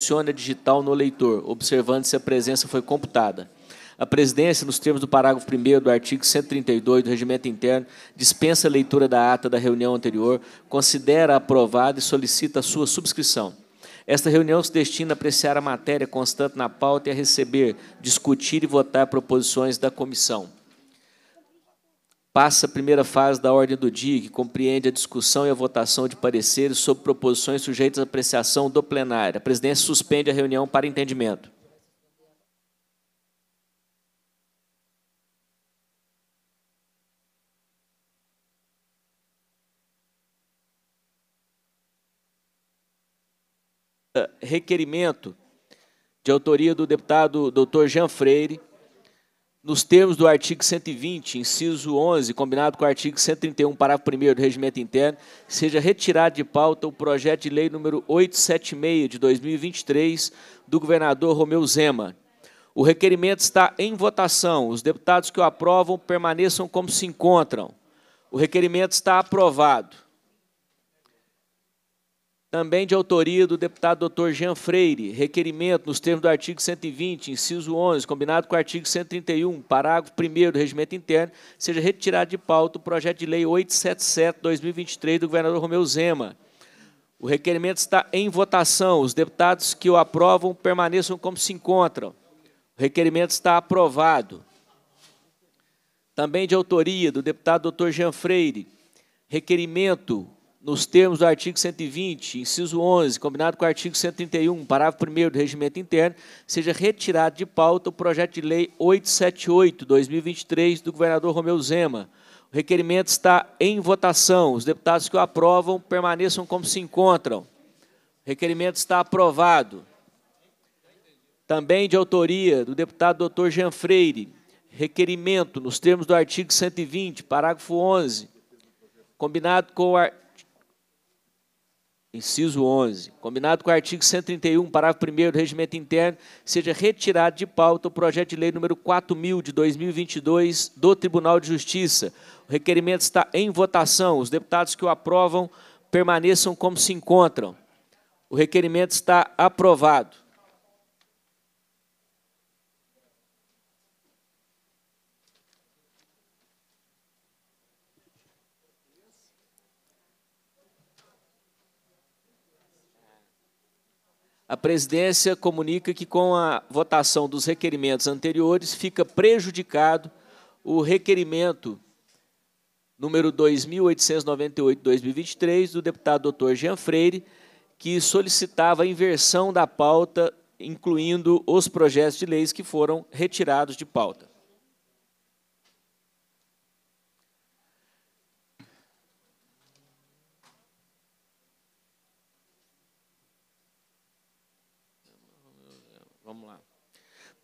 funciona digital no leitor, observando se a presença foi computada. A presidência, nos termos do parágrafo 1 do artigo 132 do Regimento Interno, dispensa a leitura da ata da reunião anterior, considera aprovada e solicita a sua subscrição. Esta reunião se destina a apreciar a matéria constante na pauta e a receber, discutir e votar proposições da comissão passa a primeira fase da ordem do dia, que compreende a discussão e a votação de pareceres sobre proposições sujeitas à apreciação do plenário. A presidência suspende a reunião para entendimento. Requerimento de autoria do deputado doutor Jean Freire, nos termos do artigo 120, inciso 11, combinado com o artigo 131, parágrafo 1 do Regimento Interno, seja retirado de pauta o projeto de lei número 876 de 2023 do governador Romeu Zema. O requerimento está em votação. Os deputados que o aprovam permaneçam como se encontram. O requerimento está aprovado. Também de autoria do deputado doutor Jean Freire, requerimento nos termos do artigo 120, inciso 11, combinado com o artigo 131, parágrafo 1 do regimento interno, seja retirado de pauta o projeto de lei 877-2023 do governador Romeu Zema. O requerimento está em votação. Os deputados que o aprovam permaneçam como se encontram. O requerimento está aprovado. Também de autoria do deputado doutor Jean Freire, requerimento nos termos do artigo 120, inciso 11, combinado com o artigo 131, parágrafo 1 do Regimento Interno, seja retirado de pauta o projeto de lei 878/2023 do governador Romeu Zema. O requerimento está em votação. Os deputados que o aprovam permaneçam como se encontram. O requerimento está aprovado. Também de autoria do deputado Dr. Jean Freire. Requerimento nos termos do artigo 120, parágrafo 11, combinado com o inciso 11, combinado com o artigo 131, parágrafo 1 do Regimento Interno, seja retirado de pauta o projeto de lei número 4000 de 2022 do Tribunal de Justiça. O requerimento está em votação. Os deputados que o aprovam permaneçam como se encontram. O requerimento está aprovado. a presidência comunica que, com a votação dos requerimentos anteriores, fica prejudicado o requerimento número 2898-2023 do deputado doutor Jean Freire, que solicitava a inversão da pauta, incluindo os projetos de leis que foram retirados de pauta.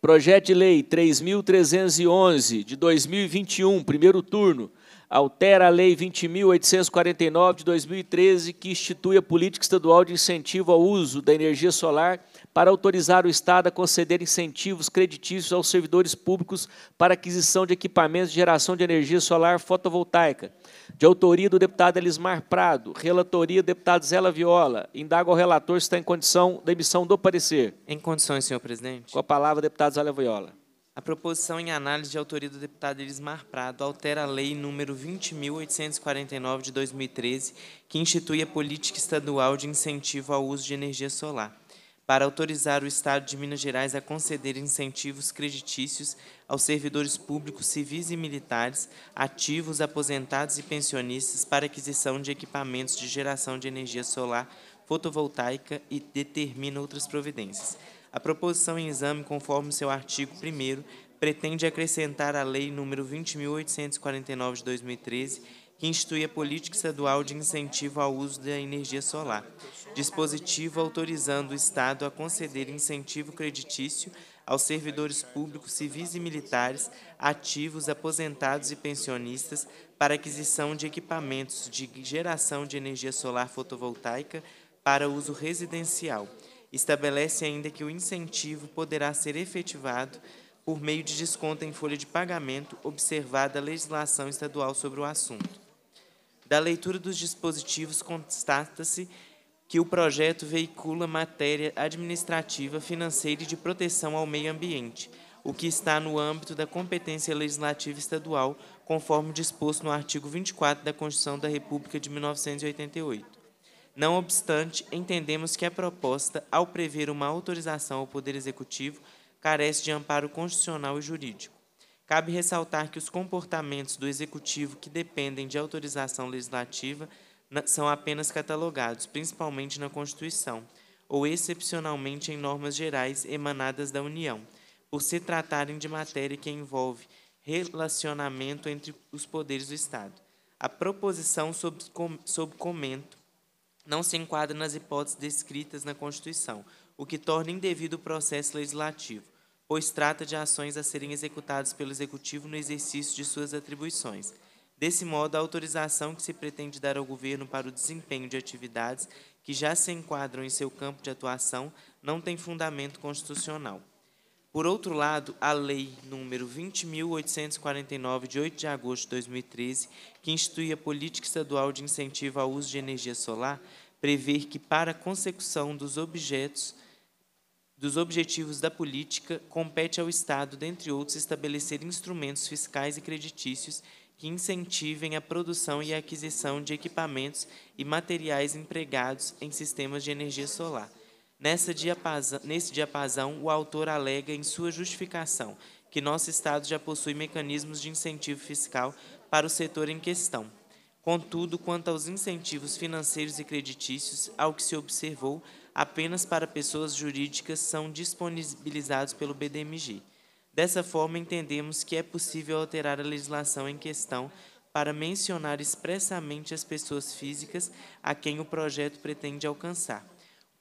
Projeto de Lei 3.311, de 2021, primeiro turno, altera a Lei 20.849 de 2013, que institui a política estadual de incentivo ao uso da energia solar para autorizar o Estado a conceder incentivos creditícios aos servidores públicos para aquisição de equipamentos de geração de energia solar fotovoltaica. De autoria do deputado Elismar Prado, relatoria do deputado Zela Viola. indago ao relator se está em condição da emissão do parecer. Em condições, senhor presidente. Com a palavra, deputado Zela Viola. A proposição em análise de autoria do deputado Elismar Prado altera a Lei Número 20.849, de 2013, que institui a Política Estadual de Incentivo ao Uso de Energia Solar, para autorizar o Estado de Minas Gerais a conceder incentivos creditícios aos servidores públicos civis e militares, ativos, aposentados e pensionistas para aquisição de equipamentos de geração de energia solar fotovoltaica e determina outras providências. A proposição em exame, conforme seu artigo 1 pretende acrescentar à Lei nº 20.849 de 2013, que institui a política estadual de incentivo ao uso da energia solar, dispositivo autorizando o Estado a conceder incentivo creditício aos servidores públicos civis e militares, ativos, aposentados e pensionistas para aquisição de equipamentos de geração de energia solar fotovoltaica para uso residencial Estabelece ainda que o incentivo poderá ser efetivado por meio de desconto em folha de pagamento, observada a legislação estadual sobre o assunto. Da leitura dos dispositivos, constata-se que o projeto veicula matéria administrativa, financeira e de proteção ao meio ambiente, o que está no âmbito da competência legislativa estadual, conforme disposto no artigo 24 da Constituição da República de 1988. Não obstante, entendemos que a proposta, ao prever uma autorização ao Poder Executivo, carece de amparo constitucional e jurídico. Cabe ressaltar que os comportamentos do Executivo que dependem de autorização legislativa são apenas catalogados, principalmente na Constituição, ou excepcionalmente em normas gerais emanadas da União, por se tratarem de matéria que envolve relacionamento entre os poderes do Estado. A proposição sob, sob comento não se enquadra nas hipóteses descritas na Constituição, o que torna indevido o processo legislativo, pois trata de ações a serem executadas pelo Executivo no exercício de suas atribuições. Desse modo, a autorização que se pretende dar ao governo para o desempenho de atividades que já se enquadram em seu campo de atuação não tem fundamento constitucional. Por outro lado, a Lei Número 20.849, de 8 de agosto de 2013, que institui a Política Estadual de Incentivo ao Uso de Energia Solar, prevê que, para a consecução dos objetos dos objetivos da política, compete ao Estado, dentre outros, estabelecer instrumentos fiscais e creditícios que incentivem a produção e a aquisição de equipamentos e materiais empregados em sistemas de energia solar – Nessa diapasão, nesse diapasão, o autor alega em sua justificação que nosso Estado já possui mecanismos de incentivo fiscal para o setor em questão. Contudo, quanto aos incentivos financeiros e creditícios, ao que se observou, apenas para pessoas jurídicas são disponibilizados pelo BDMG. Dessa forma, entendemos que é possível alterar a legislação em questão para mencionar expressamente as pessoas físicas a quem o projeto pretende alcançar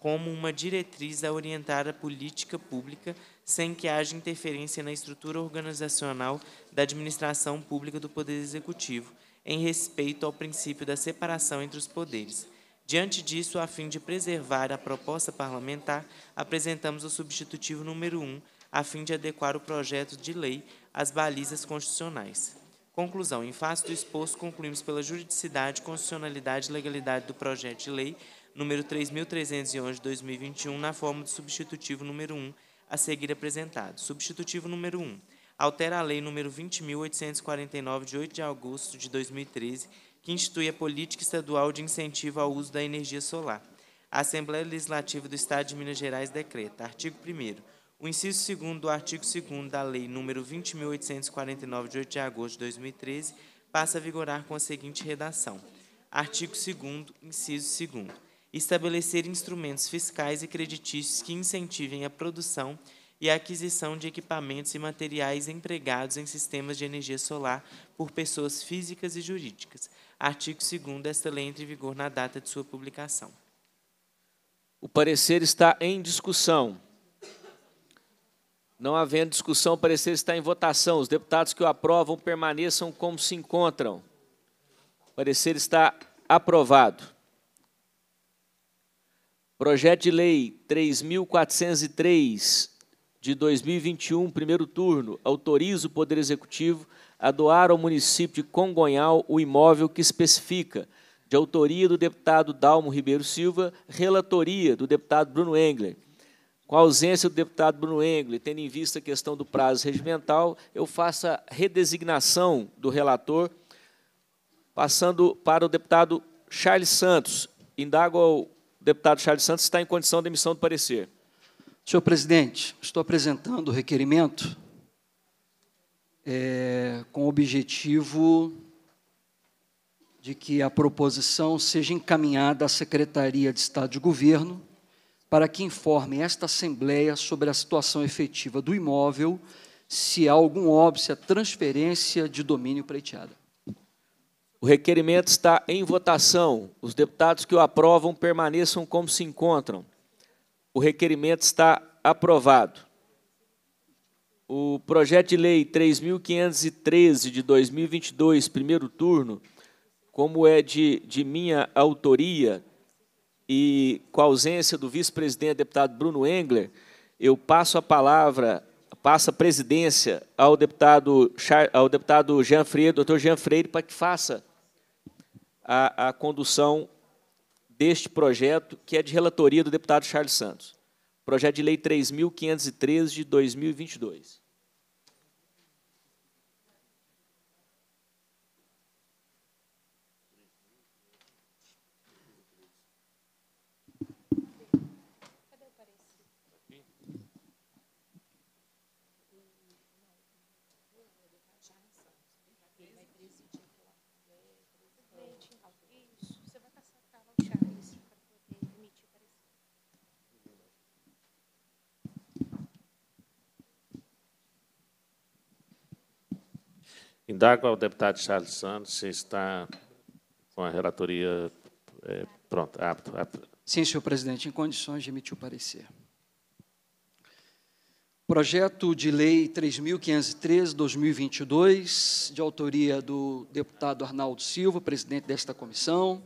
como uma diretriz a orientar a política pública sem que haja interferência na estrutura organizacional da administração pública do Poder Executivo, em respeito ao princípio da separação entre os poderes. Diante disso, a fim de preservar a proposta parlamentar, apresentamos o substitutivo número 1, a fim de adequar o projeto de lei às balizas constitucionais. Conclusão. Em face do exposto, concluímos pela juridicidade, constitucionalidade e legalidade do projeto de lei, número 3.311 de 2021, na forma do substitutivo número 1, a seguir apresentado. Substitutivo número 1. Altera a Lei número 20.849, de 8 de agosto de 2013, que institui a Política Estadual de Incentivo ao Uso da Energia Solar. A Assembleia Legislativa do Estado de Minas Gerais decreta, artigo 1 o inciso 2 do artigo 2 da Lei nº 20.849, de 8 de agosto de 2013, passa a vigorar com a seguinte redação. Artigo 2 inciso 2 estabelecer instrumentos fiscais e creditícios que incentivem a produção e a aquisição de equipamentos e materiais empregados em sistemas de energia solar por pessoas físicas e jurídicas. Artigo 2 desta lei entra em vigor na data de sua publicação. O parecer está em discussão. Não havendo discussão, o parecer está em votação. Os deputados que o aprovam permaneçam como se encontram. O parecer está aprovado. Projeto de Lei 3.403 de 2021, primeiro turno, autoriza o Poder Executivo a doar ao município de Congonhal o imóvel que especifica, de autoria do deputado Dalmo Ribeiro Silva, relatoria do deputado Bruno Engler. Com a ausência do deputado Bruno Engler, tendo em vista a questão do prazo regimental, eu faço a redesignação do relator, passando para o deputado Charles Santos. Indago ao o deputado Charles Santos está em condição de emissão do parecer. Senhor presidente, estou apresentando o requerimento é, com o objetivo de que a proposição seja encaminhada à Secretaria de Estado de Governo para que informe esta Assembleia sobre a situação efetiva do imóvel, se há algum óbvio, se a transferência de domínio preteada. O requerimento está em votação. Os deputados que o aprovam permaneçam como se encontram. O requerimento está aprovado. O projeto de lei 3.513 de 2022, primeiro turno, como é de, de minha autoria e com a ausência do vice-presidente deputado Bruno Engler, eu passo a palavra, passo a presidência ao deputado, ao deputado Jean Freire, doutor Jean Freire, para que faça a, a condução deste projeto, que é de relatoria do deputado Charles Santos. Projeto de Lei 3.513 de 2022. Indago ao deputado Charles Santos se está com a relatoria é, pronta, apto, apto. Sim, senhor presidente, em condições de emitir o parecer. Projeto de Lei 3.513-2022, de autoria do deputado Arnaldo Silva, presidente desta comissão,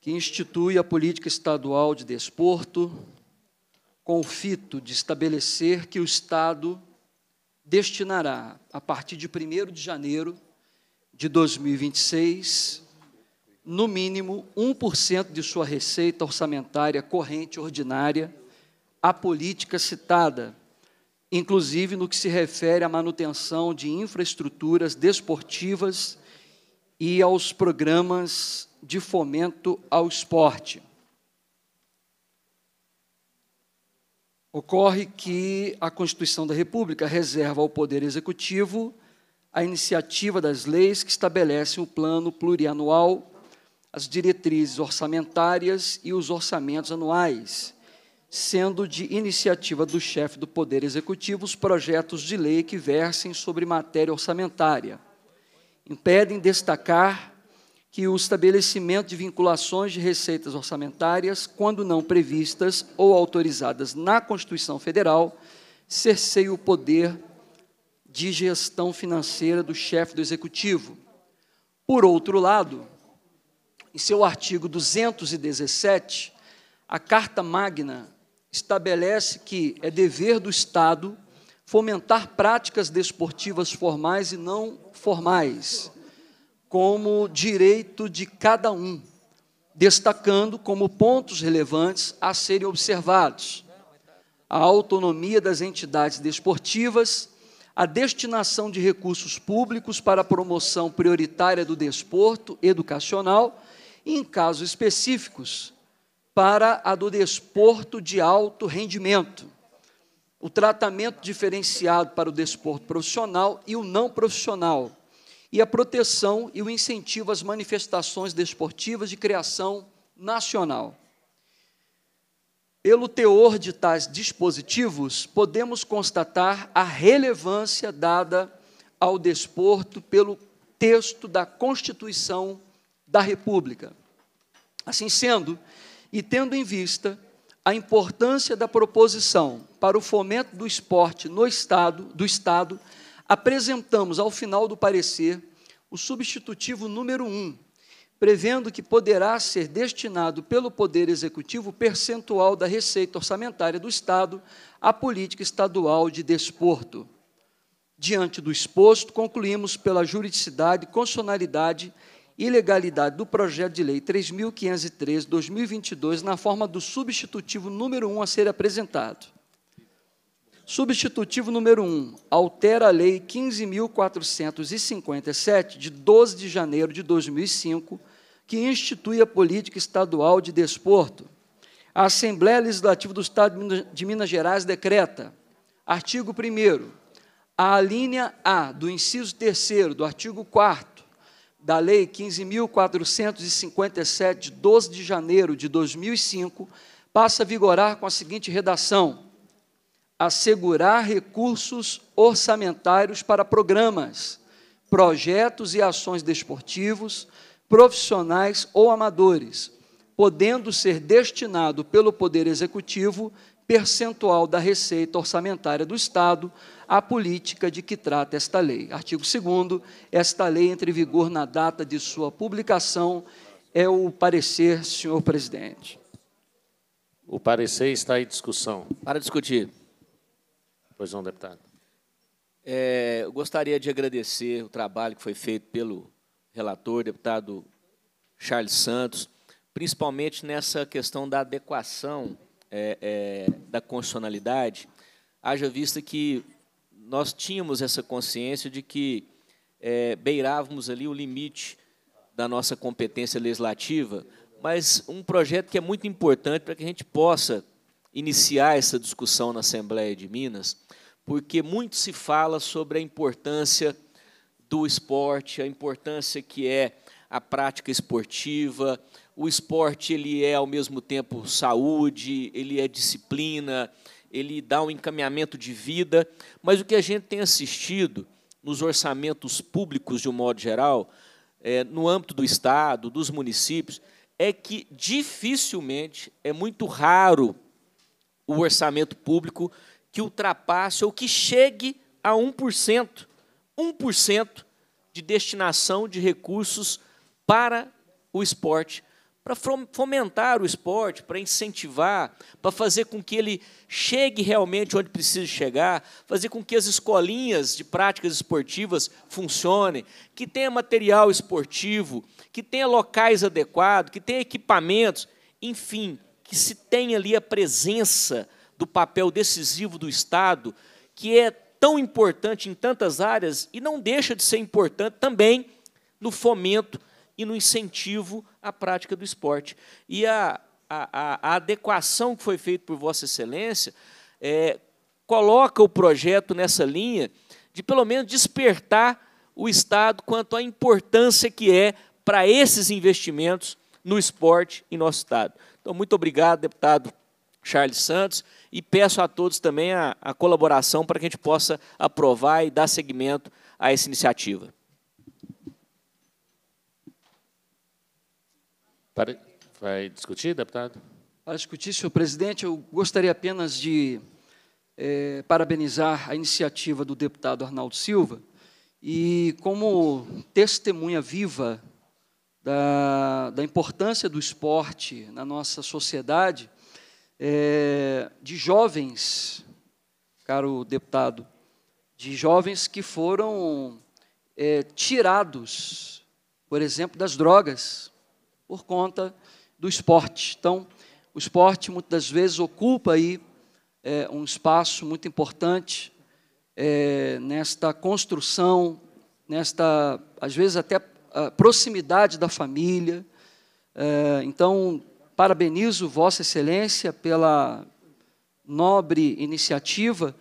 que institui a política estadual de desporto, com o fito de estabelecer que o Estado destinará, a partir de 1 de janeiro de 2026, no mínimo 1% de sua receita orçamentária corrente ordinária à política citada, inclusive no que se refere à manutenção de infraestruturas desportivas e aos programas de fomento ao esporte. Ocorre que a Constituição da República reserva ao Poder Executivo a iniciativa das leis que estabelecem o plano plurianual, as diretrizes orçamentárias e os orçamentos anuais, sendo de iniciativa do chefe do Poder Executivo os projetos de lei que versem sobre matéria orçamentária. Impedem destacar que o estabelecimento de vinculações de receitas orçamentárias, quando não previstas ou autorizadas na Constituição Federal, cerceia o poder de gestão financeira do chefe do Executivo. Por outro lado, em seu artigo 217, a Carta Magna estabelece que é dever do Estado fomentar práticas desportivas formais e não formais, como direito de cada um, destacando como pontos relevantes a serem observados a autonomia das entidades desportivas, a destinação de recursos públicos para a promoção prioritária do desporto educacional e, em casos específicos, para a do desporto de alto rendimento, o tratamento diferenciado para o desporto profissional e o não profissional, e a proteção e o incentivo às manifestações desportivas de criação nacional. Pelo teor de tais dispositivos, podemos constatar a relevância dada ao desporto pelo texto da Constituição da República. Assim sendo, e tendo em vista a importância da proposição para o fomento do esporte no estado, do estado apresentamos ao final do parecer o substitutivo número 1, prevendo que poderá ser destinado pelo Poder Executivo percentual da receita orçamentária do Estado à política estadual de desporto. Diante do exposto, concluímos pela juridicidade, constitucionalidade e legalidade do projeto de lei 3513/2022 na forma do substitutivo número 1 a ser apresentado. Substitutivo número 1, um, altera a Lei 15.457, de 12 de janeiro de 2005, que institui a política estadual de desporto. A Assembleia Legislativa do Estado de Minas Gerais decreta, artigo 1, a linha A do inciso 3 do artigo 4 da Lei 15.457, de 12 de janeiro de 2005, passa a vigorar com a seguinte redação assegurar recursos orçamentários para programas, projetos e ações desportivos, profissionais ou amadores, podendo ser destinado pelo Poder Executivo percentual da receita orçamentária do Estado à política de que trata esta lei. Artigo 2 Esta lei entre em vigor na data de sua publicação. É o parecer, senhor presidente. O parecer está em discussão. Para discutir. Pois não, deputado. É, eu gostaria de agradecer o trabalho que foi feito pelo relator, deputado Charles Santos, principalmente nessa questão da adequação é, é, da constitucionalidade, haja vista que nós tínhamos essa consciência de que é, beirávamos ali o limite da nossa competência legislativa, mas um projeto que é muito importante para que a gente possa iniciar essa discussão na Assembleia de Minas, porque muito se fala sobre a importância do esporte, a importância que é a prática esportiva. O esporte ele é ao mesmo tempo saúde, ele é disciplina, ele dá um encaminhamento de vida, mas o que a gente tem assistido nos orçamentos públicos de um modo geral, é, no âmbito do estado, dos municípios, é que dificilmente, é muito raro o orçamento público que ultrapasse ou que chegue a 1%, 1% de destinação de recursos para o esporte, para fomentar o esporte, para incentivar, para fazer com que ele chegue realmente onde precisa chegar, fazer com que as escolinhas de práticas esportivas funcionem, que tenha material esportivo, que tenha locais adequados, que tenha equipamentos, enfim, que se tenha ali a presença do papel decisivo do Estado, que é tão importante em tantas áreas e não deixa de ser importante também no fomento e no incentivo à prática do esporte. E a, a, a adequação que foi feita por Vossa Excelência é, coloca o projeto nessa linha de, pelo menos, despertar o Estado quanto à importância que é para esses investimentos no esporte em nosso Estado. Então, muito obrigado, deputado Charles Santos e peço a todos também a, a colaboração para que a gente possa aprovar e dar seguimento a essa iniciativa. Vai discutir, deputado? Para discutir, senhor presidente, eu gostaria apenas de é, parabenizar a iniciativa do deputado Arnaldo Silva e, como testemunha viva da, da importância do esporte na nossa sociedade, é, de jovens, caro deputado, de jovens que foram é, tirados, por exemplo, das drogas, por conta do esporte. Então, o esporte muitas vezes ocupa aí é, um espaço muito importante é, nesta construção, nesta, às vezes até proximidade da família. É, então, Parabenizo Vossa Excelência pela nobre iniciativa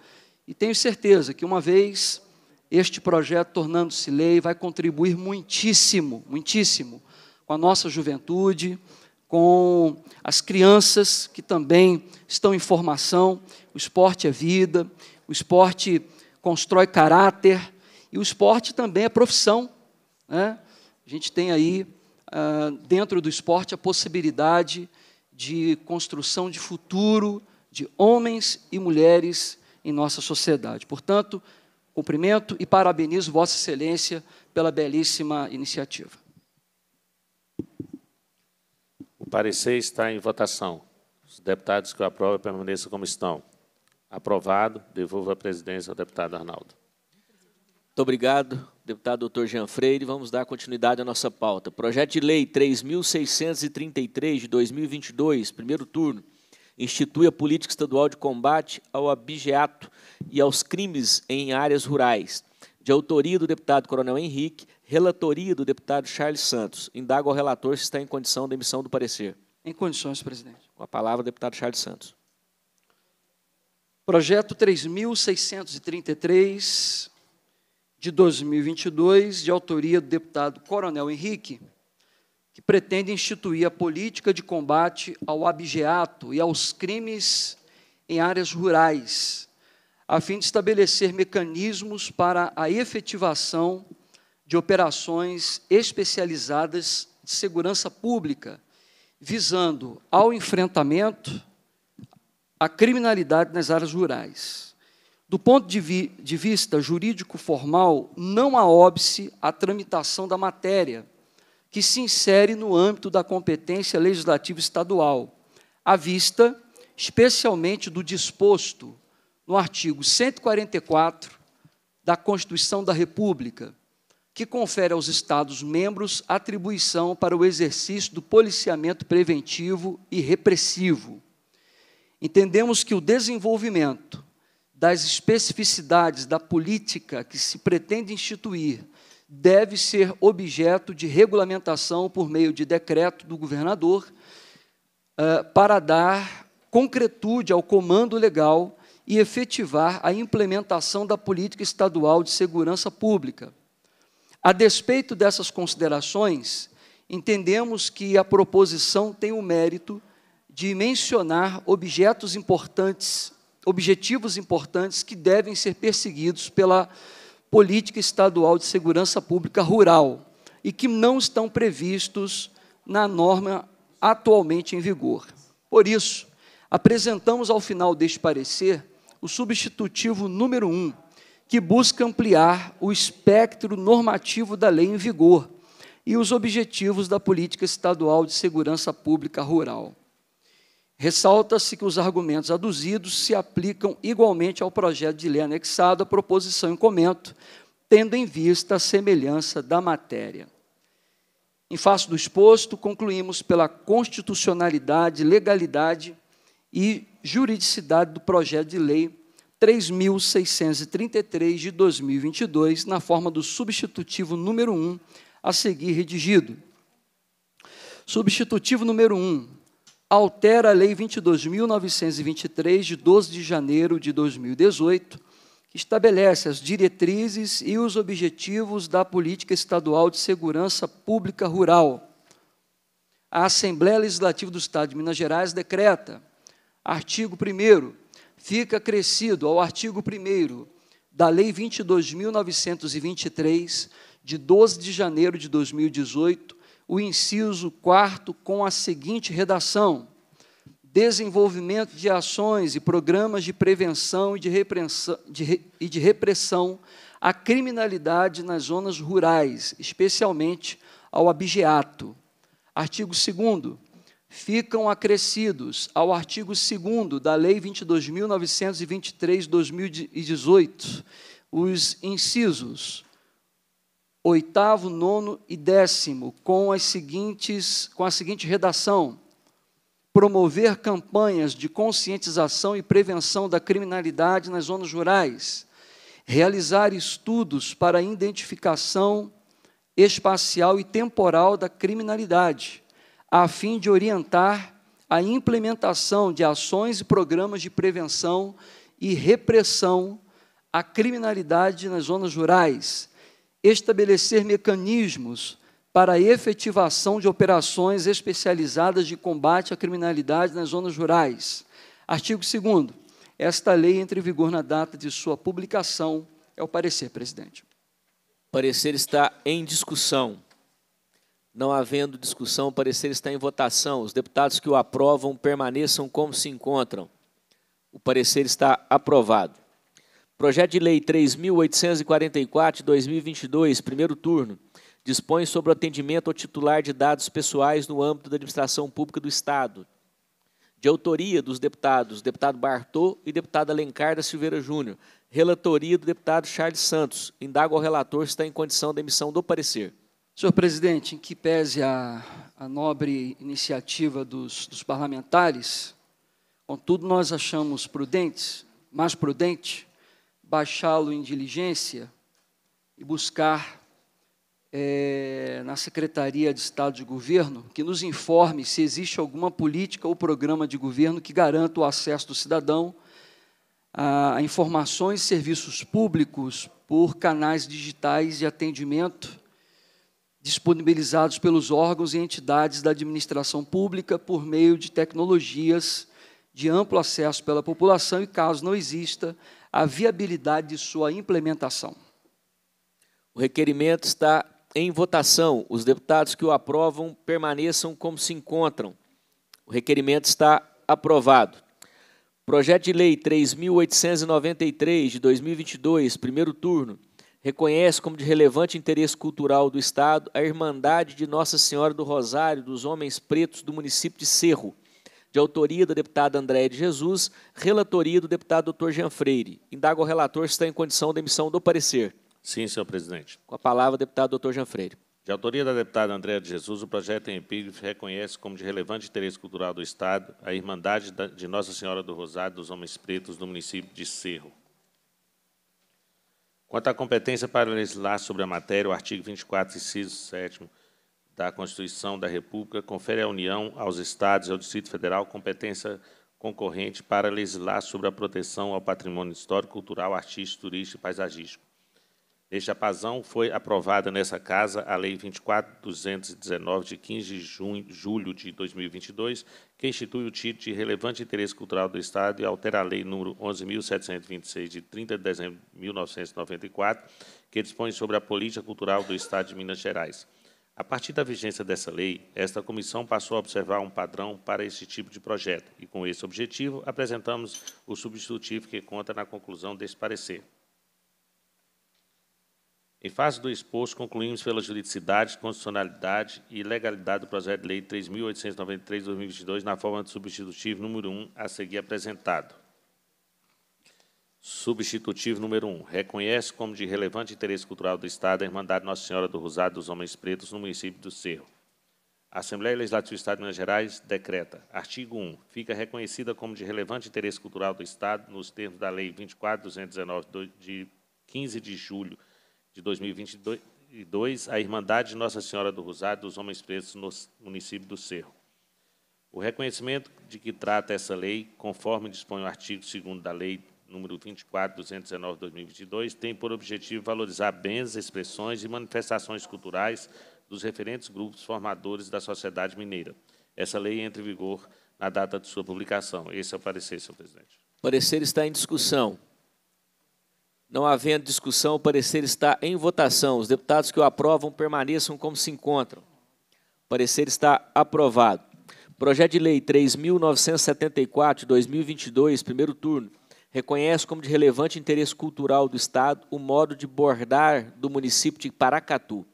e tenho certeza que uma vez este projeto tornando-se lei vai contribuir muitíssimo, muitíssimo com a nossa juventude, com as crianças que também estão em formação. O esporte é vida, o esporte constrói caráter e o esporte também é profissão. Né? A gente tem aí ah, dentro do esporte, a possibilidade de construção de futuro de homens e mulheres em nossa sociedade. Portanto, cumprimento e parabenizo Vossa Excelência pela belíssima iniciativa. O parecer está em votação. Os deputados que o aprovam permaneçam como estão. Aprovado. Devolvo a presidência ao deputado Arnaldo. Muito obrigado deputado doutor Jean Freire. Vamos dar continuidade à nossa pauta. Projeto de Lei 3.633 de 2022, primeiro turno, institui a política estadual de combate ao abigeato e aos crimes em áreas rurais. De autoria do deputado Coronel Henrique, relatoria do deputado Charles Santos. Indaga ao relator se está em condição da emissão do parecer. Em condições, presidente. Com a palavra, deputado Charles Santos. Projeto 3.633 de 2022, de autoria do deputado Coronel Henrique, que pretende instituir a política de combate ao abigeato e aos crimes em áreas rurais, a fim de estabelecer mecanismos para a efetivação de operações especializadas de segurança pública, visando ao enfrentamento à criminalidade nas áreas rurais. Do ponto de, vi de vista jurídico-formal, não há óbice à tramitação da matéria, que se insere no âmbito da competência legislativa estadual, à vista especialmente do disposto no artigo 144 da Constituição da República, que confere aos Estados-membros atribuição para o exercício do policiamento preventivo e repressivo. Entendemos que o desenvolvimento das especificidades da política que se pretende instituir deve ser objeto de regulamentação por meio de decreto do governador eh, para dar concretude ao comando legal e efetivar a implementação da política estadual de segurança pública. A despeito dessas considerações, entendemos que a proposição tem o mérito de mencionar objetos importantes objetivos importantes que devem ser perseguidos pela política estadual de segurança pública rural e que não estão previstos na norma atualmente em vigor. Por isso, apresentamos ao final deste parecer o substitutivo número 1, que busca ampliar o espectro normativo da lei em vigor e os objetivos da política estadual de segurança pública rural. Ressalta-se que os argumentos aduzidos se aplicam igualmente ao projeto de lei anexado à proposição em comento, tendo em vista a semelhança da matéria. Em face do exposto, concluímos pela constitucionalidade, legalidade e juridicidade do projeto de lei 3.633 de 2022, na forma do substitutivo número 1, a seguir redigido. Substitutivo número 1 altera a Lei 22.923, de 12 de janeiro de 2018, que estabelece as diretrizes e os objetivos da Política Estadual de Segurança Pública Rural. A Assembleia Legislativa do Estado de Minas Gerais decreta, artigo 1 fica acrescido ao artigo 1 da Lei 22.923, de 12 de janeiro de 2018, o inciso 4 com a seguinte redação: desenvolvimento de ações e programas de prevenção e de, de re, e de repressão à criminalidade nas zonas rurais, especialmente ao abigeato. Artigo 2 ficam acrescidos ao artigo 2 da Lei 22.923/2018 os incisos oitavo, nono e décimo, com as seguintes, com a seguinte redação: promover campanhas de conscientização e prevenção da criminalidade nas zonas rurais, realizar estudos para identificação espacial e temporal da criminalidade, a fim de orientar a implementação de ações e programas de prevenção e repressão à criminalidade nas zonas rurais, estabelecer mecanismos para a efetivação de operações especializadas de combate à criminalidade nas zonas rurais. Artigo 2 Esta lei entra em vigor na data de sua publicação. É o parecer, presidente. O parecer está em discussão. Não havendo discussão, o parecer está em votação. Os deputados que o aprovam permaneçam como se encontram. O parecer está aprovado. Projeto de Lei 3.844 2022, primeiro turno, dispõe sobre o atendimento ao titular de dados pessoais no âmbito da administração pública do Estado. De autoria dos deputados, deputado Bartô e deputado Alencar da Silveira Júnior. Relatoria do deputado Charles Santos. Indago ao relator se está em condição da emissão do parecer. Senhor presidente, em que pese a, a nobre iniciativa dos, dos parlamentares, contudo, nós achamos prudentes, mais prudente, baixá-lo em diligência e buscar é, na Secretaria de Estado de Governo que nos informe se existe alguma política ou programa de governo que garanta o acesso do cidadão a informações e serviços públicos por canais digitais de atendimento disponibilizados pelos órgãos e entidades da administração pública por meio de tecnologias de amplo acesso pela população e, caso não exista, a viabilidade de sua implementação. O requerimento está em votação. Os deputados que o aprovam permaneçam como se encontram. O requerimento está aprovado. Projeto de Lei 3.893, de 2022, primeiro turno, reconhece como de relevante interesse cultural do Estado a Irmandade de Nossa Senhora do Rosário dos Homens Pretos do município de Cerro de autoria da deputada Andréia de Jesus, relatoria do deputado doutor Jean Freire. Indaga o relator se está em condição da emissão do parecer. Sim, senhor presidente. Com a palavra, deputado doutor Jean Freire. De autoria da deputada Andréa de Jesus, o projeto em epígrafe reconhece como de relevante interesse cultural do Estado a Irmandade de Nossa Senhora do Rosário dos Homens Pretos do município de Cerro. Quanto à competência para legislar sobre a matéria, o artigo 24, inciso 7 da Constituição da República confere à União, aos Estados e ao Distrito Federal competência concorrente para legislar sobre a proteção ao patrimônio histórico, cultural, artístico, turístico e paisagístico. Neste apazão, foi aprovada nessa Casa a Lei 24.219, de 15 de junho, julho de 2022, que institui o título de relevante interesse cultural do Estado e altera a Lei nº 11.726, de 30 de dezembro de 1994, que dispõe sobre a política cultural do Estado de Minas Gerais. A partir da vigência dessa lei, esta comissão passou a observar um padrão para esse tipo de projeto e, com esse objetivo, apresentamos o substitutivo que conta na conclusão deste parecer. Em face do exposto, concluímos pela juridicidade, constitucionalidade e legalidade do projeto de lei 3.893-2022 na forma de substitutivo número 1 a seguir apresentado. Substitutivo número 1. Um, reconhece como de relevante interesse cultural do Estado a Irmandade Nossa Senhora do Rosário dos Homens Pretos no município do Cerro. A Assembleia Legislativa do Estado de Minas Gerais decreta. Artigo 1. Fica reconhecida como de relevante interesse cultural do Estado nos termos da Lei 24.219, de 15 de julho de 2022, a Irmandade Nossa Senhora do Rosário dos Homens Pretos no município do Cerro. O reconhecimento de que trata essa lei, conforme dispõe o artigo 2 da Lei número 24.219-2022, tem por objetivo valorizar bens, expressões e manifestações culturais dos referentes grupos formadores da sociedade mineira. Essa lei entra em vigor na data de sua publicação. Esse é o parecer, senhor presidente. O parecer está em discussão. Não havendo discussão, o parecer está em votação. Os deputados que o aprovam permaneçam como se encontram. O parecer está aprovado. Projeto de Lei 3.974, 2022, primeiro turno reconhece como de relevante interesse cultural do Estado o modo de bordar do município de Paracatu,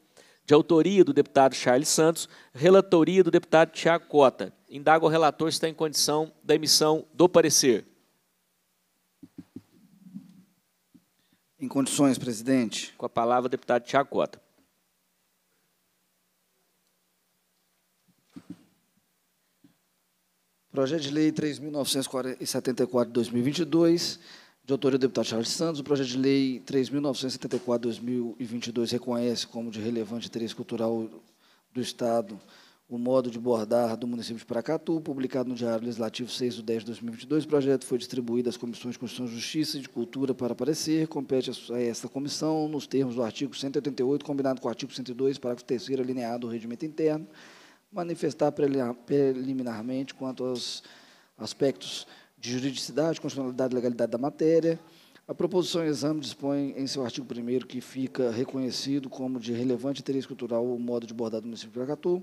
de autoria do deputado Charles Santos, relatoria do deputado Tiago Cota. Indago o relator se está em condição da emissão do parecer. Em condições, presidente. Com a palavra, deputado Tiago Cota. Projeto de Lei 3.974 2022, de autoria do deputado Charles Santos, o projeto de lei 3.974-2022 reconhece como de relevante interesse cultural do Estado o modo de bordar do município de Paracatu, publicado no Diário Legislativo 6 de 10 de 2022. O projeto foi distribuído às Comissões de Constituição, Justiça e de Cultura para aparecer. Compete a esta comissão, nos termos do artigo 188, combinado com o artigo 102, parágrafo 3 alineado ao regimento interno, manifestar preliminarmente quanto aos aspectos de juridicidade, constitucionalidade e legalidade da matéria. A proposição em exame dispõe em seu artigo 1 que fica reconhecido como de relevante interesse cultural o modo de bordado do município de Aracatu,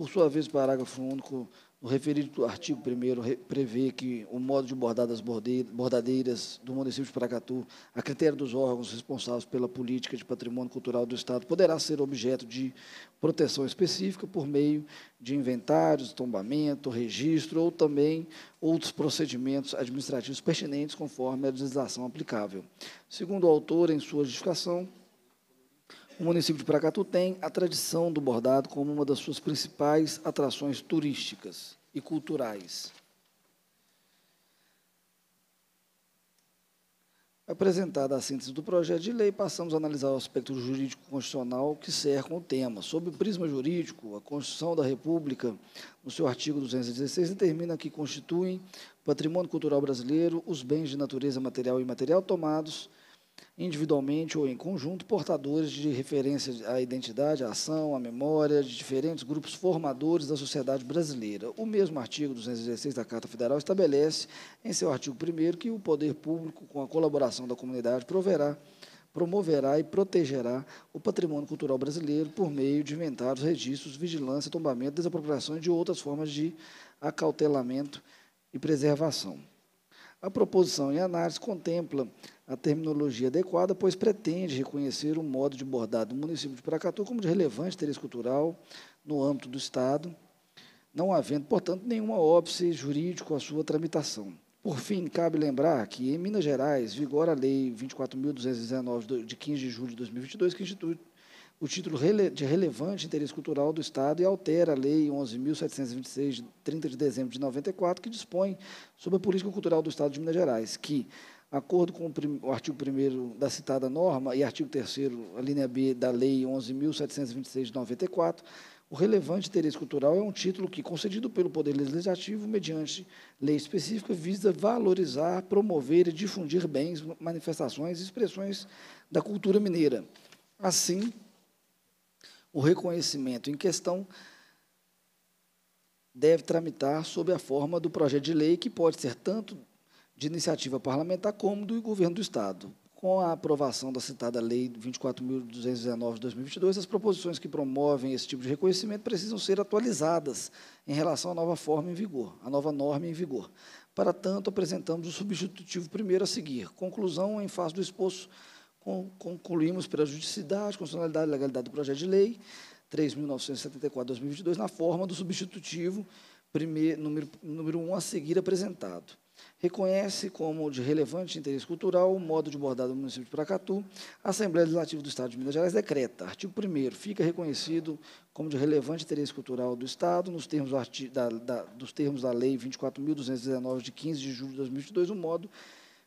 por sua vez, o parágrafo único do referido artigo 1 prevê que o modo de bordar das bordadeiras do município de Paracatu, a critério dos órgãos responsáveis pela política de patrimônio cultural do Estado, poderá ser objeto de proteção específica por meio de inventários, tombamento, registro ou também outros procedimentos administrativos pertinentes conforme a legislação aplicável. Segundo o autor, em sua justificação, o município de Paracatu tem a tradição do bordado como uma das suas principais atrações turísticas e culturais. Apresentada a síntese do projeto de lei, passamos a analisar o aspecto jurídico constitucional que cerca o tema. Sob o prisma jurídico, a Constituição da República, no seu artigo 216, determina que constituem patrimônio cultural brasileiro os bens de natureza material e imaterial tomados individualmente ou em conjunto, portadores de referência à identidade, à ação, à memória de diferentes grupos formadores da sociedade brasileira. O mesmo artigo 216 da Carta Federal estabelece, em seu artigo 1 que o poder público, com a colaboração da comunidade, proverá promoverá e protegerá o patrimônio cultural brasileiro por meio de inventários, registros, vigilância, tombamento, desapropriação e de outras formas de acautelamento e preservação. A proposição em análise contempla a terminologia adequada, pois pretende reconhecer o modo de bordado do município de Paracatu como de relevante interesse cultural no âmbito do Estado, não havendo, portanto, nenhuma óbice jurídico à sua tramitação. Por fim, cabe lembrar que em Minas Gerais vigora a Lei 24.219, de 15 de julho de 2022, que institui o título de relevante interesse cultural do Estado e altera a Lei 11.726, de 30 de dezembro de 94, que dispõe sobre a política cultural do Estado de Minas Gerais, que acordo com o artigo 1 da citada norma e artigo 3 a linha B da Lei 11.726 de 94, o relevante interesse cultural é um título que, concedido pelo Poder Legislativo, mediante lei específica, visa valorizar, promover e difundir bens, manifestações e expressões da cultura mineira. Assim, o reconhecimento em questão deve tramitar sob a forma do projeto de lei, que pode ser tanto de iniciativa parlamentar como do governo do Estado. Com a aprovação da citada Lei 24.219 de 2022, as proposições que promovem esse tipo de reconhecimento precisam ser atualizadas em relação à nova forma em vigor, à nova norma em vigor. Para tanto, apresentamos o substitutivo primeiro a seguir. Conclusão em face do exposto, concluímos pela judicidade, constitucionalidade e legalidade do projeto de lei 3.974-2022 na forma do substitutivo primeiro, número, número a seguir apresentado reconhece como de relevante interesse cultural o modo de bordado do município de Paracatu. A Assembleia Legislativa do Estado de Minas Gerais decreta, artigo 1 fica reconhecido como de relevante interesse cultural do Estado, nos termos, da, da, dos termos da Lei 24.219, de 15 de julho de 2022, o modo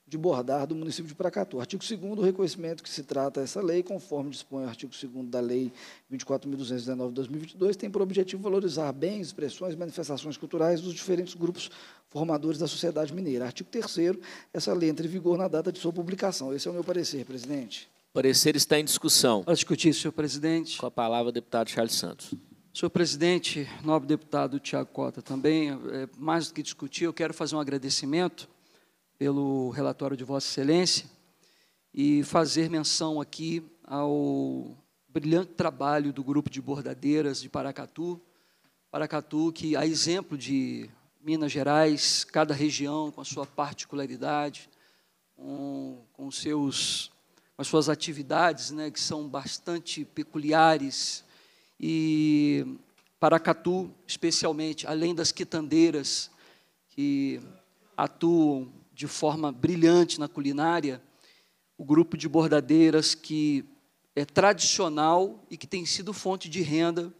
de Bordar do município de Pracatu. Artigo 2 o reconhecimento que se trata essa lei, conforme dispõe o artigo 2 da Lei 24.219-2022, tem por objetivo valorizar bens, expressões e manifestações culturais dos diferentes grupos formadores da sociedade mineira. Artigo 3 essa lei entra em vigor na data de sua publicação. Esse é o meu parecer, presidente. O parecer está em discussão. Para discutir, senhor presidente. Com a palavra, deputado Charles Santos. Senhor presidente, nobre deputado Tiago Cota também, é, mais do que discutir, eu quero fazer um agradecimento pelo relatório de Vossa Excelência e fazer menção aqui ao brilhante trabalho do grupo de bordadeiras de Paracatu. Paracatu, que, a exemplo de Minas Gerais, cada região com a sua particularidade, com, com, seus, com as suas atividades, né, que são bastante peculiares. E Paracatu, especialmente, além das quitandeiras, que atuam de forma brilhante na culinária, o grupo de bordadeiras que é tradicional e que tem sido fonte de renda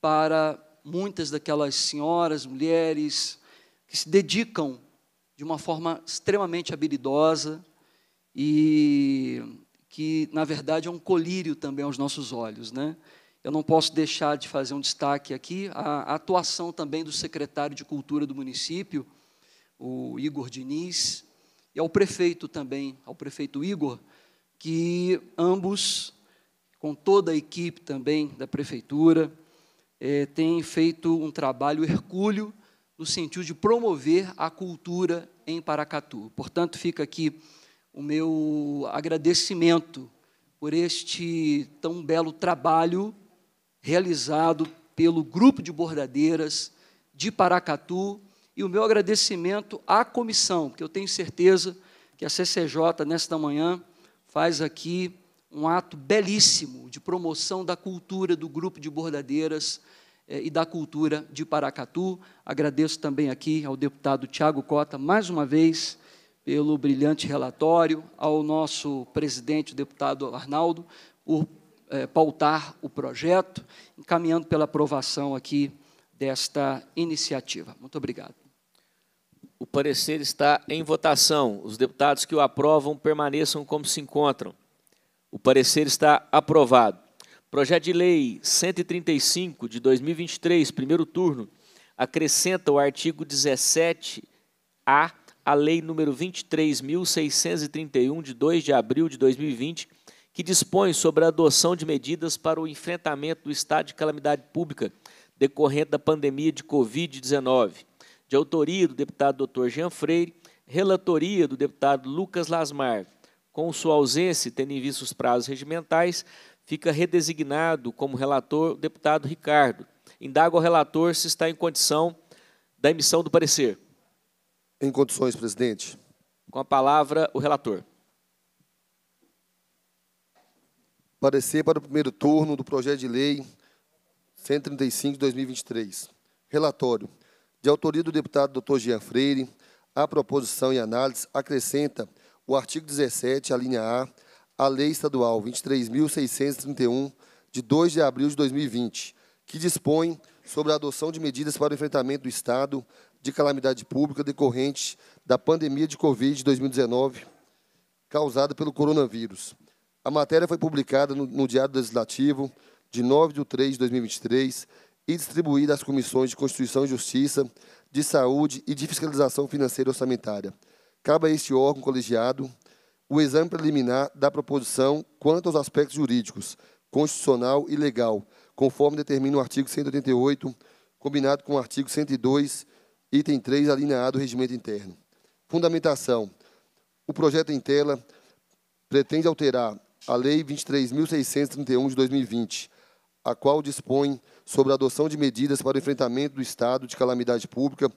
para muitas daquelas senhoras, mulheres que se dedicam de uma forma extremamente habilidosa e que, na verdade, é um colírio também aos nossos olhos. Né? Eu não posso deixar de fazer um destaque aqui, a atuação também do secretário de Cultura do município, o Igor Diniz, e ao prefeito também, ao prefeito Igor, que ambos, com toda a equipe também da prefeitura, é, têm feito um trabalho hercúleo no sentido de promover a cultura em Paracatu. Portanto, fica aqui o meu agradecimento por este tão belo trabalho realizado pelo grupo de bordadeiras de Paracatu e o meu agradecimento à comissão, porque eu tenho certeza que a CCJ, nesta manhã, faz aqui um ato belíssimo de promoção da cultura do grupo de bordadeiras eh, e da cultura de Paracatu. Agradeço também aqui ao deputado Tiago Cota, mais uma vez, pelo brilhante relatório, ao nosso presidente, o deputado Arnaldo, por eh, pautar o projeto, encaminhando pela aprovação aqui desta iniciativa. Muito obrigado. O parecer está em votação. Os deputados que o aprovam permaneçam como se encontram. O parecer está aprovado. Projeto de Lei 135 de 2023, primeiro turno, acrescenta o artigo 17A à Lei número 23.631 de 2 de abril de 2020, que dispõe sobre a adoção de medidas para o enfrentamento do estado de calamidade pública decorrente da pandemia de Covid-19 de autoria do deputado Dr. Jean Freire, relatoria do deputado Lucas Lasmar. Com sua ausência, tendo em vista os prazos regimentais, fica redesignado como relator o deputado Ricardo. Indaga o relator se está em condição da emissão do parecer. Em condições, presidente. Com a palavra, o relator. Parecer para o primeiro turno do projeto de lei 135 de 2023. Relatório de autoria do deputado Dr. Jean Freire, a proposição e análise acrescenta o artigo 17, a linha A, à Lei Estadual 23.631, de 2 de abril de 2020, que dispõe sobre a adoção de medidas para o enfrentamento do Estado de calamidade pública decorrente da pandemia de Covid de 2019, causada pelo coronavírus. A matéria foi publicada no, no Diário Legislativo de 9 de 3 de 2023 e distribuída às comissões de Constituição e Justiça, de Saúde e de Fiscalização Financeira e Orçamentária. Cabe a este órgão colegiado o exame preliminar da proposição quanto aos aspectos jurídicos, constitucional e legal, conforme determina o artigo 188, combinado com o artigo 102, item 3, alineado ao regimento interno. Fundamentação. O projeto em tela pretende alterar a Lei 23.631 de 2020, a qual dispõe sobre a adoção de medidas para o enfrentamento do estado de calamidade pública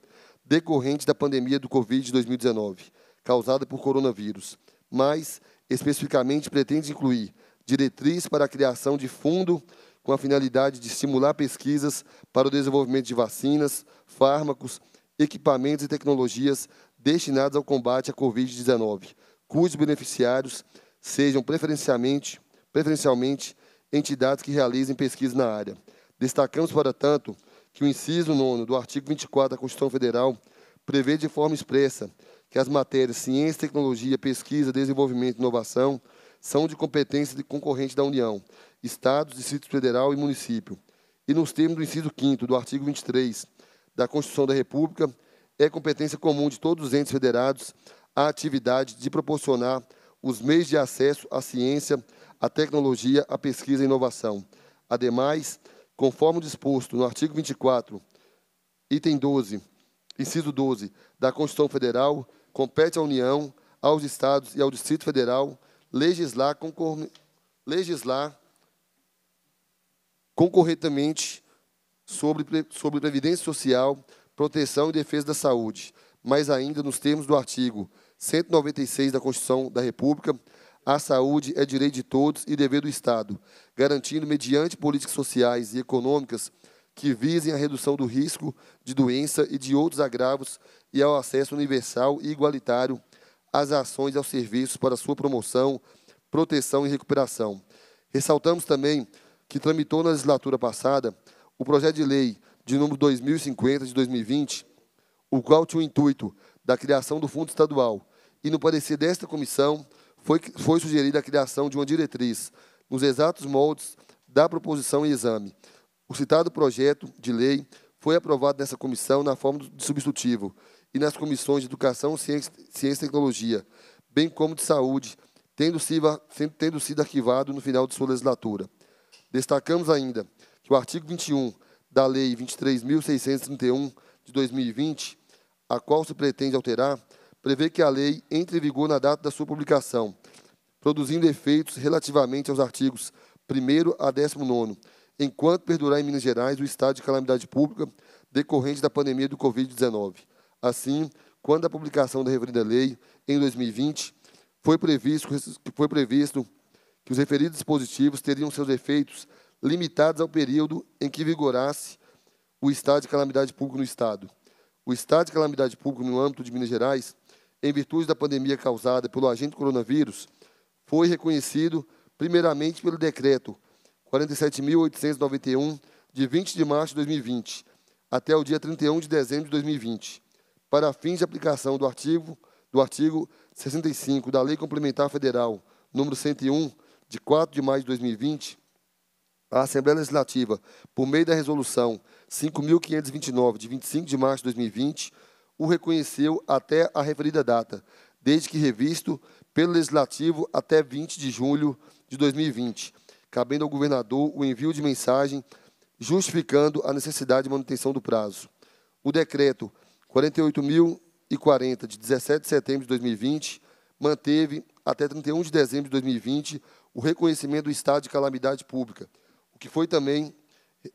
decorrente da pandemia do Covid-2019, causada por coronavírus, mas especificamente pretende incluir diretriz para a criação de fundo com a finalidade de estimular pesquisas para o desenvolvimento de vacinas, fármacos, equipamentos e tecnologias destinados ao combate à Covid-19, cujos beneficiários sejam preferencialmente, preferencialmente entidades que realizem pesquisa na área Destacamos, para tanto, que o inciso 9 do artigo 24 da Constituição Federal prevê de forma expressa que as matérias ciência, tecnologia, pesquisa, desenvolvimento e inovação são de competência de concorrente da União, Estados, Distrito Federal e município. E nos termos do inciso 5 do artigo 23 da Constituição da República, é competência comum de todos os entes federados a atividade de proporcionar os meios de acesso à ciência, à tecnologia, à pesquisa e inovação. Ademais, Conforme disposto no artigo 24, item 12, inciso 12 da Constituição Federal, compete à União, aos Estados e ao Distrito Federal legislar, legislar concorrentemente sobre, sobre previdência social, proteção e defesa da saúde, mas ainda nos termos do artigo 196 da Constituição da República, a saúde é direito de todos e dever do Estado, garantindo, mediante políticas sociais e econômicas, que visem a redução do risco de doença e de outros agravos e ao acesso universal e igualitário às ações e aos serviços para sua promoção, proteção e recuperação. Ressaltamos também que tramitou na legislatura passada o projeto de lei de número 2050 de 2020, o qual tinha o intuito da criação do fundo estadual, e no parecer desta comissão foi, foi sugerida a criação de uma diretriz nos exatos moldes da proposição e exame. O citado projeto de lei foi aprovado nessa comissão na forma de substitutivo e nas comissões de Educação, Ciência, e Tecnologia, bem como de Saúde, tendo sido, tendo sido arquivado no final de sua legislatura. Destacamos ainda que o artigo 21 da Lei 23.631, de 2020, a qual se pretende alterar, prevê que a lei entre em vigor na data da sua publicação, produzindo efeitos relativamente aos artigos 1 a 19, enquanto perdurar em Minas Gerais o estado de calamidade pública decorrente da pandemia do Covid-19. Assim, quando a publicação da referida lei, em 2020, foi previsto, foi previsto que os referidos dispositivos teriam seus efeitos limitados ao período em que vigorasse o estado de calamidade pública no Estado. O estado de calamidade pública no âmbito de Minas Gerais, em virtude da pandemia causada pelo agente coronavírus, foi reconhecido primeiramente pelo decreto 47.891, de 20 de março de 2020, até o dia 31 de dezembro de 2020, para fins de aplicação do artigo, do artigo 65 da Lei Complementar Federal número 101, de 4 de maio de 2020, a Assembleia Legislativa, por meio da Resolução 5.529, de 25 de março de 2020, o reconheceu até a referida data, desde que revisto pelo Legislativo até 20 de julho de 2020, cabendo ao governador o envio de mensagem justificando a necessidade de manutenção do prazo. O decreto 48.040, de 17 de setembro de 2020, manteve até 31 de dezembro de 2020 o reconhecimento do estado de calamidade pública, o que foi também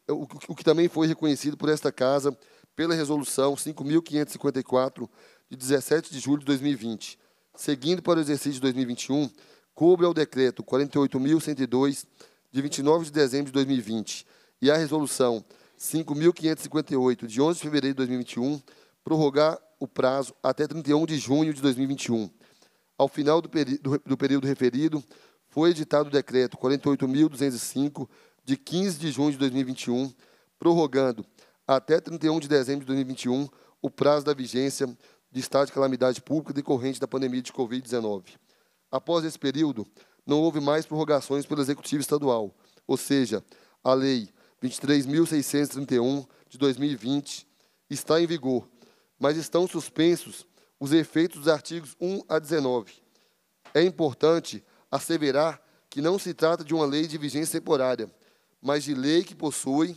o que também foi reconhecido por esta casa pela resolução 5554 de 17 de julho de 2020, Seguindo para o exercício de 2021, cubra ao decreto 48.102, de 29 de dezembro de 2020, e à resolução 5.558, de 11 de fevereiro de 2021, prorrogar o prazo até 31 de junho de 2021. Ao final do, do, do período referido, foi editado o decreto 48.205, de 15 de junho de 2021, prorrogando até 31 de dezembro de 2021 o prazo da vigência de estado de calamidade pública decorrente da pandemia de Covid-19. Após esse período, não houve mais prorrogações pelo Executivo Estadual, ou seja, a Lei 23.631 de 2020 está em vigor, mas estão suspensos os efeitos dos artigos 1 a 19. É importante asseverar que não se trata de uma lei de vigência temporária, mas de lei que possui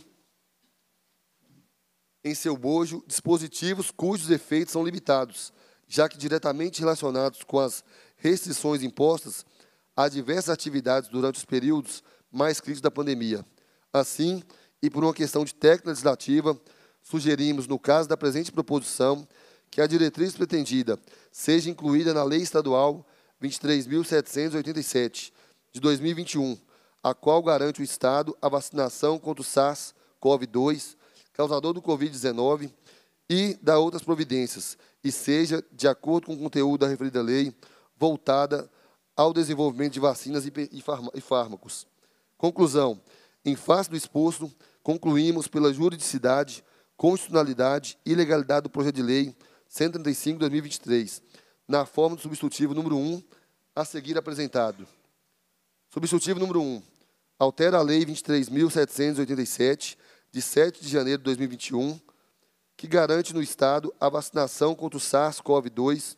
em seu bojo dispositivos cujos efeitos são limitados, já que diretamente relacionados com as restrições impostas a diversas atividades durante os períodos mais críticos da pandemia. Assim, e por uma questão de técnica legislativa, sugerimos, no caso da presente proposição, que a diretriz pretendida seja incluída na Lei Estadual 23.787, de 2021, a qual garante o Estado a vacinação contra o SARS-CoV-2 causador do Covid-19 e da outras providências, e seja de acordo com o conteúdo da referida lei voltada ao desenvolvimento de vacinas e fármacos. Conclusão. Em face do exposto, concluímos pela juridicidade, constitucionalidade e legalidade do projeto de lei 135/2023, na forma do substitutivo número 1 a seguir apresentado. Substitutivo número 1. Altera a lei 23.787 de 7 de janeiro de 2021, que garante no Estado a vacinação contra o SARS-CoV-2,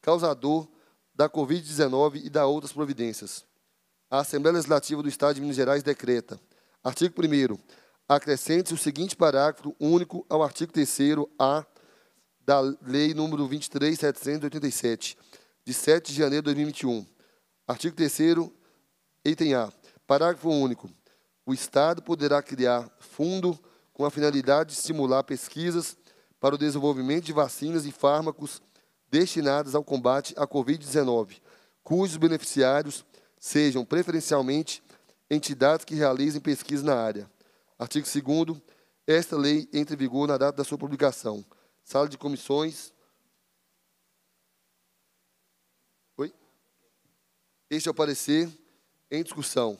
causador da Covid-19 e da outras providências. A Assembleia Legislativa do Estado de Minas Gerais decreta. Artigo 1 Acrescente-se o seguinte parágrafo único ao artigo 3º-A da Lei nº 23787, de 7 de janeiro de 2021. Artigo 3 item A. Parágrafo único o Estado poderá criar fundo com a finalidade de estimular pesquisas para o desenvolvimento de vacinas e fármacos destinadas ao combate à Covid-19, cujos beneficiários sejam preferencialmente entidades que realizem pesquisa na área. Artigo 2 Esta lei entra em vigor na data da sua publicação. Sala de comissões. Oi? Este é o parecer em discussão.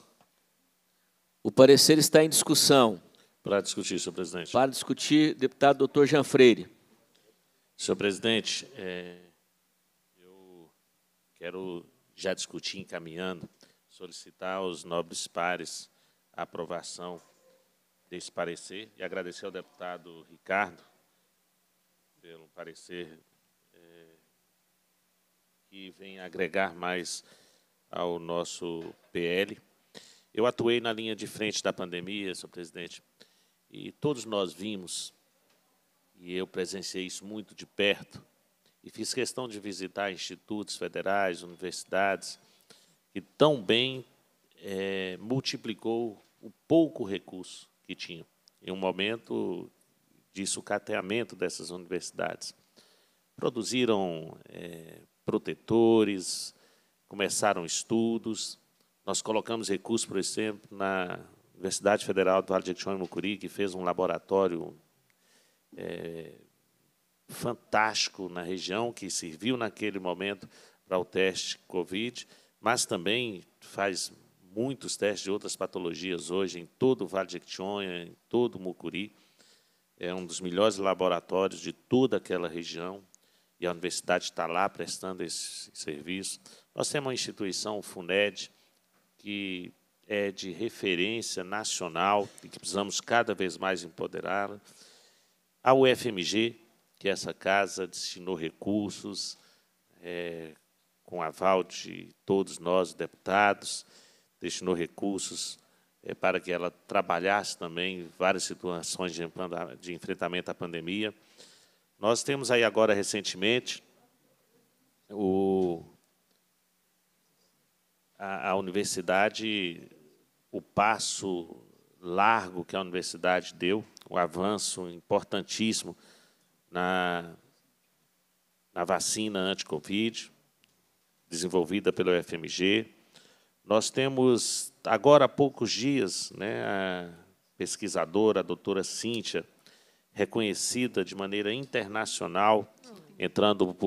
O parecer está em discussão. Para discutir, senhor presidente. Para discutir, deputado doutor Jean Freire. Senhor presidente, é, eu quero já discutir, encaminhando, solicitar aos nobres pares a aprovação desse parecer e agradecer ao deputado Ricardo pelo parecer é, que vem agregar mais ao nosso PL eu atuei na linha de frente da pandemia, senhor presidente, e todos nós vimos, e eu presenciei isso muito de perto, e fiz questão de visitar institutos federais, universidades, que tão bem é, multiplicou o pouco recurso que tinham, em um momento de sucateamento dessas universidades. Produziram é, protetores, começaram estudos, nós colocamos recursos, por exemplo, na Universidade Federal do Vale de e mucuri que fez um laboratório é, fantástico na região, que serviu naquele momento para o teste Covid, mas também faz muitos testes de outras patologias hoje em todo o Vale de Equitionha, em todo o Mucuri. É um dos melhores laboratórios de toda aquela região e a universidade está lá prestando esse serviço. Nós temos uma instituição, o FUNED, que é de referência nacional e que precisamos cada vez mais empoderá-la. A UFMG, que é essa casa destinou recursos é, com aval de todos nós, deputados, destinou recursos é, para que ela trabalhasse também várias situações de, de enfrentamento à pandemia. Nós temos aí agora, recentemente, o a, a universidade, o passo largo que a universidade deu, o avanço importantíssimo na, na vacina anti-Covid, desenvolvida pelo FMG. Nós temos, agora há poucos dias, né, a pesquisadora, a doutora Cíntia, reconhecida de maneira internacional, entrando para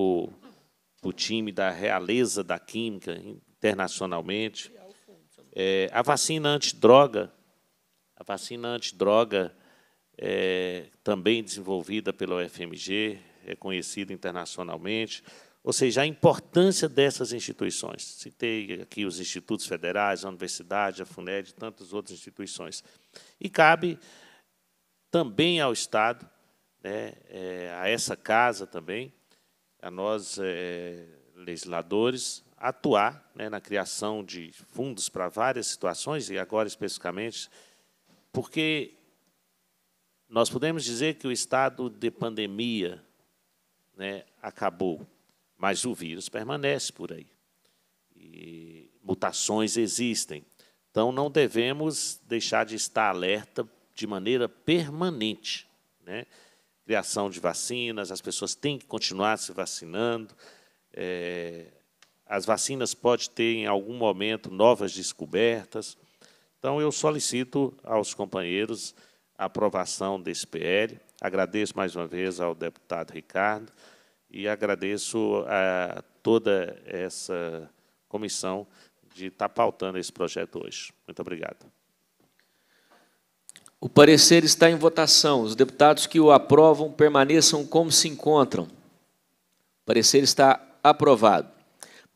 o time da realeza da química internacionalmente. É, a vacina antidroga, a vacina antidroga é, também desenvolvida pela UFMG, é conhecida internacionalmente. Ou seja, a importância dessas instituições. Citei aqui os institutos federais, a universidade, a FUNED, tantas outras instituições. E cabe também ao Estado, né, é, a essa casa também, a nós, é, legisladores, atuar né, na criação de fundos para várias situações, e agora especificamente, porque nós podemos dizer que o estado de pandemia né, acabou, mas o vírus permanece por aí. E mutações existem. Então, não devemos deixar de estar alerta de maneira permanente. Né? Criação de vacinas, as pessoas têm que continuar se vacinando. É, as vacinas podem ter, em algum momento, novas descobertas. Então, eu solicito aos companheiros a aprovação desse PL. Agradeço mais uma vez ao deputado Ricardo e agradeço a toda essa comissão de estar pautando esse projeto hoje. Muito obrigado. O parecer está em votação. Os deputados que o aprovam permaneçam como se encontram. O parecer está aprovado.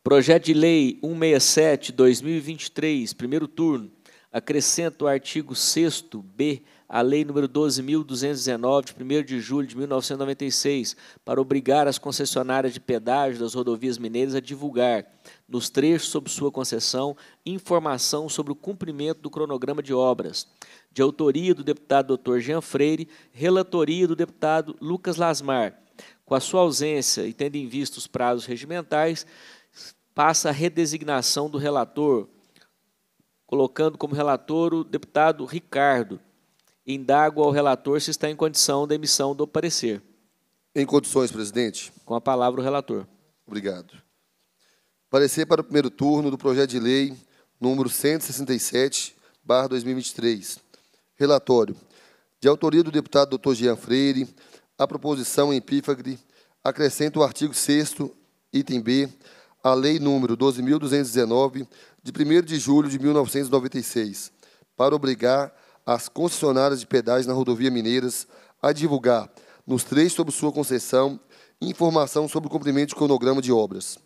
Projeto de Lei 167-2023, primeiro turno, acrescenta o artigo 6º-B à Lei nº 12.219, de 1 de julho de 1996, para obrigar as concessionárias de pedágio das rodovias mineiras a divulgar, nos trechos sob sua concessão, informação sobre o cumprimento do cronograma de obras. De autoria do deputado Dr. Jean Freire, relatoria do deputado Lucas Lasmar. Com a sua ausência e tendo em vista os prazos regimentais, passa a redesignação do relator, colocando como relator o deputado Ricardo. Indago ao relator se está em condição da emissão do parecer. Em condições, presidente. Com a palavra o relator. Obrigado. Parecer para o primeiro turno do projeto de lei número 167, barra 2023. Relatório. De autoria do deputado doutor Jean Freire, a proposição em Pífagre acrescenta o artigo 6 item B, a Lei número 12.219, de 1 de julho de 1996, para obrigar as concessionárias de pedais na rodovia Mineiras a divulgar, nos três sob sua concessão, informação sobre o cumprimento de cronograma de obras.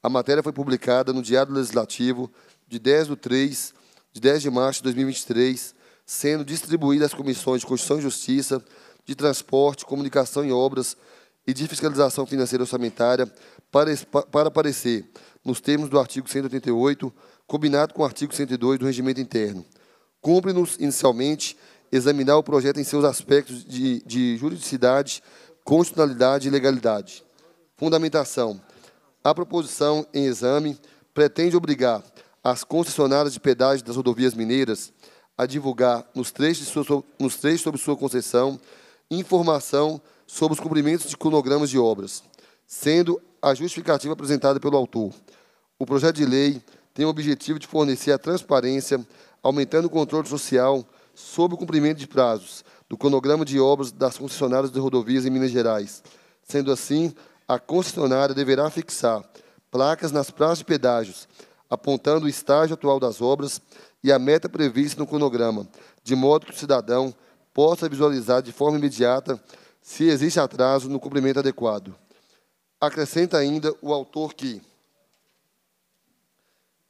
A matéria foi publicada no Diário Legislativo de 10 de 3, de 10 de março de 2023, sendo distribuída às comissões de Constituição e Justiça, de Transporte, Comunicação e Obras e de Fiscalização Financeira e Orçamentária para, para aparecer, nos termos do artigo 188, combinado com o artigo 102 do Regimento Interno. Cumpre-nos, inicialmente, examinar o projeto em seus aspectos de, de juridicidade, constitucionalidade e legalidade. Fundamentação. A proposição em exame pretende obrigar as concessionárias de pedágio das rodovias mineiras a divulgar nos trechos, sua, nos trechos sobre sua concessão informação sobre os cumprimentos de cronogramas de obras, sendo a justificativa apresentada pelo autor. O projeto de lei tem o objetivo de fornecer a transparência, aumentando o controle social sobre o cumprimento de prazos do cronograma de obras das concessionárias de rodovias em Minas Gerais. Sendo assim, a concessionária deverá fixar placas nas praças de pedágios, apontando o estágio atual das obras e a meta prevista no cronograma, de modo que o cidadão possa visualizar de forma imediata se existe atraso no cumprimento adequado. Acrescenta ainda o autor que,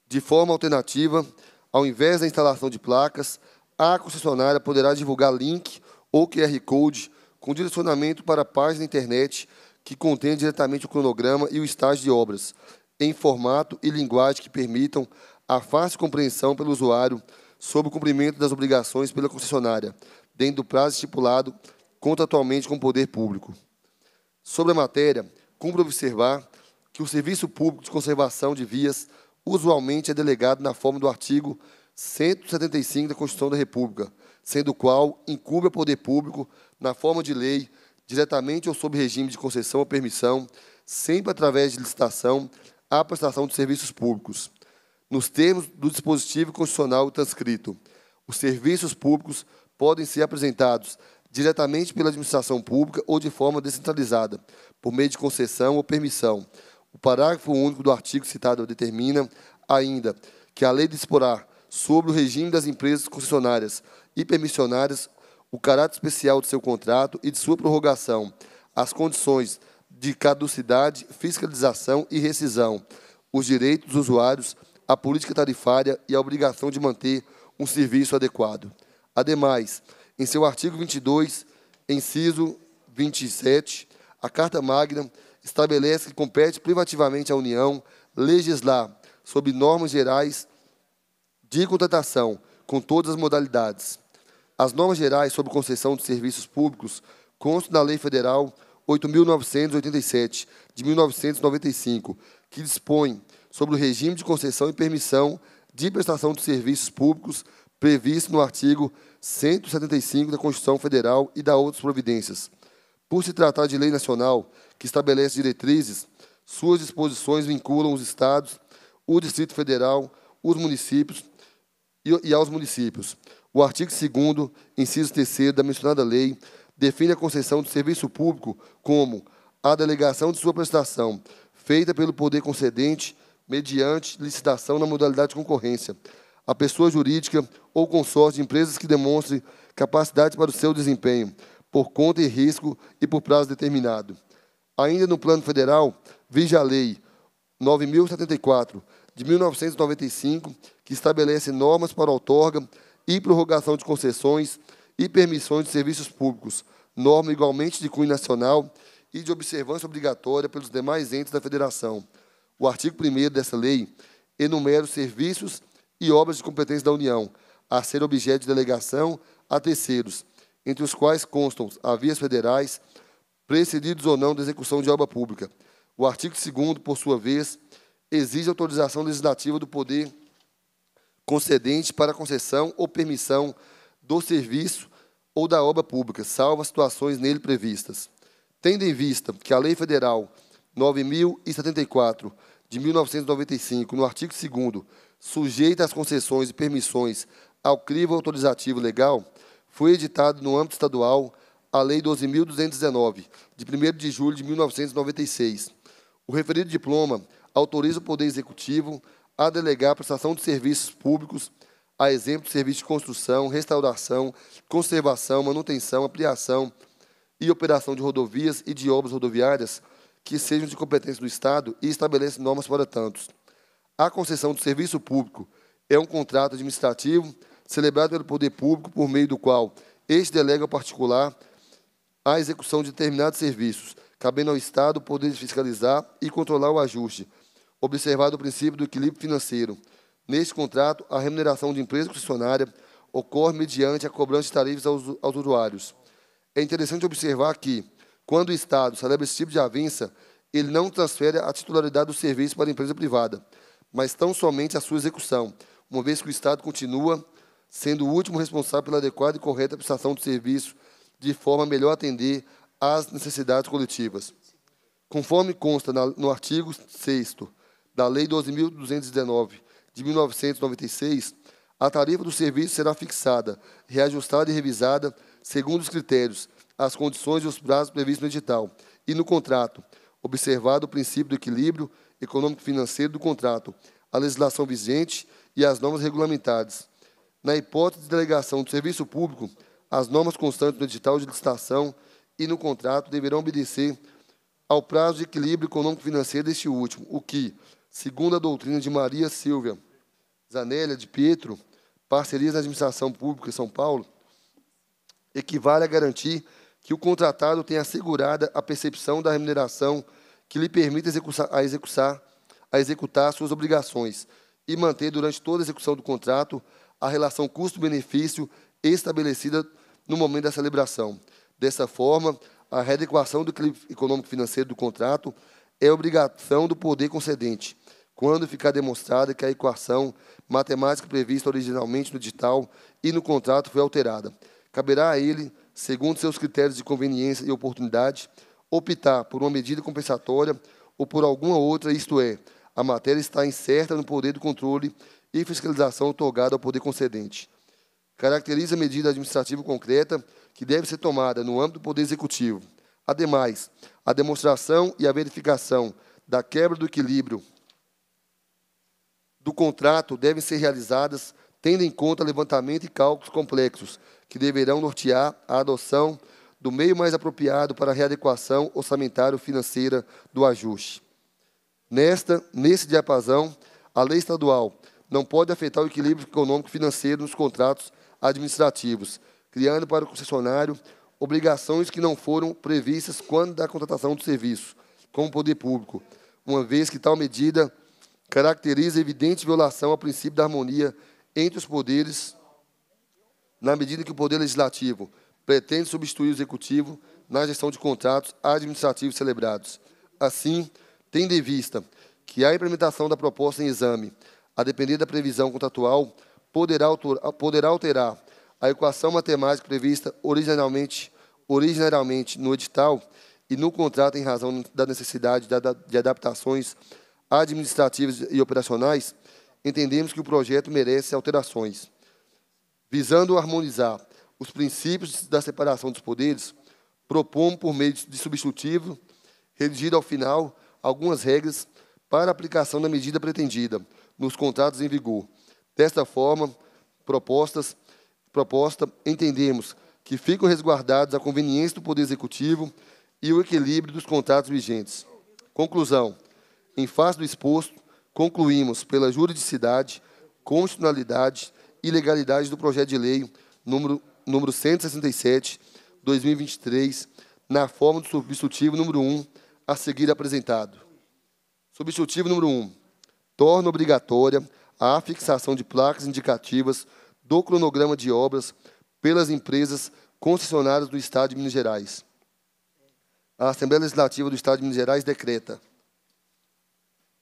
de forma alternativa, ao invés da instalação de placas, a concessionária poderá divulgar link ou QR Code com direcionamento para a página da internet que contém diretamente o cronograma e o estágio de obras, em formato e linguagem que permitam a fácil compreensão pelo usuário sobre o cumprimento das obrigações pela concessionária, dentro do prazo estipulado contratualmente com o poder público. Sobre a matéria, cumpre observar que o Serviço Público de Conservação de Vias usualmente é delegado na forma do artigo 175 da Constituição da República, sendo o qual incumbe ao poder público, na forma de lei, diretamente ou sob regime de concessão ou permissão, sempre através de licitação, a prestação de serviços públicos, nos termos do dispositivo constitucional transcrito. Os serviços públicos podem ser apresentados diretamente pela administração pública ou de forma descentralizada, por meio de concessão ou permissão. O parágrafo único do artigo citado determina ainda que a lei disporá sobre o regime das empresas concessionárias e permissionárias, o caráter especial do seu contrato e de sua prorrogação, as condições de caducidade, fiscalização e rescisão, os direitos dos usuários, a política tarifária e a obrigação de manter um serviço adequado. Ademais, em seu artigo 22, inciso 27, a Carta Magna estabelece que compete privativamente à União legislar sobre normas gerais de contratação, com todas as modalidades. As normas gerais sobre concessão de serviços públicos constam da Lei Federal 8.987, de 1995, que dispõe sobre o regime de concessão e permissão de prestação de serviços públicos previsto no artigo 175 da Constituição Federal e da outras providências. Por se tratar de lei nacional que estabelece diretrizes, suas disposições vinculam os estados, o Distrito Federal, os municípios e, e aos municípios. O artigo 2 inciso 3 da mencionada lei define a concessão do serviço público como a delegação de sua prestação, feita pelo poder concedente mediante licitação na modalidade de concorrência, a pessoa jurídica ou consórcio de empresas que demonstre capacidade para o seu desempenho, por conta e risco e por prazo determinado. Ainda no plano federal, vige a Lei 9.074, de 1995, que estabelece normas para outorga e prorrogação de concessões e permissões de serviços públicos, norma igualmente de cunho nacional e de observância obrigatória pelos demais entes da Federação. O artigo 1 dessa lei enumera os serviços e obras de competência da União, a ser objeto de delegação a terceiros, entre os quais constam as vias federais, precedidos ou não da execução de obra pública. O artigo 2 por sua vez, exige autorização legislativa do poder concedente para concessão ou permissão do serviço ou da obra pública, salvo as situações nele previstas. Tendo em vista que a Lei Federal 9074 de 1995, no artigo 2 sujeita as concessões e permissões ao crivo autorizativo legal, foi editado no âmbito estadual a Lei 12.219, de 1 de julho de 1996. O referido diploma autoriza o Poder Executivo a delegar a prestação de serviços públicos, a exemplo de serviços de construção, restauração, conservação, manutenção, ampliação e operação de rodovias e de obras rodoviárias que sejam de competência do Estado e estabelece normas para tantos. A concessão do serviço público é um contrato administrativo celebrado pelo poder público, por meio do qual este delega ao particular a execução de determinados serviços, cabendo ao Estado o poder de fiscalizar e controlar o ajuste, observado o princípio do equilíbrio financeiro. Neste contrato, a remuneração de empresa concessionária ocorre mediante a cobrança de tarifas aos, aos usuários. É interessante observar que, quando o Estado celebra esse tipo de avinça, ele não transfere a titularidade do serviço para a empresa privada, mas tão somente a sua execução, uma vez que o Estado continua sendo o último responsável pela adequada e correta prestação do serviço, de forma a melhor atender às necessidades coletivas. Conforme consta no artigo 6 da Lei 12.219, de 1996, a tarifa do serviço será fixada, reajustada e revisada segundo os critérios, as condições e os prazos previstos no edital e no contrato, observado o princípio do equilíbrio econômico-financeiro do contrato, a legislação vigente e as normas regulamentares, na hipótese de delegação do serviço público, as normas constantes no edital de licitação e no contrato deverão obedecer ao prazo de equilíbrio econômico-financeiro deste último, o que, segundo a doutrina de Maria Silvia Zanella de Pietro, Parcerias na Administração Pública em São Paulo, equivale a garantir que o contratado tenha assegurada a percepção da remuneração que lhe permita executar, a, executar, a executar suas obrigações e manter, durante toda a execução do contrato, a relação custo-benefício estabelecida no momento da celebração. Dessa forma, a readequação do clima econômico financeiro do contrato é obrigação do poder concedente, quando ficar demonstrada que a equação matemática prevista originalmente no digital e no contrato foi alterada. Caberá a ele, segundo seus critérios de conveniência e oportunidade, optar por uma medida compensatória ou por alguma outra, isto é, a matéria está incerta no poder do controle e fiscalização otorgada ao poder concedente. Caracteriza medida administrativa concreta que deve ser tomada no âmbito do Poder Executivo. Ademais, a demonstração e a verificação da quebra do equilíbrio do contrato devem ser realizadas tendo em conta levantamento e cálculos complexos, que deverão nortear a adoção do meio mais apropriado para a readequação orçamentário financeira do ajuste. Nesta, nesse diapasão, a lei estadual não pode afetar o equilíbrio econômico e financeiro nos contratos administrativos, criando para o concessionário obrigações que não foram previstas quando da contratação do serviço com o poder público, uma vez que tal medida caracteriza evidente violação ao princípio da harmonia entre os poderes, na medida que o poder legislativo pretende substituir o executivo na gestão de contratos administrativos celebrados. Assim, tendo em vista que a implementação da proposta em exame a depender da previsão contratual, poderá, poderá alterar a equação matemática prevista originalmente, originalmente no edital e no contrato em razão da necessidade de adaptações administrativas e operacionais, entendemos que o projeto merece alterações. Visando harmonizar os princípios da separação dos poderes, propomos, por meio de substitutivo, redigir ao final algumas regras para aplicação da medida pretendida, nos contratos em vigor. Desta forma, propostas, proposta, entendemos que ficam resguardados a conveniência do Poder Executivo e o equilíbrio dos contratos vigentes. Conclusão. Em face do exposto, concluímos pela juridicidade, constitucionalidade e legalidade do projeto de lei número, número 167, 2023, na forma do substitutivo número 1, a seguir apresentado. Substitutivo número 1 torna obrigatória a fixação de placas indicativas do cronograma de obras pelas empresas concessionárias do Estado de Minas Gerais. A Assembleia Legislativa do Estado de Minas Gerais decreta.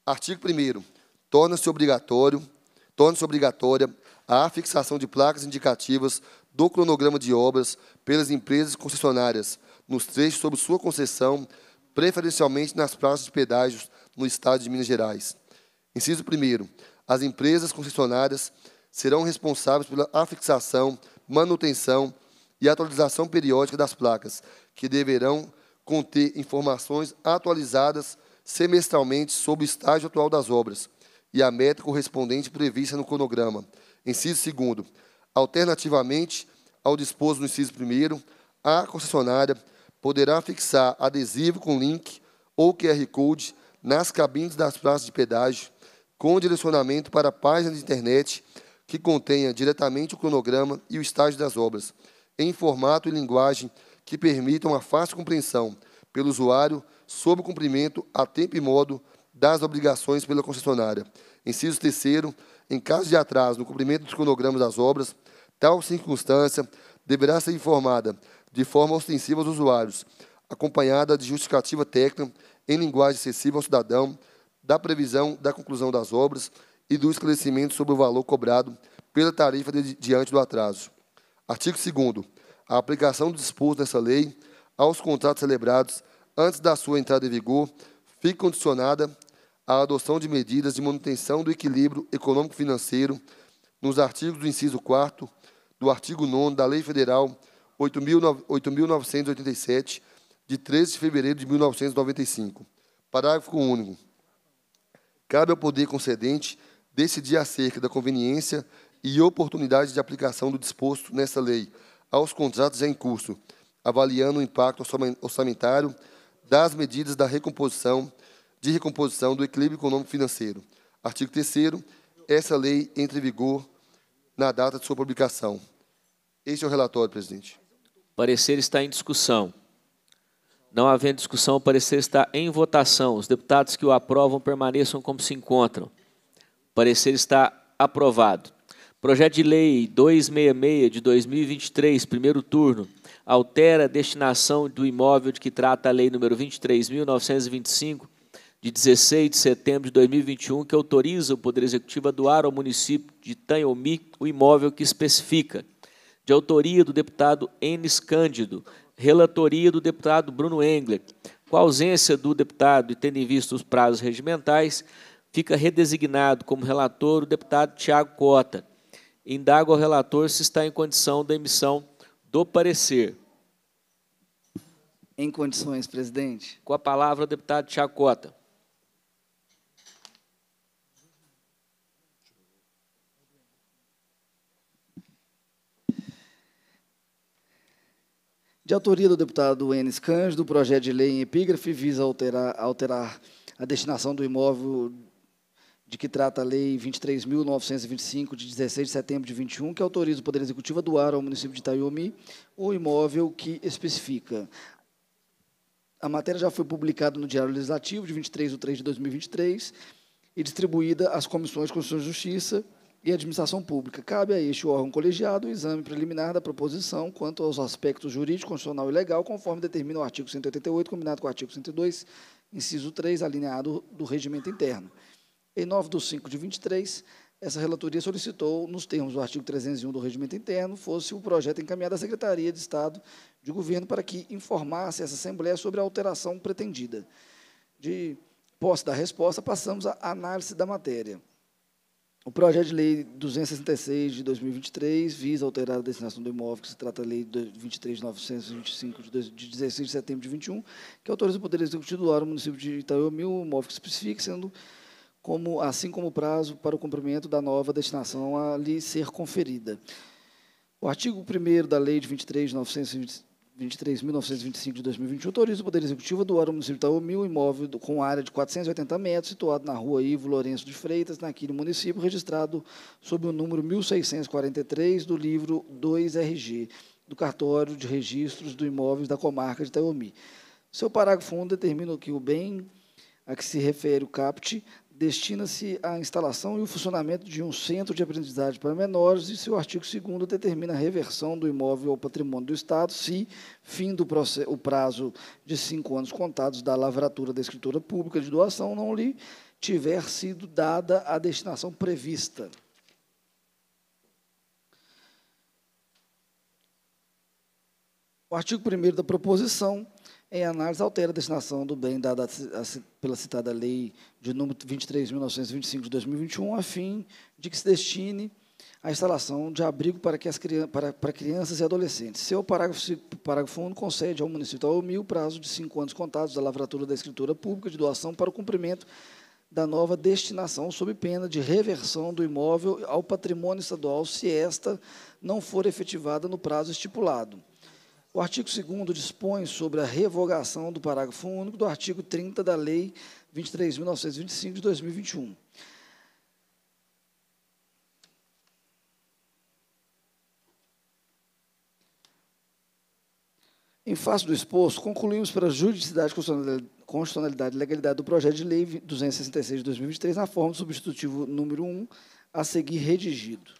Artigo 1 Torna-se obrigatório, torna-se obrigatória a fixação de placas indicativas do cronograma de obras pelas empresas concessionárias nos trechos sob sua concessão, preferencialmente nas praças de pedágios no Estado de Minas Gerais. Inciso 1. As empresas concessionárias serão responsáveis pela afixação, manutenção e atualização periódica das placas, que deverão conter informações atualizadas semestralmente sobre o estágio atual das obras e a meta correspondente prevista no cronograma. Inciso 2. Alternativamente ao disposto no inciso 1, a concessionária poderá fixar adesivo com link ou QR Code nas cabines das praças de pedágio com direcionamento para páginas de internet que contenha diretamente o cronograma e o estágio das obras, em formato e linguagem que permitam a fácil compreensão pelo usuário sobre o cumprimento a tempo e modo das obrigações pela concessionária. Inciso terceiro, em caso de atraso no cumprimento dos cronogramas das obras, tal circunstância deverá ser informada de forma ostensiva aos usuários, acompanhada de justificativa técnica em linguagem acessível ao cidadão da previsão da conclusão das obras e do esclarecimento sobre o valor cobrado pela tarifa de, diante do atraso. Artigo 2 A aplicação do disposto nessa lei aos contratos celebrados antes da sua entrada em vigor fica condicionada à adoção de medidas de manutenção do equilíbrio econômico-financeiro nos artigos do inciso 4 do artigo 9 da Lei Federal 8.987, de 13 de fevereiro de 1995. Parágrafo único. Cabe ao poder concedente decidir acerca da conveniência e oportunidade de aplicação do disposto nessa lei aos contratos em curso, avaliando o impacto orçamentário das medidas da recomposição, de recomposição do equilíbrio econômico-financeiro. Artigo 3 essa lei entra em vigor na data de sua publicação. Este é o relatório, presidente. O parecer está em discussão. Não havendo discussão, o parecer está em votação. Os deputados que o aprovam permaneçam como se encontram. O parecer está aprovado. Projeto de Lei 266 de 2023, primeiro turno, altera a destinação do imóvel de que trata a Lei número 23.925, de 16 de setembro de 2021, que autoriza o Poder Executivo a doar ao município de Tanhomi o imóvel que especifica. De autoria do deputado Enes Cândido, relatoria do deputado Bruno Engler. Com a ausência do deputado e tendo em vista os prazos regimentais, fica redesignado como relator o deputado Tiago Cota. Indago ao relator se está em condição da emissão do parecer. Em condições, presidente. Com a palavra, o deputado Tiago Cota. de autoria do deputado Enes Cães, do projeto de lei em epígrafe, visa alterar, alterar a destinação do imóvel de que trata a Lei 23.925, de 16 de setembro de 21, que autoriza o Poder Executivo a doar ao município de Itaiomi o imóvel que especifica. A matéria já foi publicada no Diário Legislativo, de 23 de 3 de 2023, e distribuída às comissões de Constituição e Justiça, e Administração Pública. Cabe a este órgão colegiado o exame preliminar da proposição quanto aos aspectos jurídico, constitucional e legal, conforme determina o artigo 188, combinado com o artigo 102, inciso 3, alineado do regimento interno. Em 9 de 5 de 23, essa relatoria solicitou, nos termos do artigo 301 do regimento interno, fosse o projeto encaminhado à Secretaria de Estado de Governo para que informasse essa Assembleia sobre a alteração pretendida. De posse da resposta, passamos à análise da matéria. O projeto de lei 266 de 2023 visa alterar a destinação do imóvel, que se trata da lei 23.925 de 16 de setembro de 21, que autoriza o Poder Executivo do ao município de Itaú mil imóvel que se sendo como, assim como o prazo para o cumprimento da nova destinação a lhe ser conferida. O artigo 1 da lei de 23.925 23.925 de 2021, autoriza o Poder Executivo do doar municipal município de Itaomil um imóvel com área de 480 metros, situado na rua Ivo Lourenço de Freitas, naquele município, registrado sob o número 1643 do livro 2RG, do cartório de registros do imóveis da comarca de Itaomi. Seu parágrafo 1 determina que o bem a que se refere o CAPT destina-se à instalação e o funcionamento de um centro de aprendizagem para menores e seu artigo 2 determina a reversão do imóvel ao patrimônio do Estado se, fim do processo, o prazo de cinco anos contados da lavratura da escritura pública de doação, não lhe tiver sido dada a destinação prevista. O artigo 1 da proposição em é análise, altera a destinação do bem dada pela citada lei de número 23.925 de 2021, a fim de que se destine à instalação de abrigo para, que as, para, para crianças e adolescentes. Seu parágrafo, parágrafo 1 concede ao município ao mil o prazo de cinco anos contados da lavratura da escritura pública de doação para o cumprimento da nova destinação, sob pena de reversão do imóvel ao patrimônio estadual, se esta não for efetivada no prazo estipulado. O artigo 2 dispõe sobre a revogação do parágrafo único do artigo 30 da Lei 23.925 de 2021. Em face do exposto, concluímos para a juridicidade, constitucionalidade e legalidade do projeto de lei 266 de 2023, na forma do substitutivo número 1, a seguir redigido.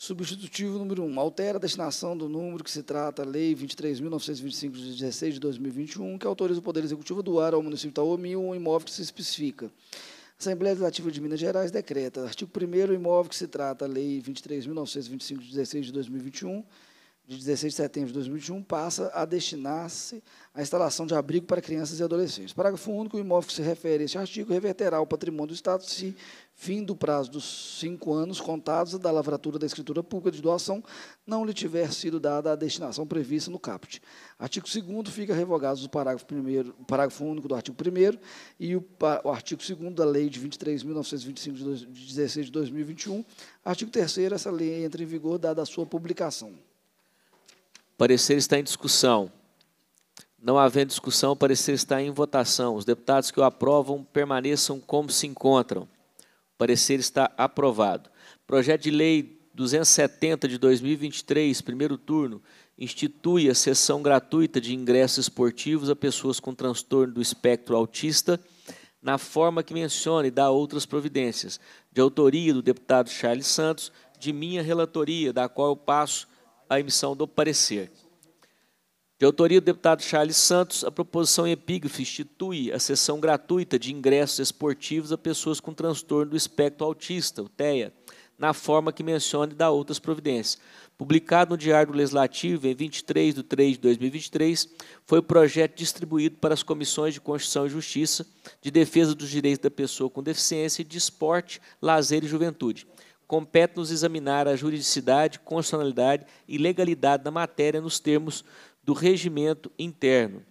Substitutivo número 1. Um, altera a destinação do número que se trata a Lei 23.925, de 16 de 2021, que autoriza o Poder Executivo doar ao município de um imóvel que se especifica. Assembleia Legislativa de Minas Gerais decreta, artigo 1 o imóvel que se trata a Lei 23.925, de 16 de 2021, de 16 de setembro de 2021, passa a destinar-se à instalação de abrigo para crianças e adolescentes. Parágrafo único, o imóvel que se refere a este artigo reverterá ao patrimônio do Estado se, fim do prazo dos cinco anos contados da lavratura da escritura pública de doação, não lhe tiver sido dada a destinação prevista no caput. Artigo 2 fica revogado o parágrafo, primeiro, o parágrafo único do artigo 1 e o, o artigo 2 da Lei de 23.925, de 16 de 2021. Artigo 3 essa lei entra em vigor dada a sua publicação parecer está em discussão. Não havendo discussão, o parecer está em votação. Os deputados que o aprovam permaneçam como se encontram. O parecer está aprovado. Projeto de Lei 270 de 2023, primeiro turno, institui a sessão gratuita de ingressos esportivos a pessoas com transtorno do espectro autista, na forma que menciona e dá outras providências, de autoria do deputado Charles Santos, de minha relatoria, da qual eu passo a emissão do parecer. De autoria do deputado Charles Santos, a proposição em epígrafe institui a sessão gratuita de ingressos esportivos a pessoas com transtorno do espectro autista, o TEA, na forma que menciona e dá outras providências. Publicado no Diário Legislativo em 23 de 3 de 2023, foi o projeto distribuído para as comissões de Constituição e Justiça, de Defesa dos Direitos da Pessoa com Deficiência e de Esporte, Lazer e Juventude compete-nos examinar a juridicidade, constitucionalidade e legalidade da matéria nos termos do regimento interno.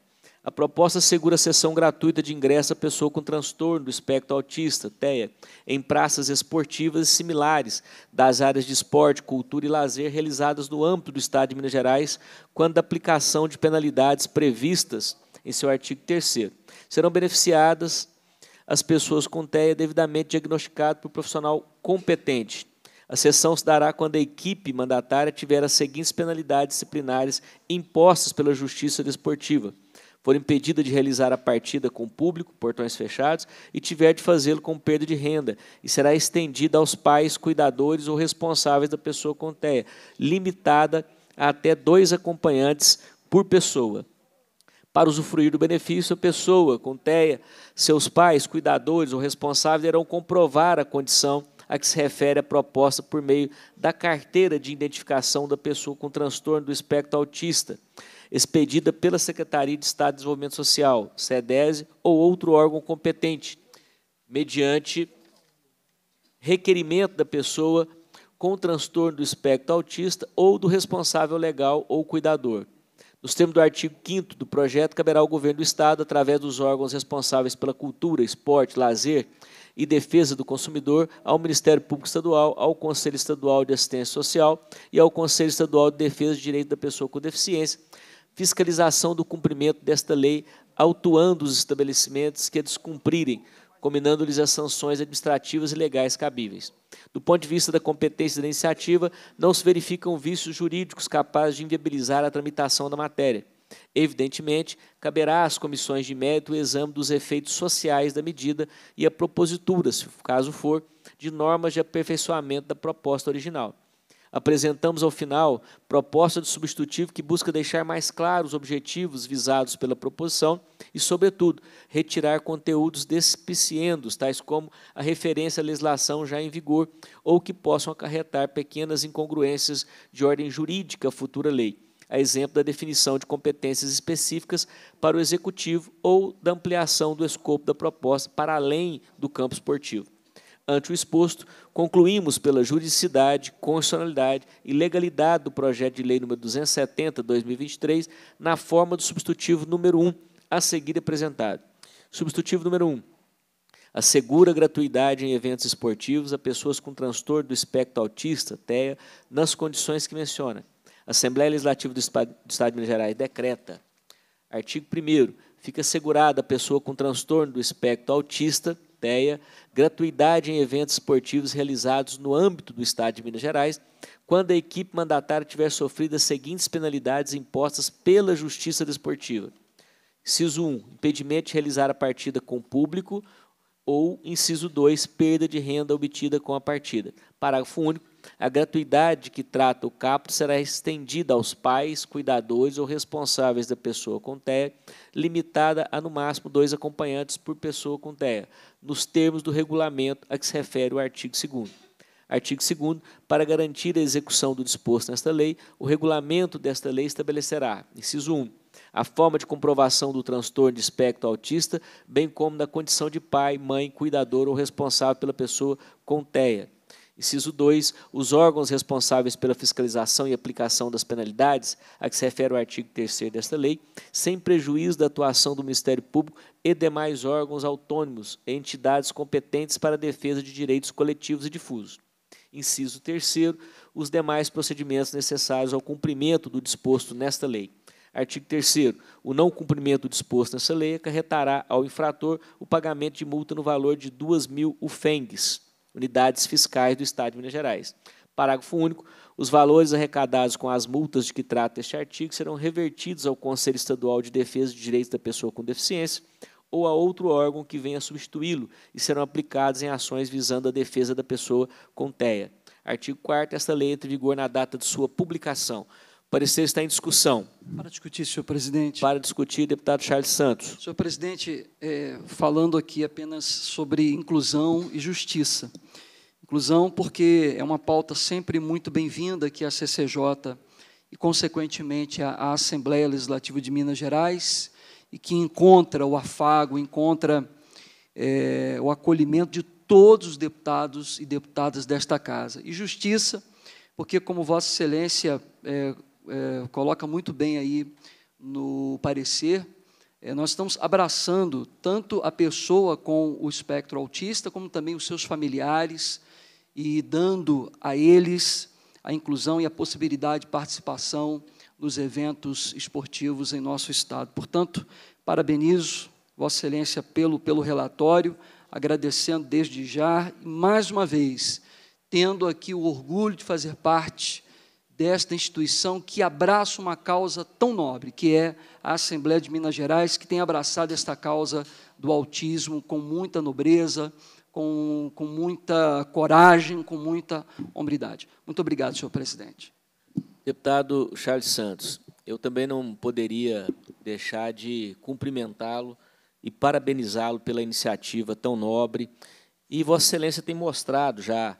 A proposta assegura a sessão gratuita de ingresso à pessoa com transtorno do espectro autista, TEA, em praças esportivas e similares das áreas de esporte, cultura e lazer realizadas no âmbito do Estado de Minas Gerais, quando a aplicação de penalidades previstas em seu artigo 3 serão beneficiadas as pessoas com TEA devidamente diagnosticado por profissional competente. A sessão se dará quando a equipe mandatária tiver as seguintes penalidades disciplinares impostas pela Justiça Desportiva. For impedida de realizar a partida com o público, portões fechados, e tiver de fazê-lo com perda de renda, e será estendida aos pais, cuidadores ou responsáveis da pessoa com TEA, limitada a até dois acompanhantes por pessoa. Para usufruir do benefício, a pessoa com TEA, seus pais, cuidadores ou responsáveis irão comprovar a condição a que se refere a proposta por meio da carteira de identificação da pessoa com transtorno do espectro autista, expedida pela Secretaria de Estado de Desenvolvimento Social, SEDESE, ou outro órgão competente, mediante requerimento da pessoa com transtorno do espectro autista ou do responsável legal ou cuidador. Nos termos do artigo 5 do projeto, caberá ao governo do Estado, através dos órgãos responsáveis pela cultura, esporte, lazer e defesa do consumidor, ao Ministério Público Estadual, ao Conselho Estadual de Assistência Social e ao Conselho Estadual de Defesa do Direito da Pessoa com Deficiência, fiscalização do cumprimento desta lei, autuando os estabelecimentos que a descumprirem, combinando-lhes as sanções administrativas e legais cabíveis. Do ponto de vista da competência da iniciativa, não se verificam vícios jurídicos capazes de inviabilizar a tramitação da matéria. Evidentemente, caberá às comissões de mérito o exame dos efeitos sociais da medida e a propositura, se o caso for, de normas de aperfeiçoamento da proposta original. Apresentamos ao final proposta de substitutivo que busca deixar mais claros os objetivos visados pela proposição e, sobretudo, retirar conteúdos despiciendos, tais como a referência à legislação já em vigor ou que possam acarretar pequenas incongruências de ordem jurídica à futura lei a exemplo da definição de competências específicas para o executivo ou da ampliação do escopo da proposta para além do campo esportivo. Ante o exposto, concluímos pela juridicidade, constitucionalidade e legalidade do projeto de lei número 270/2023 na forma do substitutivo número 1 a seguir apresentado. Substitutivo número 1. Assegura gratuidade em eventos esportivos a pessoas com transtorno do espectro autista, TEA, nas condições que menciona. Assembleia Legislativa do Estado de Minas Gerais decreta. Artigo 1 Fica assegurada a pessoa com transtorno do espectro autista plateia, gratuidade em eventos esportivos realizados no âmbito do Estado de Minas Gerais, quando a equipe mandatária tiver sofrido as seguintes penalidades impostas pela Justiça Desportiva. Inciso 1, impedimento de realizar a partida com público, ou inciso 2, perda de renda obtida com a partida. Parágrafo único a gratuidade que trata o capo será estendida aos pais, cuidadores ou responsáveis da pessoa com TEA, limitada a no máximo dois acompanhantes por pessoa com TEA, nos termos do regulamento a que se refere o artigo 2. Artigo 2 Para garantir a execução do disposto nesta lei, o regulamento desta lei estabelecerá, inciso 1, a forma de comprovação do transtorno de espectro autista, bem como da condição de pai, mãe, cuidador ou responsável pela pessoa com TEA. Inciso 2. Os órgãos responsáveis pela fiscalização e aplicação das penalidades, a que se refere o artigo 3 desta lei, sem prejuízo da atuação do Ministério Público e demais órgãos autônomos e entidades competentes para a defesa de direitos coletivos e difusos. Inciso 3. Os demais procedimentos necessários ao cumprimento do disposto nesta lei. Artigo 3. O não cumprimento do disposto nesta lei acarretará ao infrator o pagamento de multa no valor de 2 mil ufengues unidades fiscais do Estado de Minas Gerais. Parágrafo único. Os valores arrecadados com as multas de que trata este artigo serão revertidos ao Conselho Estadual de Defesa de Direitos da Pessoa com Deficiência ou a outro órgão que venha substituí-lo e serão aplicados em ações visando a defesa da pessoa com TEA. Artigo 4 Esta lei entra em vigor na data de sua publicação. O parecer está em discussão. Para discutir, senhor presidente. Para discutir, deputado Charles Santos. Senhor presidente, é, falando aqui apenas sobre inclusão e justiça. Inclusão, porque é uma pauta sempre muito bem-vinda que é a CCJ e, consequentemente, a Assembleia Legislativa de Minas Gerais, e que encontra o afago, encontra é, o acolhimento de todos os deputados e deputadas desta casa. E justiça, porque, como Vossa Excelência é, é, coloca muito bem aí no parecer, é, nós estamos abraçando tanto a pessoa com o espectro autista, como também os seus familiares, e dando a eles a inclusão e a possibilidade de participação nos eventos esportivos em nosso estado. Portanto, parabenizo Vossa Excelência pelo, pelo relatório, agradecendo desde já e mais uma vez tendo aqui o orgulho de fazer parte desta instituição que abraça uma causa tão nobre, que é a Assembleia de Minas Gerais, que tem abraçado esta causa do autismo com muita nobreza, com, com muita coragem, com muita hombridade. Muito obrigado, senhor presidente. Deputado Charles Santos, eu também não poderia deixar de cumprimentá-lo e parabenizá-lo pela iniciativa tão nobre. E Vossa Excelência tem mostrado já,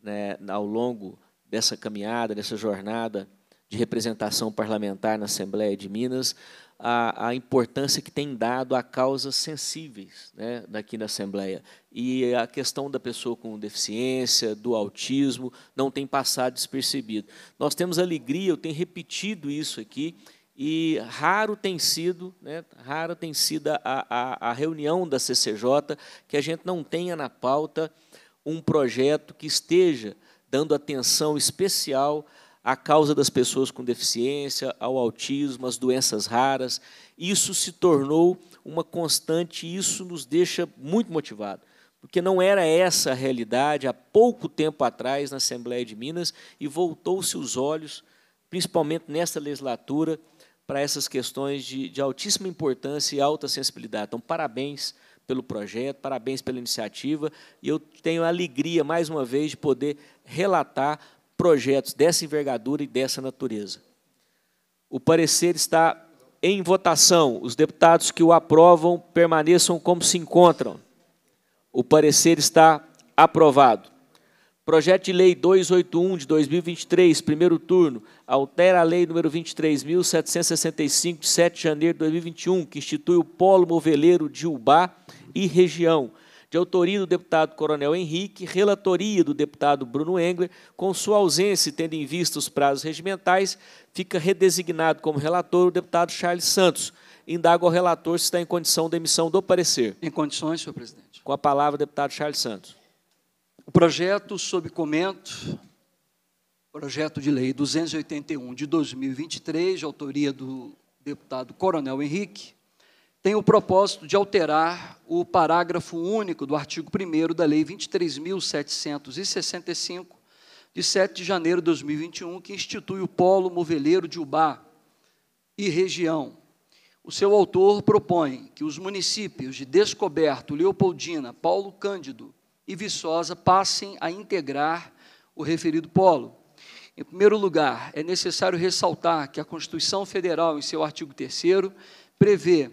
né, ao longo dessa caminhada, dessa jornada de representação parlamentar na Assembleia de Minas, a, a, importância que tem dado a causas sensíveis né, daqui na Assembleia. E a questão da pessoa com deficiência, do autismo, não tem passado despercebido. Nós temos alegria, eu tenho repetido isso aqui, e raro tem sido, né, raro tem sido a, a, a reunião da CCJ que a gente não tenha na pauta um projeto que esteja dando atenção especial à causa das pessoas com deficiência, ao autismo, às doenças raras. Isso se tornou uma constante, isso nos deixa muito motivados, porque não era essa a realidade há pouco tempo atrás na Assembleia de Minas e voltou-se os olhos, principalmente nesta legislatura, para essas questões de, de altíssima importância e alta sensibilidade. Então, parabéns pelo projeto, parabéns pela iniciativa, e eu tenho a alegria, mais uma vez, de poder relatar projetos dessa envergadura e dessa natureza. O parecer está em votação. Os deputados que o aprovam permaneçam como se encontram. O parecer está aprovado. Projeto de Lei 281 de 2023, primeiro turno, altera a Lei número 23.765, de 7 de janeiro de 2021, que institui o Polo Moveleiro de Ubá e região, de autoria do deputado Coronel Henrique, relatoria do deputado Bruno Engler, com sua ausência, tendo em vista os prazos regimentais, fica redesignado como relator o deputado Charles Santos. Indago ao relator se está em condição de emissão do parecer. Em condições, senhor presidente. Com a palavra, deputado Charles Santos. O projeto sob comento, projeto de lei 281 de 2023, de autoria do deputado Coronel Henrique, tem o propósito de alterar o parágrafo único do artigo 1 da Lei 23.765, de 7 de janeiro de 2021, que institui o Polo Moveleiro de Ubá e região. O seu autor propõe que os municípios de Descoberto, Leopoldina, Paulo Cândido e Viçosa passem a integrar o referido polo. Em primeiro lugar, é necessário ressaltar que a Constituição Federal, em seu artigo 3 prevê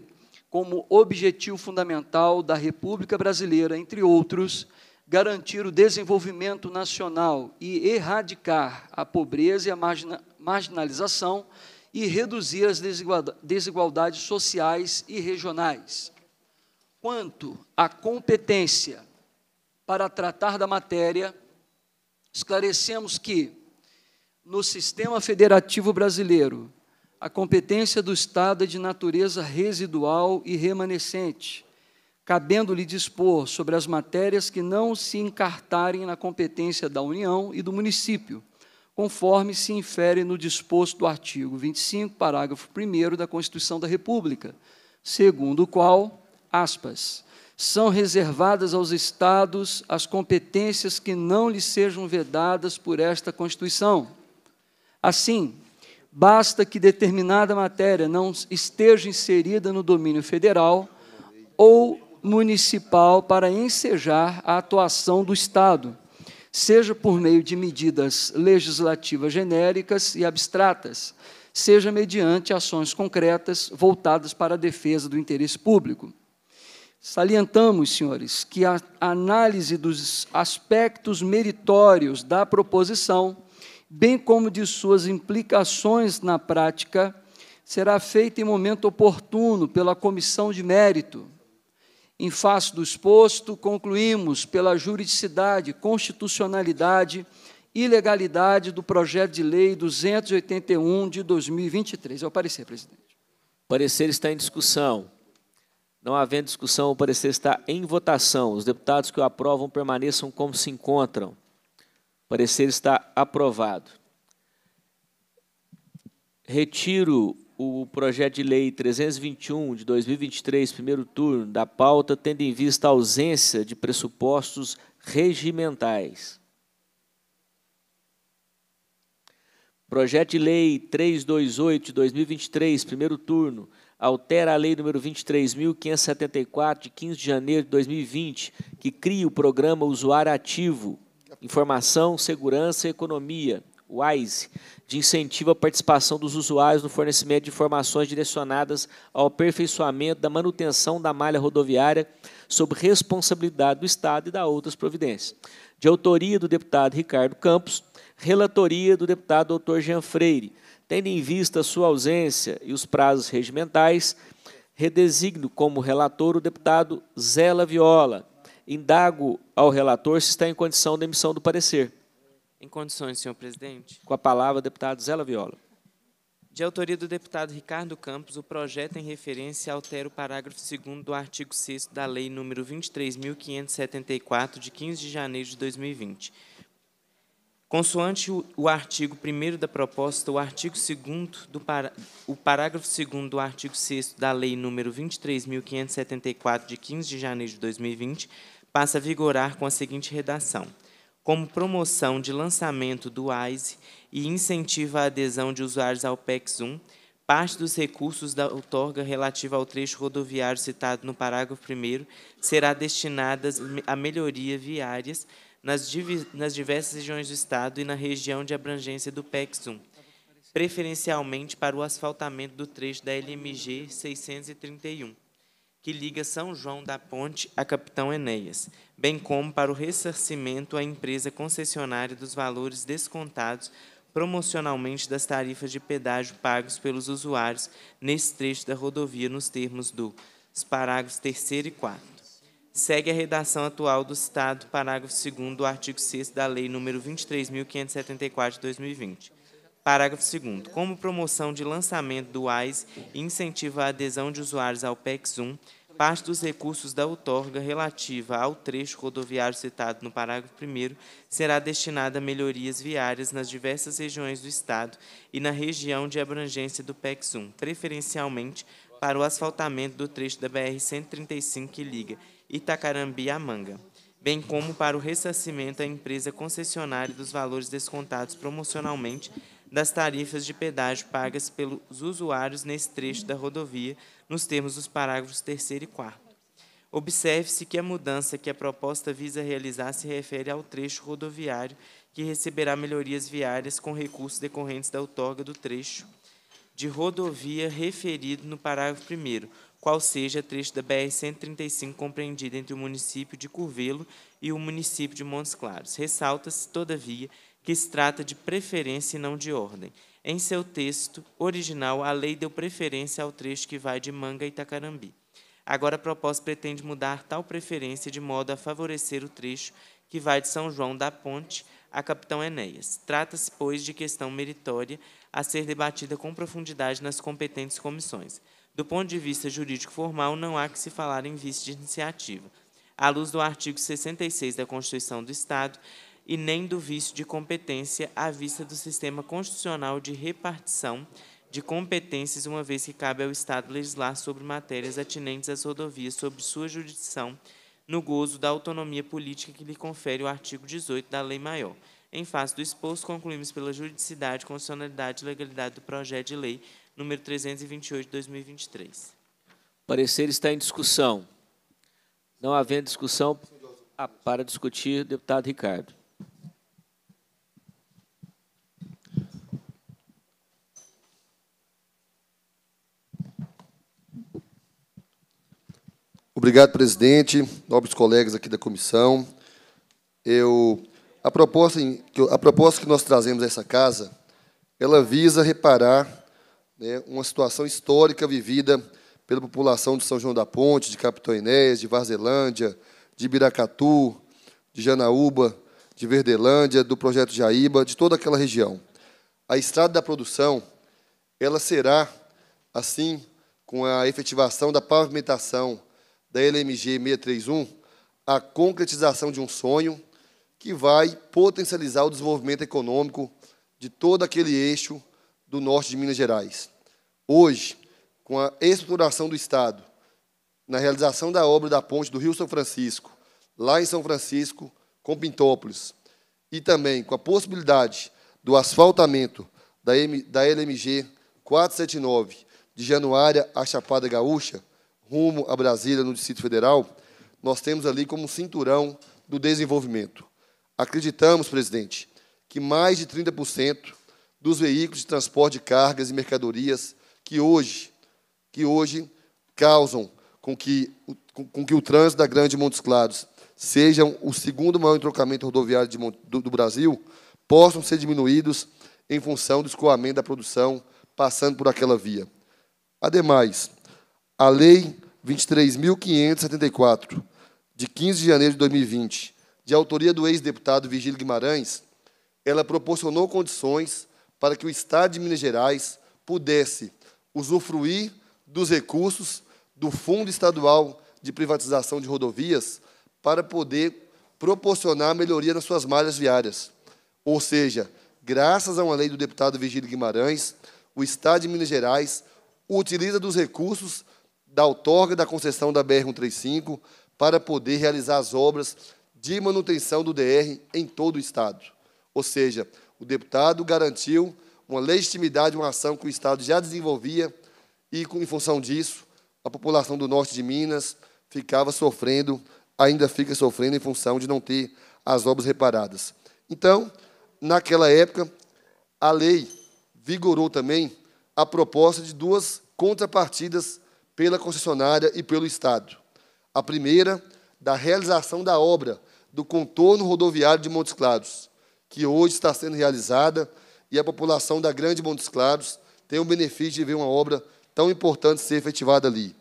como objetivo fundamental da República Brasileira, entre outros, garantir o desenvolvimento nacional e erradicar a pobreza e a marginalização e reduzir as desigualdades sociais e regionais. Quanto à competência para tratar da matéria, esclarecemos que, no sistema federativo brasileiro, a competência do Estado é de natureza residual e remanescente, cabendo-lhe dispor sobre as matérias que não se encartarem na competência da União e do município, conforme se infere no disposto do artigo 25, parágrafo 1 da Constituição da República, segundo o qual, aspas, são reservadas aos Estados as competências que não lhes sejam vedadas por esta Constituição. Assim, basta que determinada matéria não esteja inserida no domínio federal ou municipal para ensejar a atuação do Estado, seja por meio de medidas legislativas genéricas e abstratas, seja mediante ações concretas voltadas para a defesa do interesse público. Salientamos, senhores, que a análise dos aspectos meritórios da proposição bem como de suas implicações na prática, será feita em momento oportuno pela comissão de mérito. Em face do exposto, concluímos pela juridicidade, constitucionalidade e legalidade do projeto de lei 281 de 2023. É o parecer, presidente. O parecer está em discussão. Não havendo discussão, o parecer está em votação. Os deputados que o aprovam permaneçam como se encontram. Parecer está aprovado. Retiro o projeto de lei 321 de 2023, primeiro turno, da pauta, tendo em vista a ausência de pressupostos regimentais. Projeto de lei 328 de 2023, primeiro turno, altera a lei número 23574 de 15 de janeiro de 2020, que cria o programa Usuário Ativo Informação, Segurança e Economia, WISE, de incentivo à participação dos usuários no fornecimento de informações direcionadas ao aperfeiçoamento da manutenção da malha rodoviária sob responsabilidade do Estado e da outras providências. De autoria do deputado Ricardo Campos, relatoria do deputado doutor Jean Freire. Tendo em vista a sua ausência e os prazos regimentais, redesigno como relator o deputado Zela Viola indago ao relator se está em condição de emissão do parecer. Em condições, senhor presidente. Com a palavra, deputado Zela Viola. De autoria do deputado Ricardo Campos, o projeto em referência altera o parágrafo 2 do artigo 6 da Lei nº 23.574, de 15 de janeiro de 2020. Consoante o, artigo 1 da proposta, o artigo 2 do para, o parágrafo 2 do artigo 6 da Lei nº 23.574, de 15 de janeiro de 2020, passa a vigorar com a seguinte redação: como promoção de lançamento do AISE e incentiva a adesão de usuários ao PEX 1, parte dos recursos da outorga relativa ao trecho rodoviário citado no parágrafo 1 será destinada à melhoria viárias nas, nas diversas regiões do Estado e na região de abrangência do PEX 1, preferencialmente para o asfaltamento do trecho da LMG 631 que liga São João da Ponte a Capitão Enéas, bem como para o ressarcimento à empresa concessionária dos valores descontados promocionalmente das tarifas de pedágio pagos pelos usuários nesse trecho da rodovia nos termos do parágrafos 3 e 4. Segue a redação atual do citado parágrafo 2 do artigo 6 da Lei nº 23.574 de 2020. Parágrafo 2 Como promoção de lançamento do AIS e incentivo à adesão de usuários ao PEX 1, parte dos recursos da outorga relativa ao trecho rodoviário citado no parágrafo 1 será destinada a melhorias viárias nas diversas regiões do Estado e na região de abrangência do PEX 1, preferencialmente para o asfaltamento do trecho da BR-135 que liga Itacarambi a Manga, bem como para o ressarcimento à empresa concessionária dos valores descontados promocionalmente das tarifas de pedágio pagas pelos usuários nesse trecho da rodovia nos termos dos parágrafos 3 e 4. Observe-se que a mudança que a proposta visa realizar se refere ao trecho rodoviário, que receberá melhorias viárias com recursos decorrentes da outorga do trecho de rodovia referido no parágrafo 1, qual seja trecho da BR-135 compreendida entre o município de Curvelo e o município de Montes Claros. Ressalta-se, todavia, que se trata de preferência e não de ordem. Em seu texto original, a lei deu preferência ao trecho que vai de Manga e Itacarambi. Agora, a proposta pretende mudar tal preferência de modo a favorecer o trecho que vai de São João da Ponte a Capitão Enéas. Trata-se, pois, de questão meritória a ser debatida com profundidade nas competentes comissões. Do ponto de vista jurídico formal, não há que se falar em vício de iniciativa. À luz do artigo 66 da Constituição do Estado, e nem do vício de competência à vista do sistema constitucional de repartição de competências, uma vez que cabe ao Estado legislar sobre matérias atinentes às rodovias sob sua jurisdição, no gozo da autonomia política que lhe confere o artigo 18 da Lei Maior. Em face do exposto, concluímos pela juridicidade, constitucionalidade e legalidade do projeto de lei número 328 de 2023. O parecer está em discussão. Não havendo discussão, ah, para discutir, deputado Ricardo. Obrigado, presidente, nobres colegas aqui da comissão. Eu, a, proposta a proposta que nós trazemos a essa casa, ela visa reparar né, uma situação histórica vivida pela população de São João da Ponte, de Capitão Inés, de Varzelândia, de Biracatu, de Janaúba, de Verdelândia, do Projeto Jaíba, de toda aquela região. A estrada da produção, ela será, assim, com a efetivação da pavimentação da LMG 631 a concretização de um sonho que vai potencializar o desenvolvimento econômico de todo aquele eixo do norte de Minas Gerais. Hoje, com a estruturação do Estado, na realização da obra da ponte do Rio São Francisco, lá em São Francisco, com Pintópolis, e também com a possibilidade do asfaltamento da, M, da LMG 479 de Januária à Chapada Gaúcha, rumo a Brasília, no Distrito Federal, nós temos ali como cinturão do desenvolvimento. Acreditamos, presidente, que mais de 30% dos veículos de transporte de cargas e mercadorias que hoje, que hoje causam com que, com, com que o trânsito da Grande Montes Claros seja o segundo maior entrocamento rodoviário de, do, do Brasil, possam ser diminuídos em função do escoamento da produção passando por aquela via. Ademais, a Lei 23.574, de 15 de janeiro de 2020, de autoria do ex-deputado Virgílio Guimarães, ela proporcionou condições para que o Estado de Minas Gerais pudesse usufruir dos recursos do Fundo Estadual de Privatização de Rodovias para poder proporcionar melhoria nas suas malhas viárias. Ou seja, graças a uma lei do deputado Virgílio Guimarães, o Estado de Minas Gerais utiliza dos recursos da outorga da concessão da BR-135 para poder realizar as obras de manutenção do DR em todo o Estado. Ou seja, o deputado garantiu uma legitimidade, uma ação que o Estado já desenvolvia e, em função disso, a população do norte de Minas ficava sofrendo, ainda fica sofrendo em função de não ter as obras reparadas. Então, naquela época, a lei vigorou também a proposta de duas contrapartidas pela concessionária e pelo Estado. A primeira, da realização da obra do contorno rodoviário de Montes Claros, que hoje está sendo realizada e a população da Grande Montes Claros tem o benefício de ver uma obra tão importante ser efetivada ali.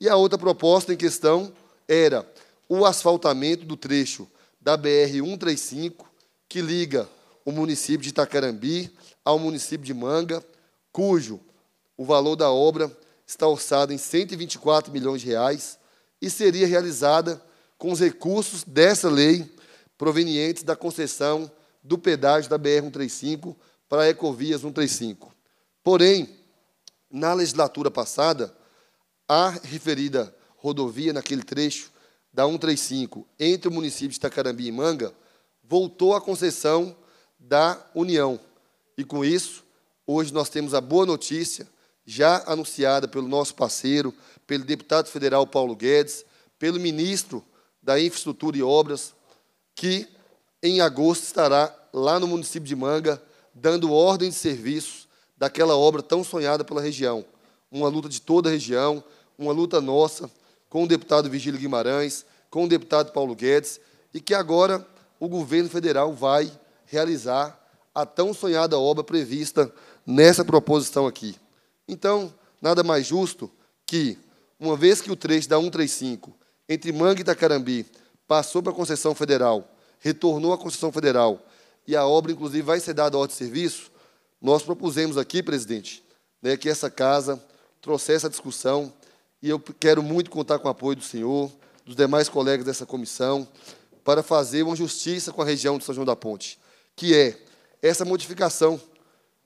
E a outra proposta em questão era o asfaltamento do trecho da BR-135, que liga o município de Itacarambi ao município de Manga, cujo o valor da obra está orçada em 124 milhões de reais e seria realizada com os recursos dessa lei provenientes da concessão do pedágio da BR-135 para a Ecovias 135. Porém, na legislatura passada, a referida rodovia naquele trecho da 135 entre o município de Itacarambi e Manga voltou à concessão da União. E com isso, hoje nós temos a boa notícia já anunciada pelo nosso parceiro, pelo deputado federal Paulo Guedes, pelo ministro da Infraestrutura e Obras, que em agosto estará lá no município de Manga, dando ordem de serviços daquela obra tão sonhada pela região. Uma luta de toda a região, uma luta nossa, com o deputado Vigílio Guimarães, com o deputado Paulo Guedes, e que agora o governo federal vai realizar a tão sonhada obra prevista nessa proposição aqui. Então, nada mais justo que, uma vez que o trecho da 135, entre Mangue e Itacarambi, passou para a concessão federal, retornou à concessão federal, e a obra, inclusive, vai ser dada à ordem de serviço, nós propusemos aqui, presidente, né, que essa casa trouxesse essa discussão, e eu quero muito contar com o apoio do senhor, dos demais colegas dessa comissão, para fazer uma justiça com a região de São João da Ponte, que é essa modificação,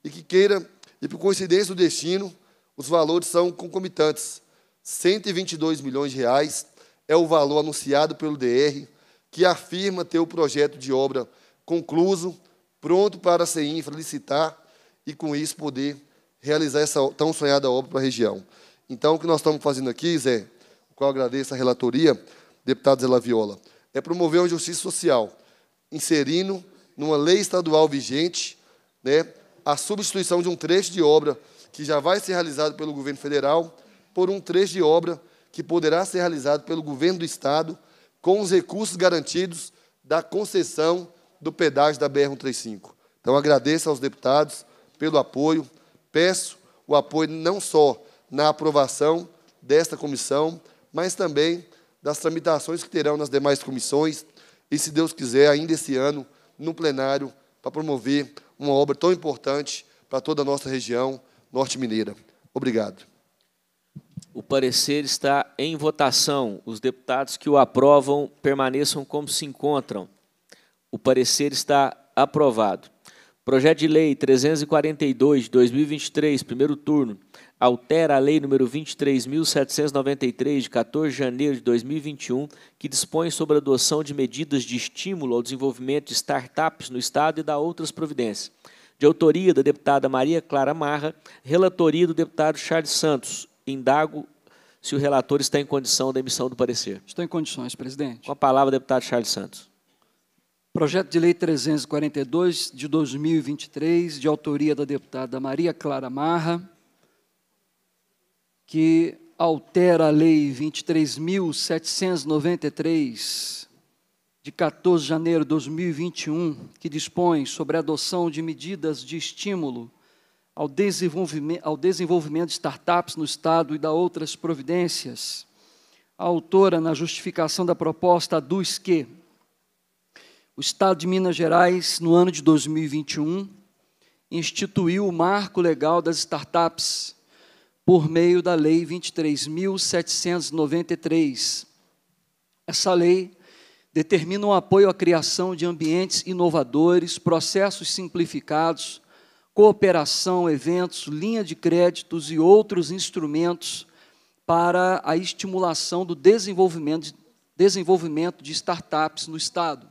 e que queira e por coincidência do destino, os valores são concomitantes. 122 milhões de reais é o valor anunciado pelo DR, que afirma ter o projeto de obra concluído, pronto para ser infra licitar e com isso poder realizar essa tão sonhada obra para a região. Então, o que nós estamos fazendo aqui, Zé, o qual agradeço a relatoria, deputado Zé Laviola, é promover uma justiça social, inserindo numa lei estadual vigente, né, a substituição de um trecho de obra que já vai ser realizado pelo governo federal por um trecho de obra que poderá ser realizado pelo governo do Estado com os recursos garantidos da concessão do pedágio da BR-135. Então, agradeço aos deputados pelo apoio, peço o apoio não só na aprovação desta comissão, mas também das tramitações que terão nas demais comissões e, se Deus quiser, ainda esse ano, no plenário, para promover uma obra tão importante para toda a nossa região norte mineira. Obrigado. O parecer está em votação. Os deputados que o aprovam permaneçam como se encontram. O parecer está aprovado. Projeto de Lei 342 de 2023, primeiro turno, altera a Lei nº 23.793, de 14 de janeiro de 2021, que dispõe sobre a adoção de medidas de estímulo ao desenvolvimento de startups no Estado e da outras providências. De autoria da deputada Maria Clara Marra, relatoria do deputado Charles Santos. Indago se o relator está em condição da emissão do parecer. Estou em condições, presidente. Com a palavra, deputado Charles Santos. Projeto de Lei 342, de 2023, de autoria da deputada Maria Clara Marra, que altera a Lei 23.793, de 14 de janeiro de 2021, que dispõe sobre a adoção de medidas de estímulo ao desenvolvimento, ao desenvolvimento de startups no Estado e da outras providências, a autora, na justificação da proposta, aduz que o Estado de Minas Gerais, no ano de 2021, instituiu o marco legal das startups por meio da Lei 23.793. Essa lei determina um apoio à criação de ambientes inovadores, processos simplificados, cooperação, eventos, linha de créditos e outros instrumentos para a estimulação do desenvolvimento, desenvolvimento de startups no Estado.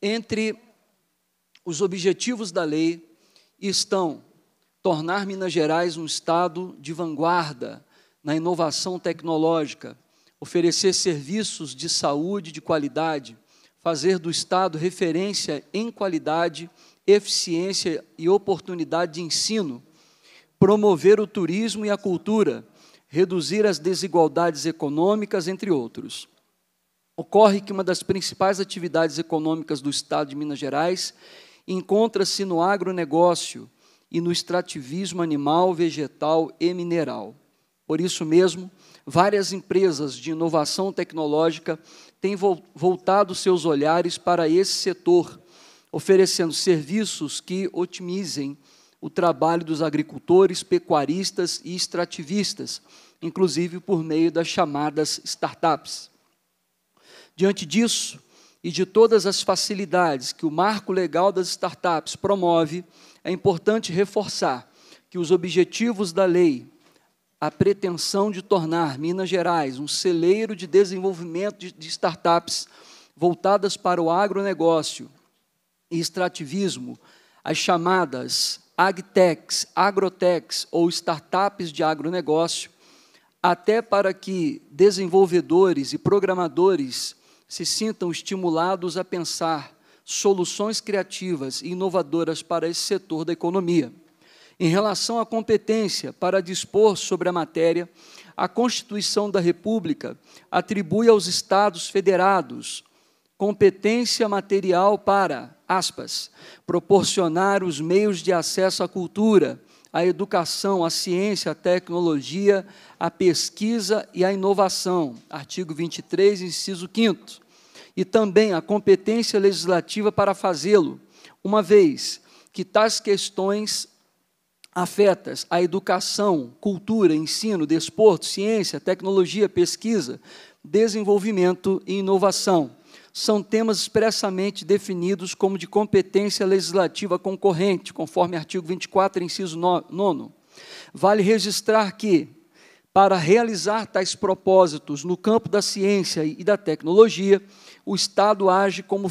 Entre os objetivos da lei estão tornar Minas Gerais um estado de vanguarda na inovação tecnológica, oferecer serviços de saúde de qualidade, fazer do estado referência em qualidade, eficiência e oportunidade de ensino, promover o turismo e a cultura, reduzir as desigualdades econômicas, entre outros. Ocorre que uma das principais atividades econômicas do Estado de Minas Gerais encontra-se no agronegócio, e no extrativismo animal, vegetal e mineral. Por isso mesmo, várias empresas de inovação tecnológica têm voltado seus olhares para esse setor, oferecendo serviços que otimizem o trabalho dos agricultores, pecuaristas e extrativistas, inclusive por meio das chamadas startups. Diante disso, e de todas as facilidades que o marco legal das startups promove, é importante reforçar que os objetivos da lei, a pretensão de tornar Minas Gerais um celeiro de desenvolvimento de startups voltadas para o agronegócio e extrativismo, as chamadas agtechs, agrotechs ou startups de agronegócio, até para que desenvolvedores e programadores se sintam estimulados a pensar soluções criativas e inovadoras para esse setor da economia. Em relação à competência para dispor sobre a matéria, a Constituição da República atribui aos Estados federados competência material para, aspas, proporcionar os meios de acesso à cultura, à educação, à ciência, à tecnologia, à pesquisa e à inovação. Artigo 23, inciso 5 e também a competência legislativa para fazê-lo, uma vez que tais questões afetas a educação, cultura, ensino, desporto, ciência, tecnologia, pesquisa, desenvolvimento e inovação. São temas expressamente definidos como de competência legislativa concorrente, conforme artigo 24, inciso 9. Vale registrar que, para realizar tais propósitos no campo da ciência e da tecnologia, o Estado age como,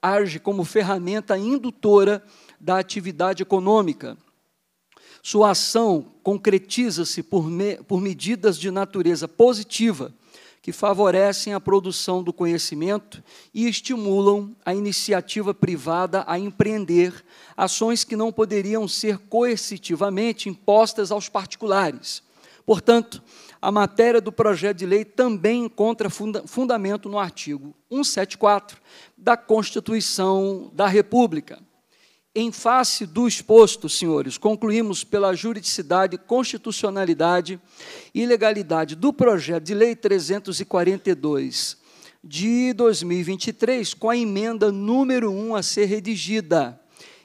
age como ferramenta indutora da atividade econômica. Sua ação concretiza-se por, me, por medidas de natureza positiva, que favorecem a produção do conhecimento e estimulam a iniciativa privada a empreender ações que não poderiam ser coercitivamente impostas aos particulares. Portanto, a matéria do projeto de lei também encontra fundamento no artigo 174 da Constituição da República. Em face do exposto, senhores, concluímos pela juridicidade, constitucionalidade e legalidade do projeto de lei 342 de 2023, com a emenda número 1 a ser redigida.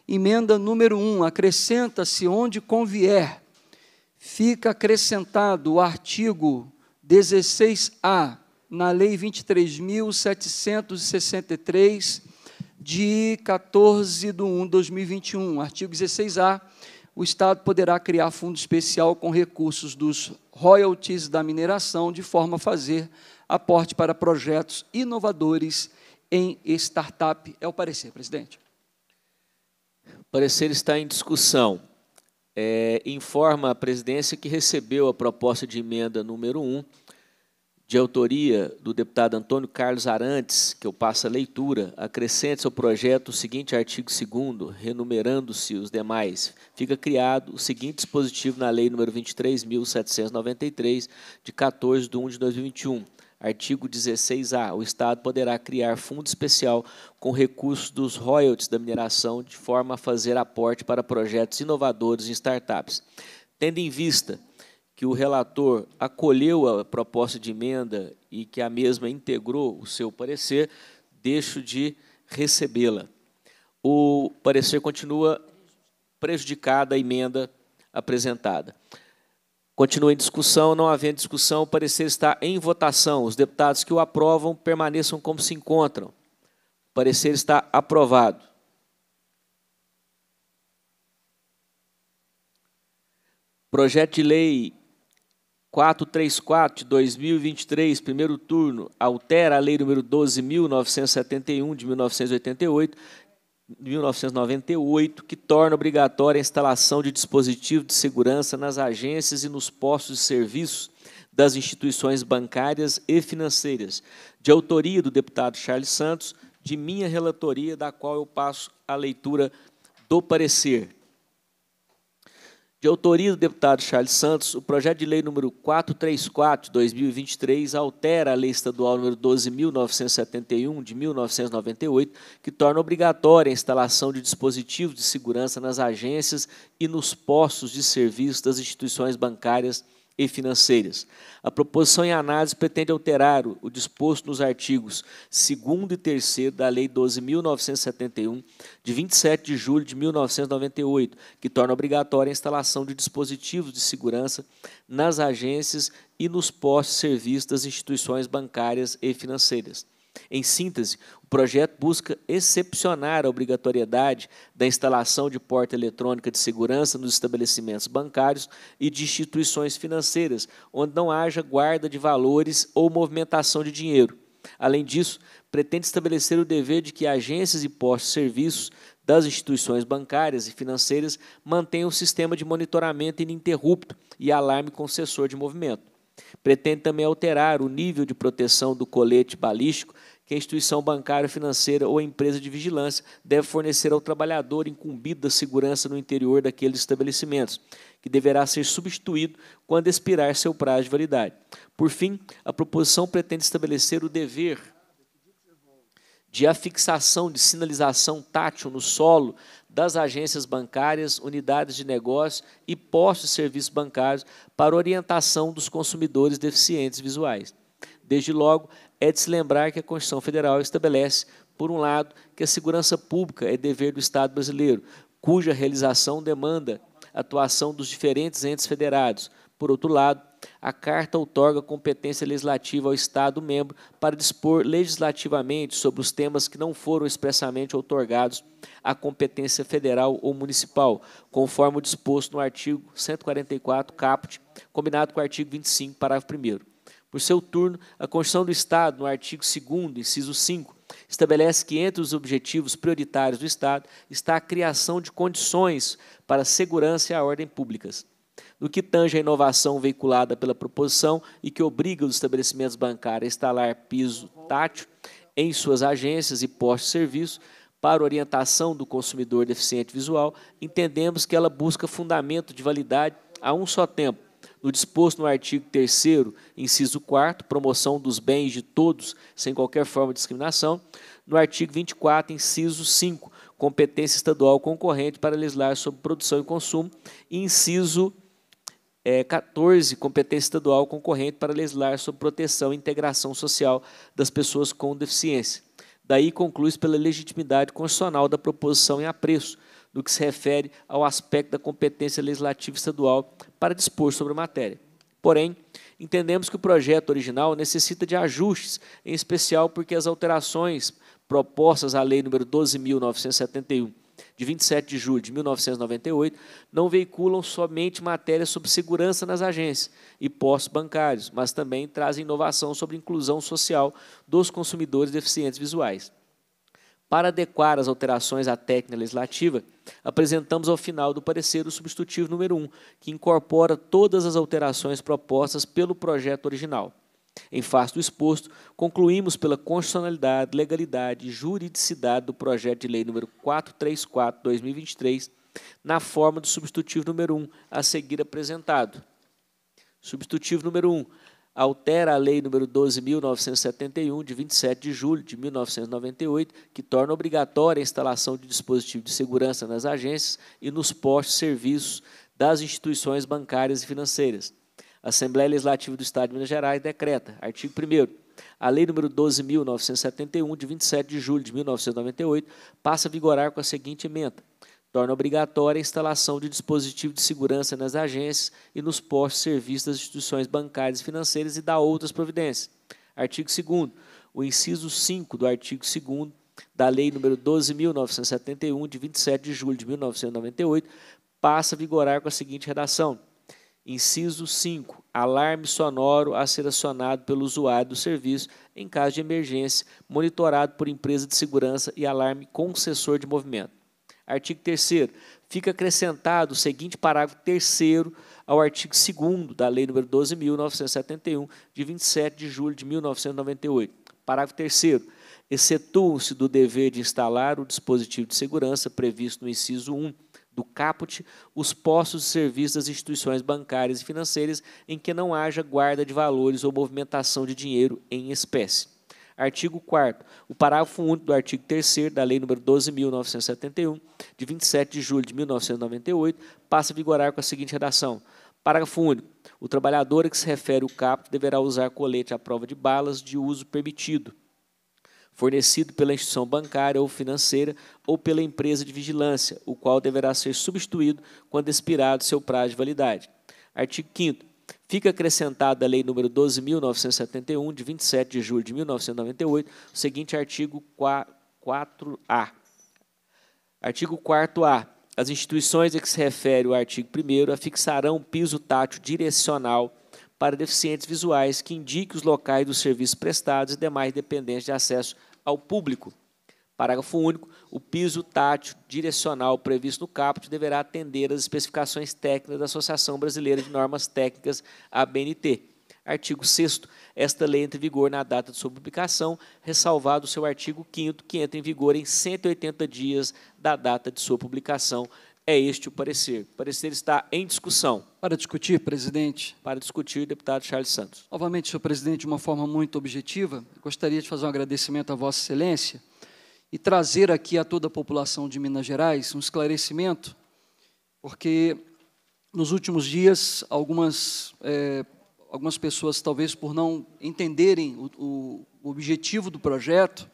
Emenda número 1, acrescenta-se onde convier fica acrescentado o artigo 16A na Lei 23.763, de 14 de 1 de 2021. Artigo 16A. O Estado poderá criar fundo especial com recursos dos royalties da mineração, de forma a fazer aporte para projetos inovadores em startup. É o parecer, presidente. O parecer está em discussão é, informa a presidência que recebeu a proposta de emenda número 1, de autoria do deputado Antônio Carlos Arantes, que eu passo a leitura, acrescente ao projeto o seguinte artigo 2 renumerando-se os demais. Fica criado o seguinte dispositivo na Lei nº 23.793, de 14 de 1 de 2021, Artigo 16A. O Estado poderá criar fundo especial com recursos dos royalties da mineração, de forma a fazer aporte para projetos inovadores em startups. Tendo em vista que o relator acolheu a proposta de emenda e que a mesma integrou o seu parecer, deixo de recebê-la. O parecer continua prejudicada a emenda apresentada. Continua em discussão, não havendo discussão, o parecer está em votação. Os deputados que o aprovam permaneçam como se encontram. O parecer está aprovado. Projeto de Lei 434 de 2023, primeiro turno, altera a Lei número 12.971 de 1988 1998, que torna obrigatória a instalação de dispositivos de segurança nas agências e nos postos de serviço das instituições bancárias e financeiras, de autoria do deputado Charles Santos, de minha relatoria, da qual eu passo a leitura do parecer de autoria do deputado Charles Santos, o projeto de lei número 434 de 2023 altera a lei estadual número 12971 de 1998, que torna obrigatória a instalação de dispositivos de segurança nas agências e nos postos de serviço das instituições bancárias e financeiras. A proposição em análise pretende alterar o disposto nos artigos 2 e 3 da Lei 12.971, de 27 de julho de 1998, que torna obrigatória a instalação de dispositivos de segurança nas agências e nos postos de serviço das instituições bancárias e financeiras. Em síntese, o projeto busca excepcionar a obrigatoriedade da instalação de porta eletrônica de segurança nos estabelecimentos bancários e de instituições financeiras, onde não haja guarda de valores ou movimentação de dinheiro. Além disso, pretende estabelecer o dever de que agências e postos de serviços das instituições bancárias e financeiras mantenham o sistema de monitoramento ininterrupto e alarme com sensor de movimento. Pretende também alterar o nível de proteção do colete balístico que a instituição bancária, financeira ou empresa de vigilância deve fornecer ao trabalhador incumbido da segurança no interior daqueles estabelecimentos, que deverá ser substituído quando expirar seu prazo de validade. Por fim, a proposição pretende estabelecer o dever de afixação de sinalização tátil no solo das agências bancárias, unidades de negócio e postos de serviços bancários para orientação dos consumidores deficientes visuais. Desde logo, é de se lembrar que a Constituição Federal estabelece, por um lado, que a segurança pública é dever do Estado brasileiro, cuja realização demanda atuação dos diferentes entes federados. Por outro lado, a Carta outorga competência legislativa ao Estado-membro para dispor legislativamente sobre os temas que não foram expressamente outorgados à competência federal ou municipal, conforme o disposto no artigo 144, caput, combinado com o artigo 25, parágrafo 1 por seu turno, a Constituição do Estado, no artigo 2, inciso 5, estabelece que entre os objetivos prioritários do Estado está a criação de condições para a segurança e a ordem públicas. No que tange a inovação veiculada pela proposição e que obriga os estabelecimentos bancários a instalar piso tátil em suas agências e postos de serviço para orientação do consumidor deficiente visual, entendemos que ela busca fundamento de validade a um só tempo, no disposto no artigo 3 inciso 4 promoção dos bens de todos, sem qualquer forma de discriminação, no artigo 24, inciso 5, competência estadual concorrente para legislar sobre produção e consumo, e inciso é, eh, 14, competência estadual concorrente para legislar sobre proteção e integração social das pessoas com deficiência. Daí conclui-se pela legitimidade constitucional da proposição em apreço, no que se refere ao aspecto da competência legislativa estadual para dispor sobre a matéria. Porém, entendemos que o projeto original necessita de ajustes, em especial porque as alterações propostas à Lei nº 12.971, de 27 de julho de 1998, não veiculam somente matérias sobre segurança nas agências e postos bancários, mas também trazem inovação sobre inclusão social dos consumidores deficientes visuais. Para adequar as alterações à técnica legislativa, apresentamos ao final do parecer o substitutivo número 1, que incorpora todas as alterações propostas pelo projeto original. Em face do exposto, concluímos pela constitucionalidade, legalidade e juridicidade do projeto de lei número 434/2023, na forma do substitutivo número 1 a seguir apresentado. Substitutivo número 1 altera a Lei Número 12.971, de 27 de julho de 1998, que torna obrigatória a instalação de dispositivos de segurança nas agências e nos postos de serviços das instituições bancárias e financeiras. A Assembleia Legislativa do Estado de Minas Gerais decreta, artigo 1 a Lei Número 12.971, de 27 de julho de 1998, passa a vigorar com a seguinte emenda torna obrigatória a instalação de dispositivo de segurança nas agências e nos postos de serviço das instituições bancárias e financeiras e dá outras providências. Artigo 2 O inciso 5 do artigo 2 da Lei nº 12.971, de 27 de julho de 1998, passa a vigorar com a seguinte redação. Inciso 5. Alarme sonoro a ser acionado pelo usuário do serviço em caso de emergência, monitorado por empresa de segurança e alarme com sensor de movimento. Artigo 3 Fica acrescentado o seguinte parágrafo 3 ao artigo 2 da Lei nº 12.971, de 27 de julho de 1998. Parágrafo 3 Excetuam-se do dever de instalar o dispositivo de segurança previsto no inciso 1 do caput os postos de serviço das instituições bancárias e financeiras em que não haja guarda de valores ou movimentação de dinheiro em espécie. Artigo 4 O parágrafo único do artigo 3 da Lei nº 12.971, de 27 de julho de 1998, passa a vigorar com a seguinte redação. Parágrafo único. O trabalhador a que se refere o capto deverá usar colete à prova de balas de uso permitido, fornecido pela instituição bancária ou financeira ou pela empresa de vigilância, o qual deverá ser substituído quando expirado seu prazo de validade. Artigo 5 Fica acrescentada a Lei nº 12.971, de 27 de julho de 1998, o seguinte artigo 4A. Artigo 4A. As instituições a que se refere o artigo 1 afixarão piso tátil direcional para deficientes visuais que indique os locais dos serviços prestados e demais dependentes de acesso ao público. Parágrafo único. O piso tátil direcional previsto no caput deverá atender às especificações técnicas da Associação Brasileira de Normas Técnicas, ABNT. Artigo 6 Esta lei entra em vigor na data de sua publicação, ressalvado o seu artigo 5 que entra em vigor em 180 dias da data de sua publicação. É este o parecer. O parecer está em discussão. Para discutir, presidente. Para discutir, deputado Charles Santos. Novamente, senhor presidente, de uma forma muito objetiva, gostaria de fazer um agradecimento à Vossa Excelência e trazer aqui a toda a população de Minas Gerais um esclarecimento, porque nos últimos dias algumas, é, algumas pessoas, talvez por não entenderem o, o objetivo do projeto,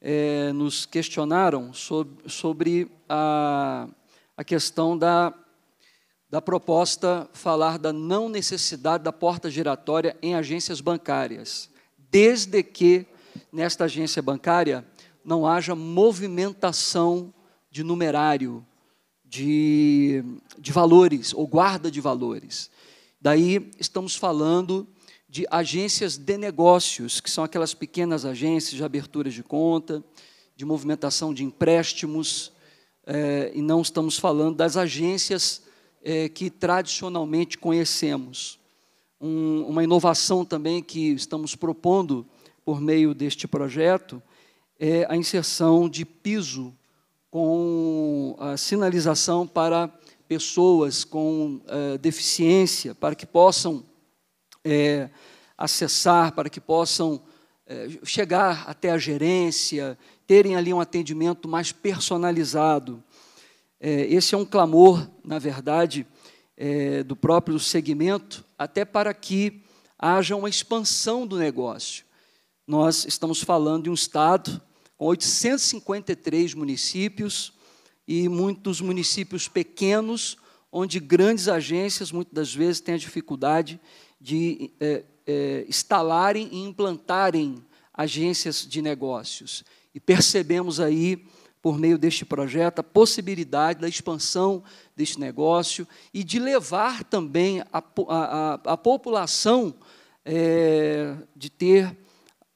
é, nos questionaram sobre, sobre a, a questão da, da proposta falar da não necessidade da porta giratória em agências bancárias, desde que nesta agência bancária não haja movimentação de numerário, de, de valores ou guarda de valores. Daí estamos falando de agências de negócios, que são aquelas pequenas agências de abertura de conta, de movimentação de empréstimos, eh, e não estamos falando das agências eh, que tradicionalmente conhecemos. Um, uma inovação também que estamos propondo por meio deste projeto é a inserção de piso com a sinalização para pessoas com eh, deficiência, para que possam é, acessar, para que possam é, chegar até a gerência, terem ali um atendimento mais personalizado. É, esse é um clamor, na verdade, do próprio segmento, até para que haja uma expansão do negócio nós estamos falando de um estado com 853 municípios e muitos municípios pequenos, onde grandes agências muitas das vezes têm a dificuldade de é, é, instalarem e implantarem agências de negócios. E percebemos aí, por meio deste projeto, a possibilidade da expansão deste negócio e de levar também a, a, a população é, de ter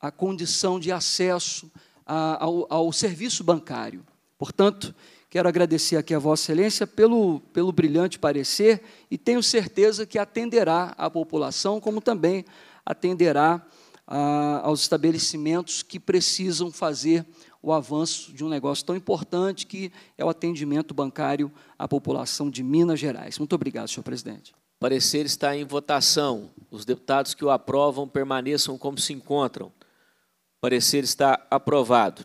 a condição de acesso a, ao, ao serviço bancário. Portanto, quero agradecer aqui a Vossa Excelência pelo, pelo brilhante parecer e tenho certeza que atenderá à população, como também atenderá a, aos estabelecimentos que precisam fazer o avanço de um negócio tão importante que é o atendimento bancário à população de Minas Gerais. Muito obrigado, senhor presidente. O parecer está em votação. Os deputados que o aprovam permaneçam como se encontram. Parecer está aprovado.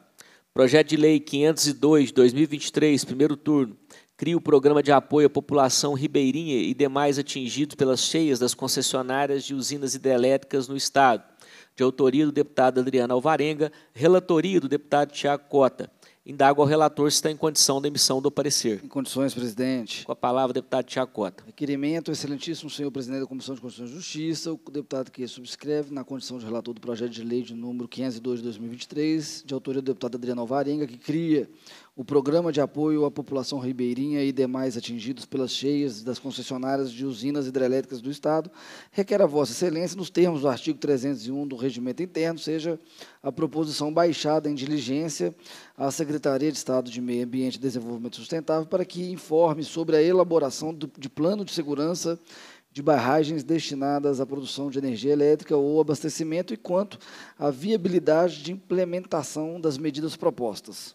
Projeto de Lei 502 de 2023, primeiro turno, cria o programa de apoio à população ribeirinha e demais atingidos pelas cheias das concessionárias de usinas hidrelétricas no Estado. De autoria do deputado Adriano Alvarenga, relatoria do deputado Tiago Cota. Indago ao relator se está em condição da emissão do parecer. Em condições, presidente. Com a palavra, deputado Tiago Cota. Requerimento, excelentíssimo senhor presidente da Comissão de Constituição e Justiça, o deputado que subscreve, na condição de relator do projeto de lei de número 502 de 2023, de autoria do deputado Adriano Alvarenga, que cria o Programa de Apoio à População Ribeirinha e demais atingidos pelas cheias das concessionárias de usinas hidrelétricas do Estado, requer a Vossa Excelência, nos termos do artigo 301 do Regimento Interno, seja a proposição baixada em diligência à Secretaria de Estado de Meio Ambiente e Desenvolvimento Sustentável para que informe sobre a elaboração do, de plano de segurança de barragens destinadas à produção de energia elétrica ou abastecimento e quanto à viabilidade de implementação das medidas propostas.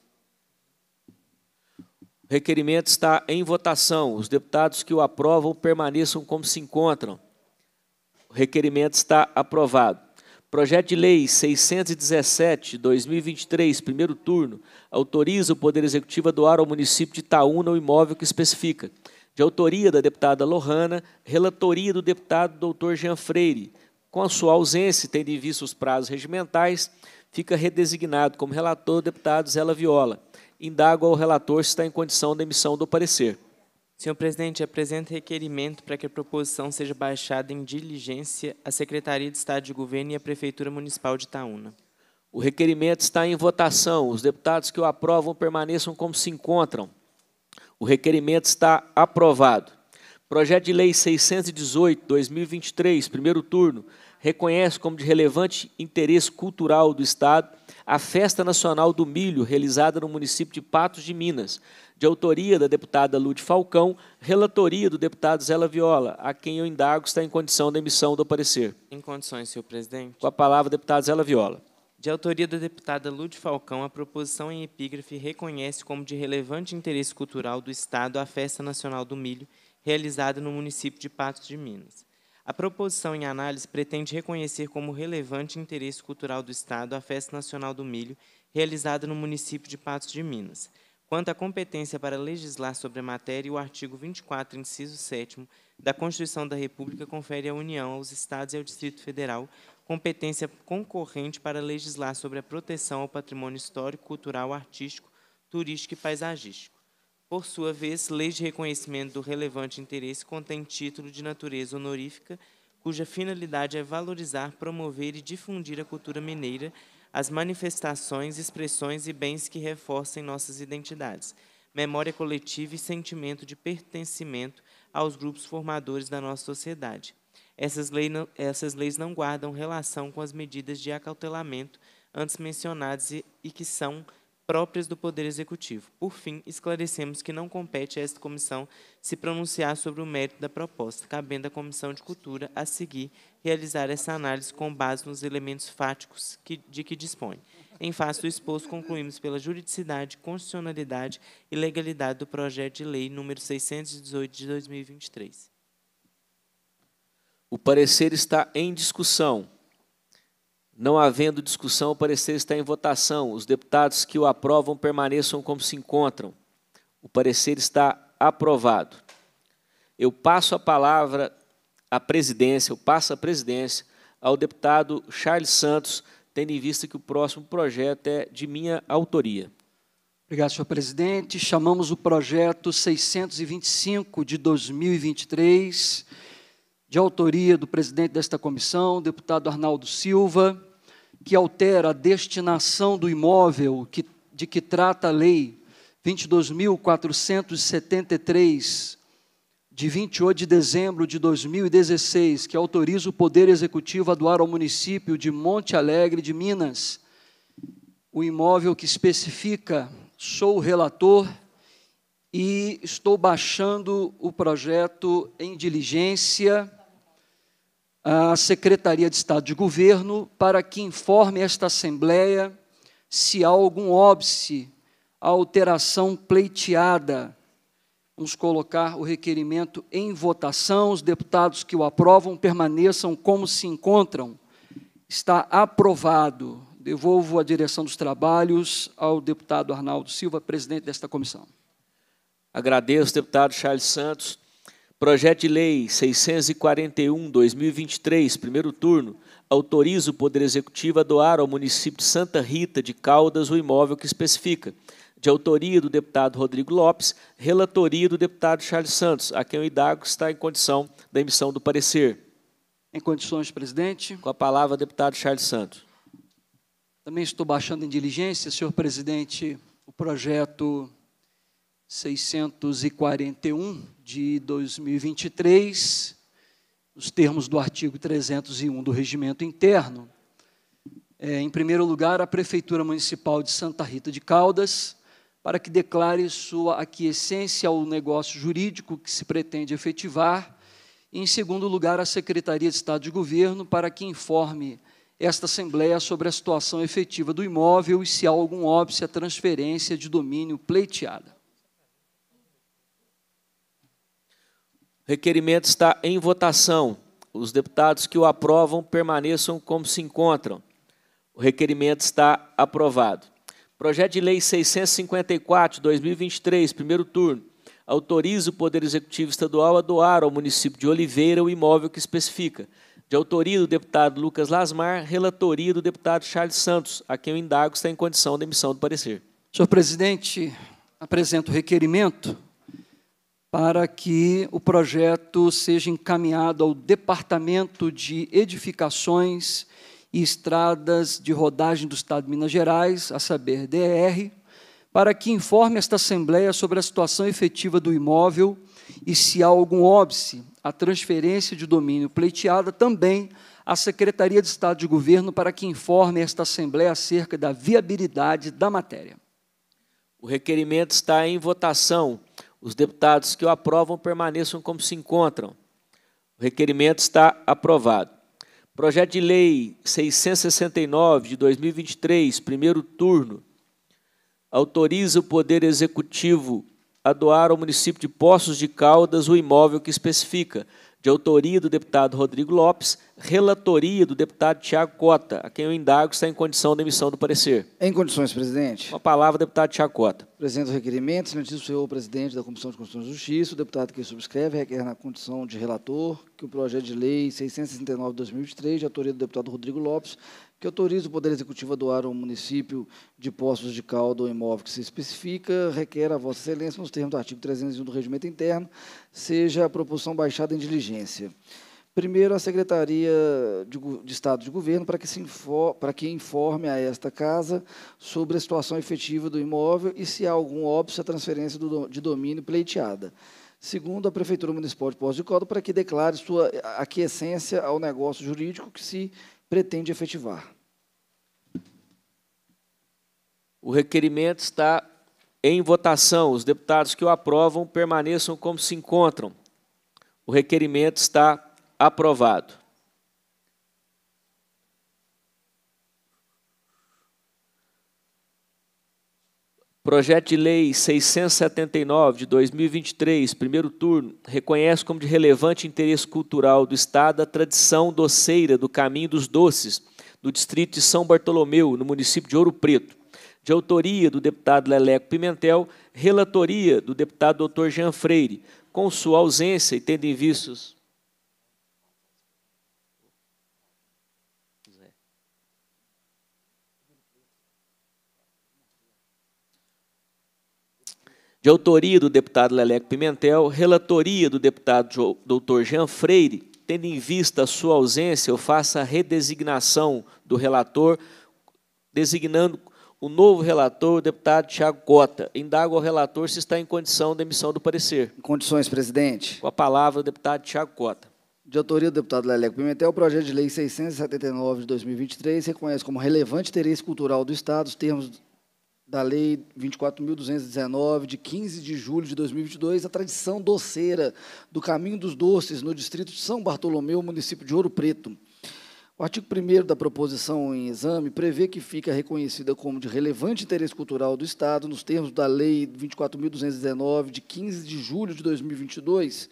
O requerimento está em votação. Os deputados que o aprovam permaneçam como se encontram. O requerimento está aprovado. Projeto de Lei 617, 2023, primeiro turno, autoriza o Poder Executivo a doar ao município de Itaúna o imóvel que especifica. De autoria da deputada Lohana, relatoria do deputado doutor Jean Freire. Com a sua ausência, tendo em vista os prazos regimentais, fica redesignado como relator o deputado Zela Viola indago ao relator se está em condição da emissão do parecer. Senhor presidente, apresento requerimento para que a proposição seja baixada em diligência à Secretaria de Estado de Governo e à Prefeitura Municipal de Itaúna. O requerimento está em votação. Os deputados que o aprovam permaneçam como se encontram. O requerimento está aprovado. Projeto de Lei 618/2023, primeiro turno, reconhece como de relevante interesse cultural do Estado a Festa Nacional do Milho, realizada no município de Patos de Minas, de autoria da deputada Lude Falcão, relatoria do deputado Zé Viola, a quem eu indago está em condição da emissão do parecer. Em condições, senhor presidente. Com a palavra, deputado Zé Viola. De autoria da deputada Lude Falcão, a proposição em epígrafe reconhece como de relevante interesse cultural do Estado a Festa Nacional do Milho, realizada no município de Patos de Minas. A proposição em análise pretende reconhecer como relevante interesse cultural do Estado a Festa Nacional do Milho, realizada no município de Patos de Minas. Quanto à competência para legislar sobre a matéria, o artigo 24, inciso 7 da Constituição da República confere à União, aos Estados e ao Distrito Federal competência concorrente para legislar sobre a proteção ao patrimônio histórico, cultural, artístico, turístico e paisagístico. Por sua vez, Lei de reconhecimento do relevante interesse contém título de natureza honorífica, cuja finalidade é valorizar, promover e difundir a cultura mineira, as manifestações, expressões e bens que reforcem nossas identidades, memória coletiva e sentimento de pertencimento aos grupos formadores da nossa sociedade. Essas, lei não, essas leis não guardam relação com as medidas de acautelamento antes mencionadas e, e que são próprias do Poder Executivo. Por fim, esclarecemos que não compete a esta comissão se pronunciar sobre o mérito da proposta, cabendo à Comissão de Cultura, a seguir, realizar essa análise com base nos elementos fáticos que, de que dispõe. Em face do exposto, concluímos pela juridicidade, constitucionalidade e legalidade do projeto de lei número 618 de 2023. O parecer está em discussão. Não havendo discussão, o parecer está em votação. Os deputados que o aprovam permaneçam como se encontram. O parecer está aprovado. Eu passo a palavra à presidência, eu passo a presidência ao deputado Charles Santos, tendo em vista que o próximo projeto é de minha autoria. Obrigado, senhor presidente. Chamamos o projeto 625 de 2023 de autoria do presidente desta comissão, deputado Arnaldo Silva, que altera a destinação do imóvel que, de que trata a lei 22.473, de 28 de dezembro de 2016, que autoriza o Poder Executivo a doar ao município de Monte Alegre de Minas o imóvel que especifica sou o relator e estou baixando o projeto em diligência à Secretaria de Estado de Governo para que informe esta Assembleia se há algum óbice à alteração pleiteada. Vamos colocar o requerimento em votação. Os deputados que o aprovam permaneçam como se encontram. Está aprovado. Devolvo a direção dos trabalhos ao deputado Arnaldo Silva, presidente desta comissão. Agradeço, deputado Charles Santos. Projeto de Lei 641-2023, primeiro turno, autoriza o Poder Executivo a doar ao município de Santa Rita de Caldas o imóvel que especifica. De autoria do deputado Rodrigo Lopes, relatoria do deputado Charles Santos, a quem o IDAGO está em condição da emissão do parecer. Em condições, presidente. Com a palavra, deputado Charles Santos. Também estou baixando em diligência, senhor presidente, o projeto 641 de 2023, nos termos do artigo 301 do Regimento Interno. É, em primeiro lugar, a Prefeitura Municipal de Santa Rita de Caldas, para que declare sua aquiescência ao negócio jurídico que se pretende efetivar. E, em segundo lugar, a Secretaria de Estado de Governo, para que informe esta Assembleia sobre a situação efetiva do imóvel e se há algum óbice à transferência de domínio pleiteada. requerimento está em votação. Os deputados que o aprovam permaneçam como se encontram. O requerimento está aprovado. Projeto de Lei 654, 2023, primeiro turno, autoriza o Poder Executivo Estadual a doar ao município de Oliveira o imóvel que especifica. De autoria do deputado Lucas Lasmar, relatoria do deputado Charles Santos, a quem o indago está em condição de emissão do parecer. Senhor presidente, apresento o requerimento para que o projeto seja encaminhado ao Departamento de Edificações e Estradas de Rodagem do Estado de Minas Gerais, a saber, DR, para que informe esta Assembleia sobre a situação efetiva do imóvel e se há algum óbice à transferência de domínio pleiteada, também à Secretaria de Estado de Governo para que informe esta Assembleia acerca da viabilidade da matéria. O requerimento está em votação. Os deputados que o aprovam permaneçam como se encontram. O requerimento está aprovado. Projeto de Lei 669 de 2023, primeiro turno, autoriza o Poder Executivo a doar ao município de Poços de Caldas o imóvel que especifica de autoria do deputado Rodrigo Lopes, relatoria do deputado Tiago Cota, a quem eu indago está é em condição da emissão do parecer. Em condições, presidente. Uma palavra, deputado Tiago Cota. Presente o requerimento, notifico o senhor presidente da Comissão de Constituição e Justiça, o deputado que subscreve requer na condição de relator que o projeto de lei 669/2023, de autoria do deputado Rodrigo Lopes, que autoriza o Poder Executivo a doar ao município de Poços de Caldo ou imóvel que se especifica, requer a Vossa Excelência, nos termos do artigo 301 do Regimento Interno, seja a proporção baixada em diligência. Primeiro, a Secretaria de, de Estado de Governo para que, se infor, para que informe a esta Casa sobre a situação efetiva do imóvel e se há algum óbvio à transferência do, de domínio pleiteada. Segundo, a Prefeitura Municipal de Poços de Caldo para que declare sua aquiescência ao negócio jurídico que se pretende efetivar. O requerimento está em votação. Os deputados que o aprovam permaneçam como se encontram. O requerimento está aprovado. Projeto de Lei 679 de 2023, primeiro turno, reconhece como de relevante interesse cultural do Estado a tradição doceira do Caminho dos Doces, do distrito de São Bartolomeu, no município de Ouro Preto. De autoria do deputado Leleco Pimentel, relatoria do deputado Dr. Jean Freire. Com sua ausência e tendo em vistos de autoria do deputado Leleco Pimentel, relatoria do deputado doutor Jean Freire, tendo em vista a sua ausência, eu faço a redesignação do relator, designando o novo relator, o deputado Tiago Cota. Indago ao relator se está em condição de emissão do parecer. Em condições, presidente. Com a palavra, o deputado Tiago Cota. De autoria do deputado Leleco Pimentel, o projeto de lei 679 de 2023 reconhece como relevante interesse cultural do Estado os termos da Lei 24.219, de 15 de julho de 2022, a tradição doceira do Caminho dos Doces no distrito de São Bartolomeu, município de Ouro Preto. O artigo 1 da proposição em exame prevê que fica reconhecida como de relevante interesse cultural do Estado, nos termos da Lei 24.219, de 15 de julho de 2022,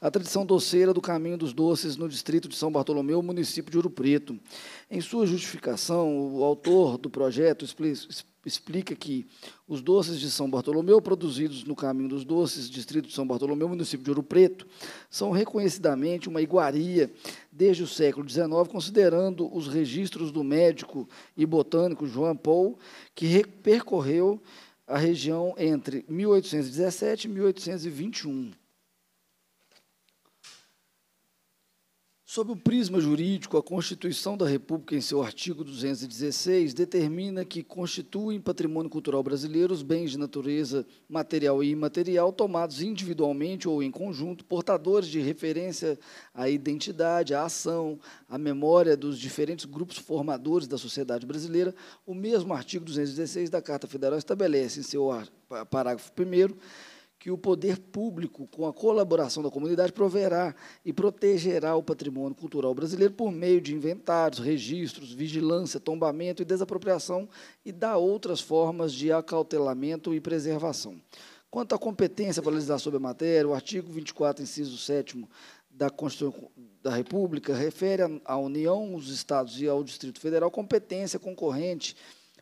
a tradição doceira do Caminho dos Doces no distrito de São Bartolomeu, município de Ouro Preto. Em sua justificação, o autor do projeto explica explica que os doces de São Bartolomeu, produzidos no caminho dos doces, distrito de São Bartolomeu, município de Ouro Preto, são reconhecidamente uma iguaria desde o século XIX, considerando os registros do médico e botânico João Paul, que percorreu a região entre 1817 e 1821. Sob o prisma jurídico, a Constituição da República, em seu artigo 216, determina que constituem patrimônio cultural brasileiro os bens de natureza material e imaterial tomados individualmente ou em conjunto, portadores de referência à identidade, à ação, à memória dos diferentes grupos formadores da sociedade brasileira. O mesmo artigo 216 da Carta Federal estabelece, em seu parágrafo primeiro, que o poder público, com a colaboração da comunidade, proverá e protegerá o patrimônio cultural brasileiro por meio de inventários, registros, vigilância, tombamento e desapropriação e dá outras formas de acautelamento e preservação. Quanto à competência para legislar sobre a matéria, o artigo 24, inciso 7 da Constituição da República refere à União, os Estados e ao Distrito Federal competência concorrente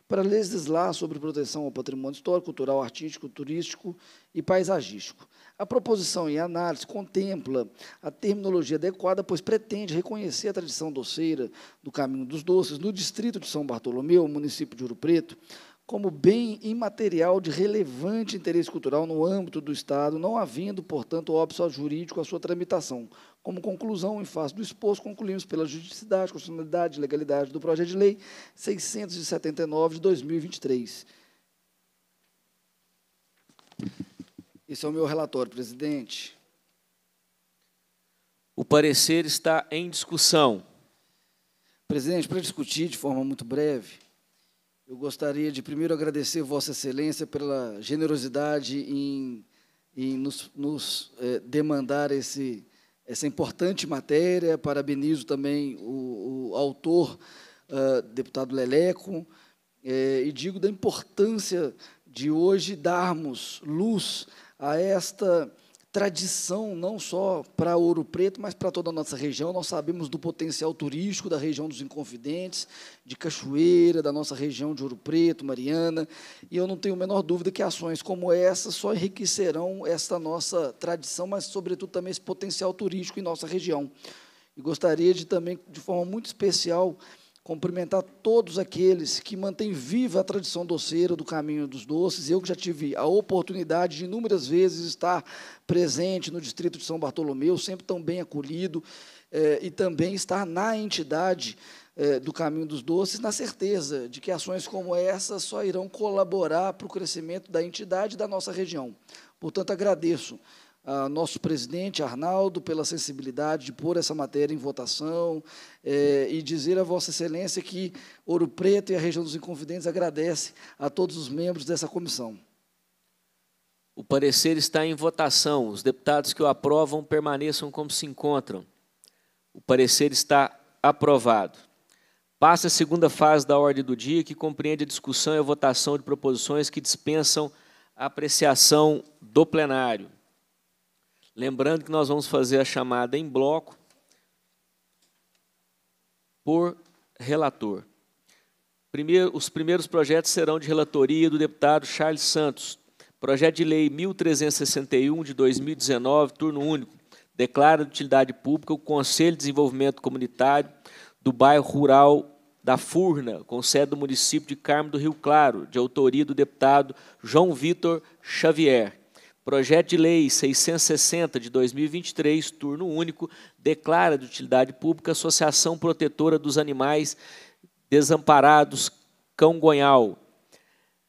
para legislar sobre proteção ao patrimônio histórico, cultural, artístico, turístico e paisagístico. A proposição em análise contempla a terminologia adequada, pois pretende reconhecer a tradição doceira do Caminho dos Doces no distrito de São Bartolomeu, município de Ouro Preto, como bem imaterial de relevante interesse cultural no âmbito do Estado, não havendo, portanto, óbvio jurídico à sua tramitação. Como conclusão, em face do exposto, concluímos pela juridicidade, constitucionalidade e legalidade do projeto de lei 679 de 2023. Esse é o meu relatório, presidente. O parecer está em discussão. Presidente, para discutir de forma muito breve, eu gostaria de primeiro agradecer Vossa Excelência pela generosidade em, em nos, nos eh, demandar esse, essa importante matéria. Parabenizo também o, o autor, uh, deputado Leleco, eh, e digo da importância de hoje darmos luz a esta tradição não só para Ouro Preto, mas para toda a nossa região. Nós sabemos do potencial turístico da região dos Inconfidentes, de Cachoeira, da nossa região de Ouro Preto, Mariana, e eu não tenho a menor dúvida que ações como essa só enriquecerão esta nossa tradição, mas sobretudo também esse potencial turístico em nossa região. E gostaria de também, de forma muito especial, cumprimentar todos aqueles que mantêm viva a tradição doceira do caminho dos doces. Eu que já tive a oportunidade de inúmeras vezes estar presente no distrito de São Bartolomeu, sempre tão bem acolhido, eh, e também estar na entidade eh, do caminho dos doces, na certeza de que ações como essa só irão colaborar para o crescimento da entidade e da nossa região. Portanto, agradeço a ah, nosso presidente Arnaldo pela sensibilidade de pôr essa matéria em votação é, e dizer a Vossa Excelência que Ouro Preto e a região dos Inconfidentes agradece a todos os membros dessa comissão. O parecer está em votação. Os deputados que o aprovam permaneçam como se encontram. O parecer está aprovado. Passa a segunda fase da ordem do dia, que compreende a discussão e a votação de proposições que dispensam a apreciação do plenário. Lembrando que nós vamos fazer a chamada em bloco por relator. Primeiro, os primeiros projetos serão de relatoria do deputado Charles Santos. Projeto de Lei 1361 de 2019, turno único. Declara de utilidade pública o Conselho de Desenvolvimento Comunitário do bairro rural da Furna, com sede do município de Carmo do Rio Claro, de autoria do deputado João Vitor Xavier. Projeto de Lei 660 de 2023, turno único, declara de utilidade pública a Associação Protetora dos Animais Desamparados Congonhal,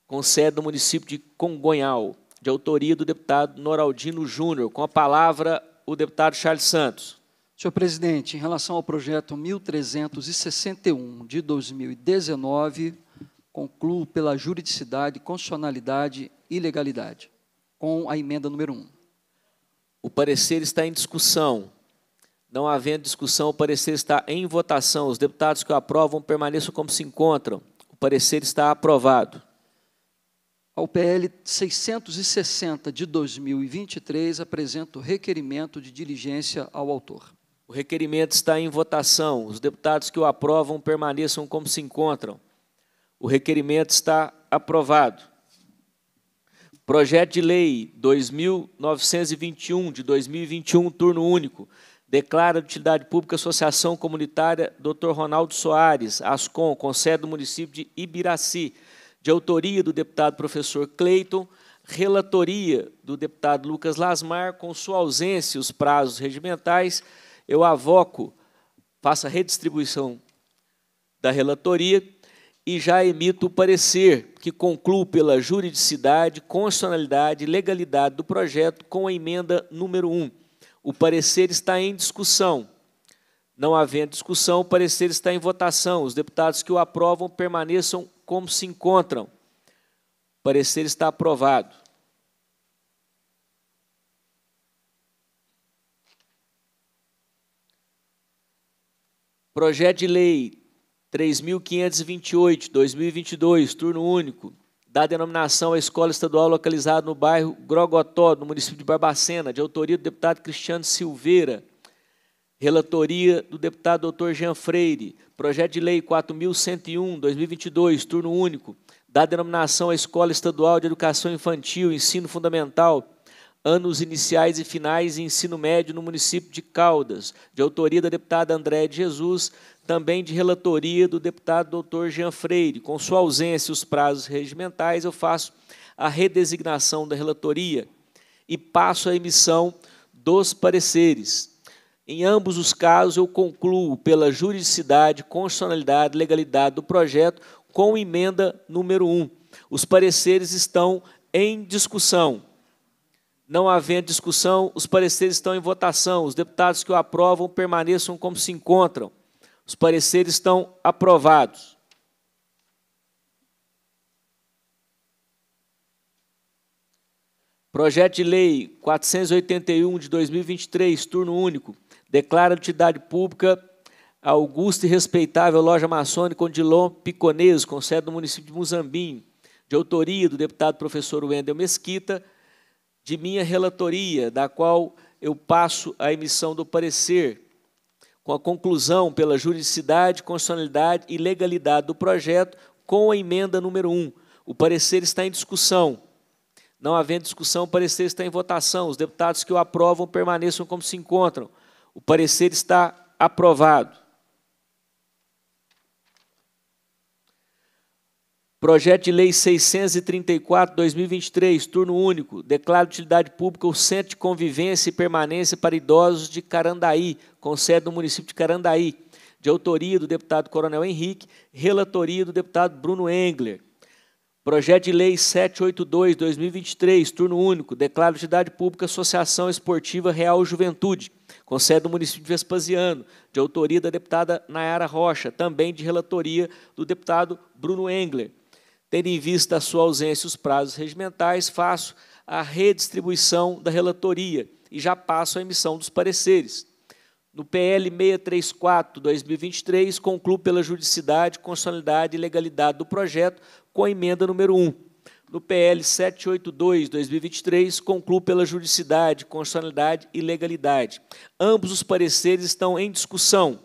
com sede no município de Congonhal, de autoria do deputado Noraldino Júnior. Com a palavra, o deputado Charles Santos. Senhor presidente, em relação ao projeto 1361 de 2019, concluo pela juridicidade, constitucionalidade e legalidade com a emenda número 1. O parecer está em discussão. Não havendo discussão, o parecer está em votação. Os deputados que o aprovam permaneçam como se encontram. O parecer está aprovado. Ao PL 660 de 2023, apresento requerimento de diligência ao autor. O requerimento está em votação. Os deputados que o aprovam permaneçam como se encontram. O requerimento está aprovado. Projeto de Lei 2921, de 2021, turno único. Declara de utilidade pública Associação Comunitária Dr. Ronaldo Soares, ASCOM, com sede do município de Ibiraci, de autoria do deputado professor Cleiton, relatoria do deputado Lucas Lasmar, com sua ausência os prazos regimentais, eu avoco, faço a redistribuição da relatoria, e já emito o parecer, que concluo pela juridicidade, constitucionalidade e legalidade do projeto com a emenda número 1. O parecer está em discussão. Não havendo discussão, o parecer está em votação. Os deputados que o aprovam permaneçam como se encontram. O parecer está aprovado. Projeto de lei 3.528, 2022, turno único, da denominação à Escola Estadual localizada no bairro Grogotó, no município de Barbacena, de autoria do deputado Cristiano Silveira, relatoria do deputado doutor Jean Freire, projeto de lei 4.101, 2022, turno único, da denominação à Escola Estadual de Educação Infantil, Ensino Fundamental, anos iniciais e finais em ensino médio no município de Caldas, de autoria da deputada Andréa de Jesus, também de relatoria do deputado doutor Jean Freire. Com sua ausência e os prazos regimentais, eu faço a redesignação da relatoria e passo a emissão dos pareceres. Em ambos os casos, eu concluo pela juridicidade, constitucionalidade, legalidade do projeto com emenda número 1. Os pareceres estão em discussão. Não havendo discussão, os pareceres estão em votação. Os deputados que o aprovam permaneçam como se encontram. Os pareceres estão aprovados. Projeto de Lei 481 de 2023, turno único, declara a entidade pública augusta e respeitável loja maçônica Odilon Piconeso, com sede no município de Muzambim, de autoria do deputado professor Wendel Mesquita, de minha relatoria, da qual eu passo a emissão do parecer, com a conclusão pela juridicidade, constitucionalidade e legalidade do projeto, com a emenda número 1. O parecer está em discussão. Não havendo discussão, o parecer está em votação. Os deputados que o aprovam permaneçam como se encontram. O parecer está aprovado. Projeto de Lei 634-2023, turno único, declara de utilidade pública o Centro de Convivência e Permanência para Idosos de Carandaí, com sede no município de Carandaí, de autoria do deputado Coronel Henrique, relatoria do deputado Bruno Engler. Projeto de Lei 782-2023, turno único, declara de utilidade pública a Associação Esportiva Real Juventude, com sede no município de Vespasiano, de autoria da deputada Nayara Rocha, também de relatoria do deputado Bruno Engler. Tendo em vista a sua ausência e os prazos regimentais, faço a redistribuição da relatoria e já passo à emissão dos pareceres. No PL 634-2023, concluo pela juridicidade, constitucionalidade e legalidade do projeto com a emenda número 1. No PL 782-2023, concluo pela juridicidade, constitucionalidade e legalidade. Ambos os pareceres estão em discussão.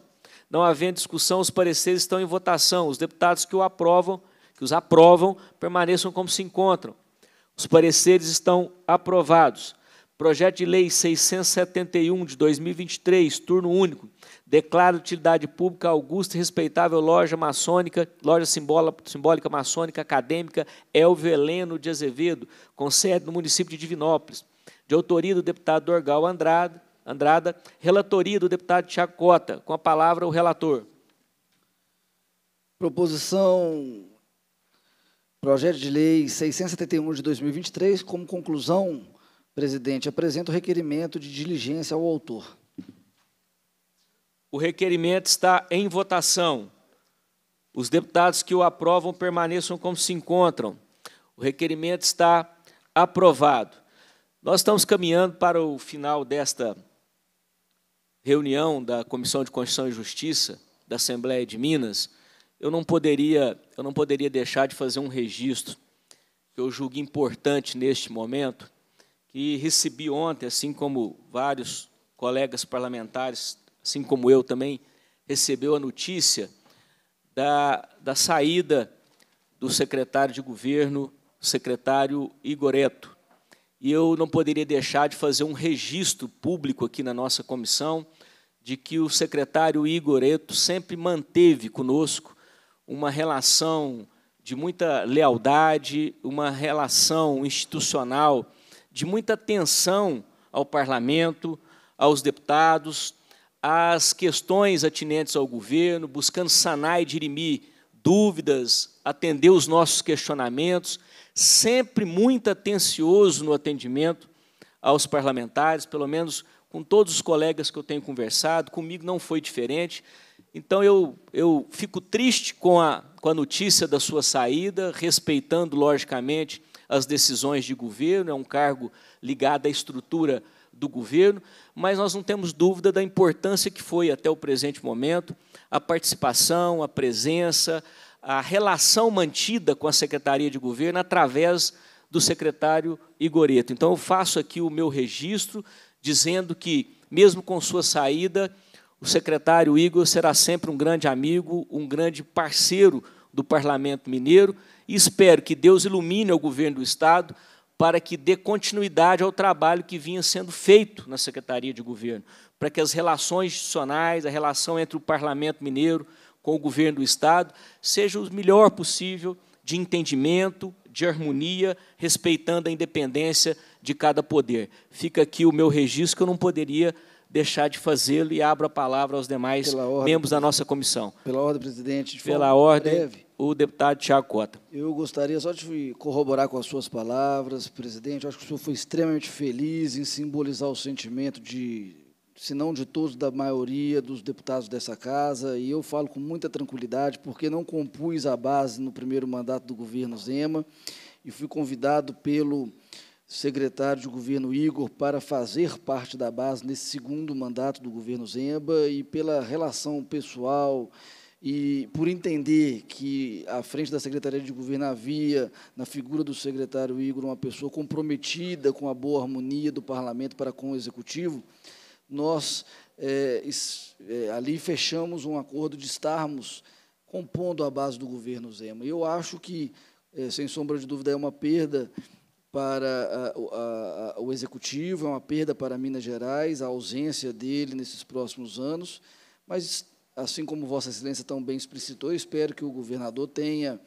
Não havendo discussão, os pareceres estão em votação. Os deputados que o aprovam que os aprovam permaneçam como se encontram. Os pareceres estão aprovados. Projeto de Lei 671 de 2023, turno único, declara utilidade pública augusta e respeitável loja maçônica, loja simbola, simbólica maçônica acadêmica Elvio Heleno de Azevedo, com sede no município de Divinópolis, de autoria do deputado Dorgal Andrade, Andrada, relatoria do deputado Tiago Cota. Com a palavra, o relator. Proposição Projeto de Lei 671 de 2023, como conclusão, presidente, apresenta o requerimento de diligência ao autor. O requerimento está em votação. Os deputados que o aprovam permaneçam como se encontram. O requerimento está aprovado. Nós estamos caminhando para o final desta reunião da Comissão de Constituição e Justiça da Assembleia de Minas eu não poderia, eu não poderia deixar de fazer um registro que eu julgo importante neste momento, que recebi ontem, assim como vários colegas parlamentares, assim como eu também, recebeu a notícia da, da saída do secretário de governo, secretário Igoreto. E eu não poderia deixar de fazer um registro público aqui na nossa comissão de que o secretário Igoreto sempre manteve conosco uma relação de muita lealdade, uma relação institucional de muita atenção ao parlamento, aos deputados, às questões atinentes ao governo, buscando sanar e dirimir dúvidas, atender os nossos questionamentos, sempre muito atencioso no atendimento aos parlamentares, pelo menos com todos os colegas que eu tenho conversado, comigo não foi diferente. Então eu, eu fico triste com a, com a notícia da sua saída, respeitando, logicamente, as decisões de governo, é um cargo ligado à estrutura do governo, mas nós não temos dúvida da importância que foi até o presente momento a participação, a presença, a relação mantida com a Secretaria de Governo através do secretário Igoreto. Então eu faço aqui o meu registro dizendo que mesmo com sua saída, o secretário Igor será sempre um grande amigo, um grande parceiro do Parlamento Mineiro e espero que Deus ilumine o governo do Estado para que dê continuidade ao trabalho que vinha sendo feito na Secretaria de Governo, para que as relações institucionais, a relação entre o Parlamento Mineiro com o governo do Estado, seja o melhor possível de entendimento, de harmonia, respeitando a independência de cada poder. Fica aqui o meu registro que eu não poderia deixar de fazê-lo e abro a palavra aos demais ordem, membros da nossa comissão. Pela ordem, presidente. De pela ordem, breve, o deputado Tiago Cota. Eu gostaria só de corroborar com as suas palavras, presidente. acho que o senhor foi extremamente feliz em simbolizar o sentimento de, se não de todos, da maioria dos deputados dessa casa. E eu falo com muita tranquilidade, porque não compus a base no primeiro mandato do governo Zema e fui convidado pelo secretário de governo Igor para fazer parte da base nesse segundo mandato do governo Zemba e pela relação pessoal e por entender que à frente da Secretaria de Governo havia, na figura do secretário Igor, uma pessoa comprometida com a boa harmonia do parlamento para com o executivo, nós é, é, ali fechamos um acordo de estarmos compondo a base do governo Zema. Eu acho que, é, sem sombra de dúvida, é uma perda para a, ah, a, ah, ah, o executivo, é uma perda para Minas Gerais, a ausência dele nesses próximos anos, mas, assim como Vossa Excelência tão bem explicitou, espero que o governador tenha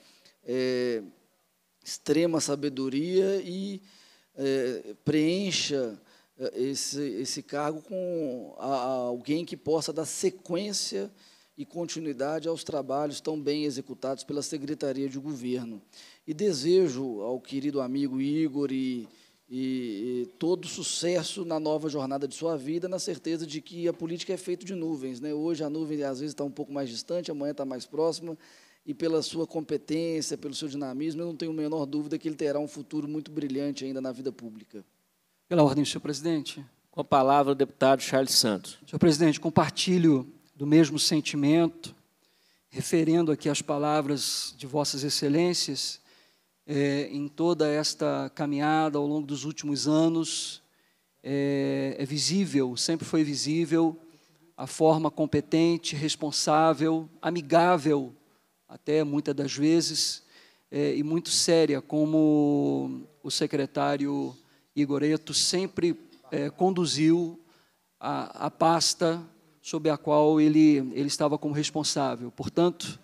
é, extrema sabedoria e é, preencha eh, esse, esse cargo com a, alguém que possa dar sequência e continuidade aos trabalhos tão bem executados pela Secretaria de Governo. E desejo ao querido amigo Igor e, e, e, todo sucesso na nova jornada de sua vida, na certeza de que a política é feita de nuvens. Né? Hoje a nuvem às vezes está um pouco mais distante, amanhã está mais próxima, e pela sua competência, pelo seu dinamismo, eu não tenho a menor dúvida que ele terá um futuro muito brilhante ainda na vida pública. Pela ordem, senhor presidente. Com a palavra, o deputado Charles Santos. Senhor presidente, compartilho do mesmo sentimento, referendo aqui as palavras de Vossas Excelências, é, em toda esta caminhada ao longo dos últimos anos, é, é visível, sempre foi visível, a forma competente, responsável, amigável, até muitas das vezes, é, e muito séria, como o secretário Igoreto sempre é, conduziu a, a pasta sobre a qual ele, ele estava como responsável. Portanto,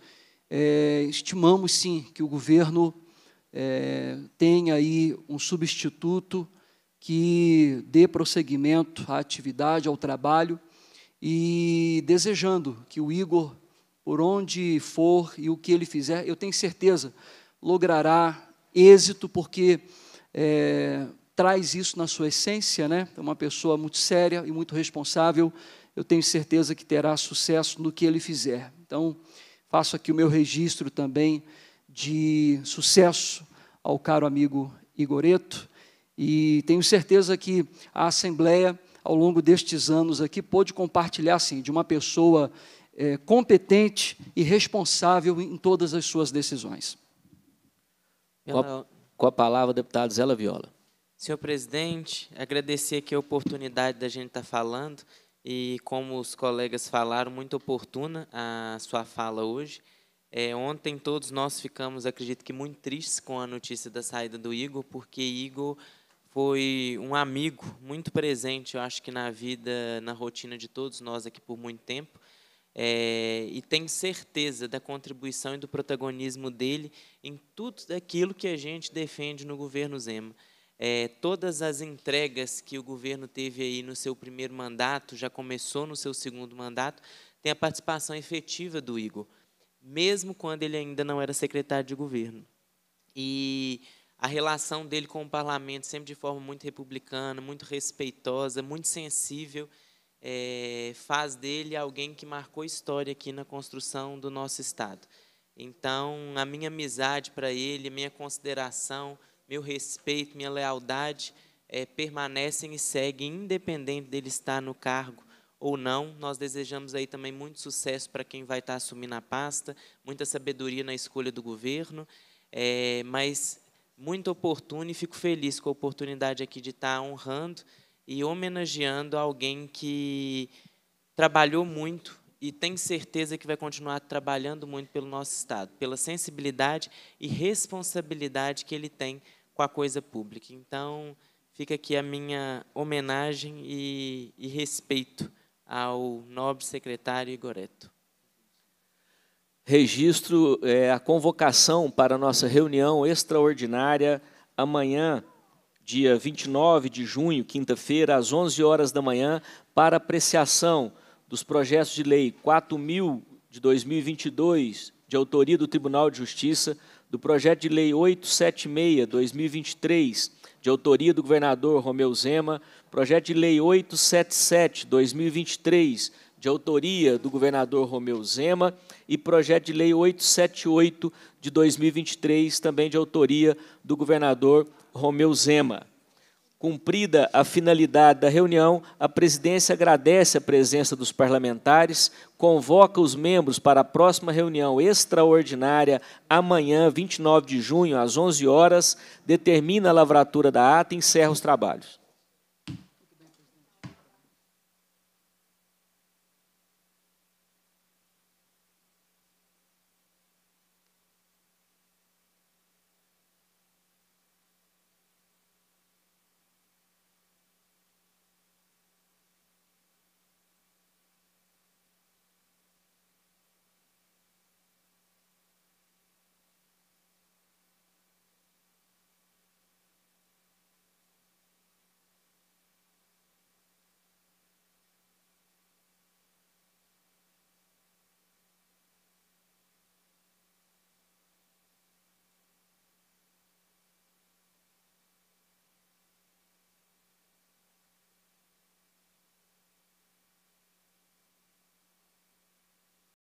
é, estimamos sim que o governo é, tenha aí um substituto que dê prosseguimento à atividade, ao trabalho, e desejando que o Igor, por onde for e o que ele fizer, eu tenho certeza, logrará êxito, porque é, traz isso na sua essência, né? É uma pessoa muito séria e muito responsável eu tenho certeza que terá sucesso no que ele fizer. Então, faço aqui o meu registro também de sucesso ao caro amigo Igoreto e tenho certeza que a Assembleia, ao longo destes anos aqui, pôde compartilhar, assim de uma pessoa é, competente e responsável em todas as suas decisões. Com a palavra, deputado Zela Viola. Senhor presidente, agradecer aqui a oportunidade da gente estar falando e, como os colegas falaram, muito oportuna a sua fala hoje. É, ontem todos nós ficamos, acredito que, muito tristes com a notícia da saída do Igor, porque Igor foi um amigo muito presente, eu acho que na vida, na rotina de todos nós aqui por muito tempo. É, e tenho certeza da contribuição e do protagonismo dele em tudo aquilo que a gente defende no governo Zema. É, todas as entregas que o governo teve aí no seu primeiro mandato, já começou no seu segundo mandato, tem a participação efetiva do Igor, mesmo quando ele ainda não era secretário de governo. E a relação dele com o parlamento, sempre de forma muito republicana, muito respeitosa, muito sensível, é, faz dele alguém que marcou história aqui na construção do nosso Estado. Então, a minha amizade para ele, a minha consideração, meu respeito, minha lealdade é, permanecem e seguem, independente dele estar no cargo ou não. Nós desejamos aí também muito sucesso para quem vai estar assumindo a pasta, muita sabedoria na escolha do governo, é, mas muito oportuno e fico feliz com a oportunidade aqui de estar honrando e homenageando alguém que trabalhou muito e tem certeza que vai continuar trabalhando muito pelo nosso Estado, pela sensibilidade e responsabilidade que ele tem com a coisa pública. Então, fica aqui a minha homenagem e, e respeito ao nobre secretário Igoreto. Registro é, a convocação para a nossa reunião extraordinária amanhã, dia 29 de junho, quinta-feira, às 11 horas da manhã, para apreciação dos projetos de lei 4000 de 2022, de autoria do Tribunal de Justiça, do projeto de lei 876/2023, de autoria do governador Romeu Zema, projeto de lei 877/2023, de autoria do governador Romeu Zema, e projeto de lei 878 de 2023, também de autoria do governador Romeu Zema. Cumprida a finalidade da reunião, a presidência agradece a presença dos parlamentares, convoca os membros para a próxima reunião extraordinária amanhã, 29 de junho, às 11 horas, determina a lavratura da ata e encerra os trabalhos.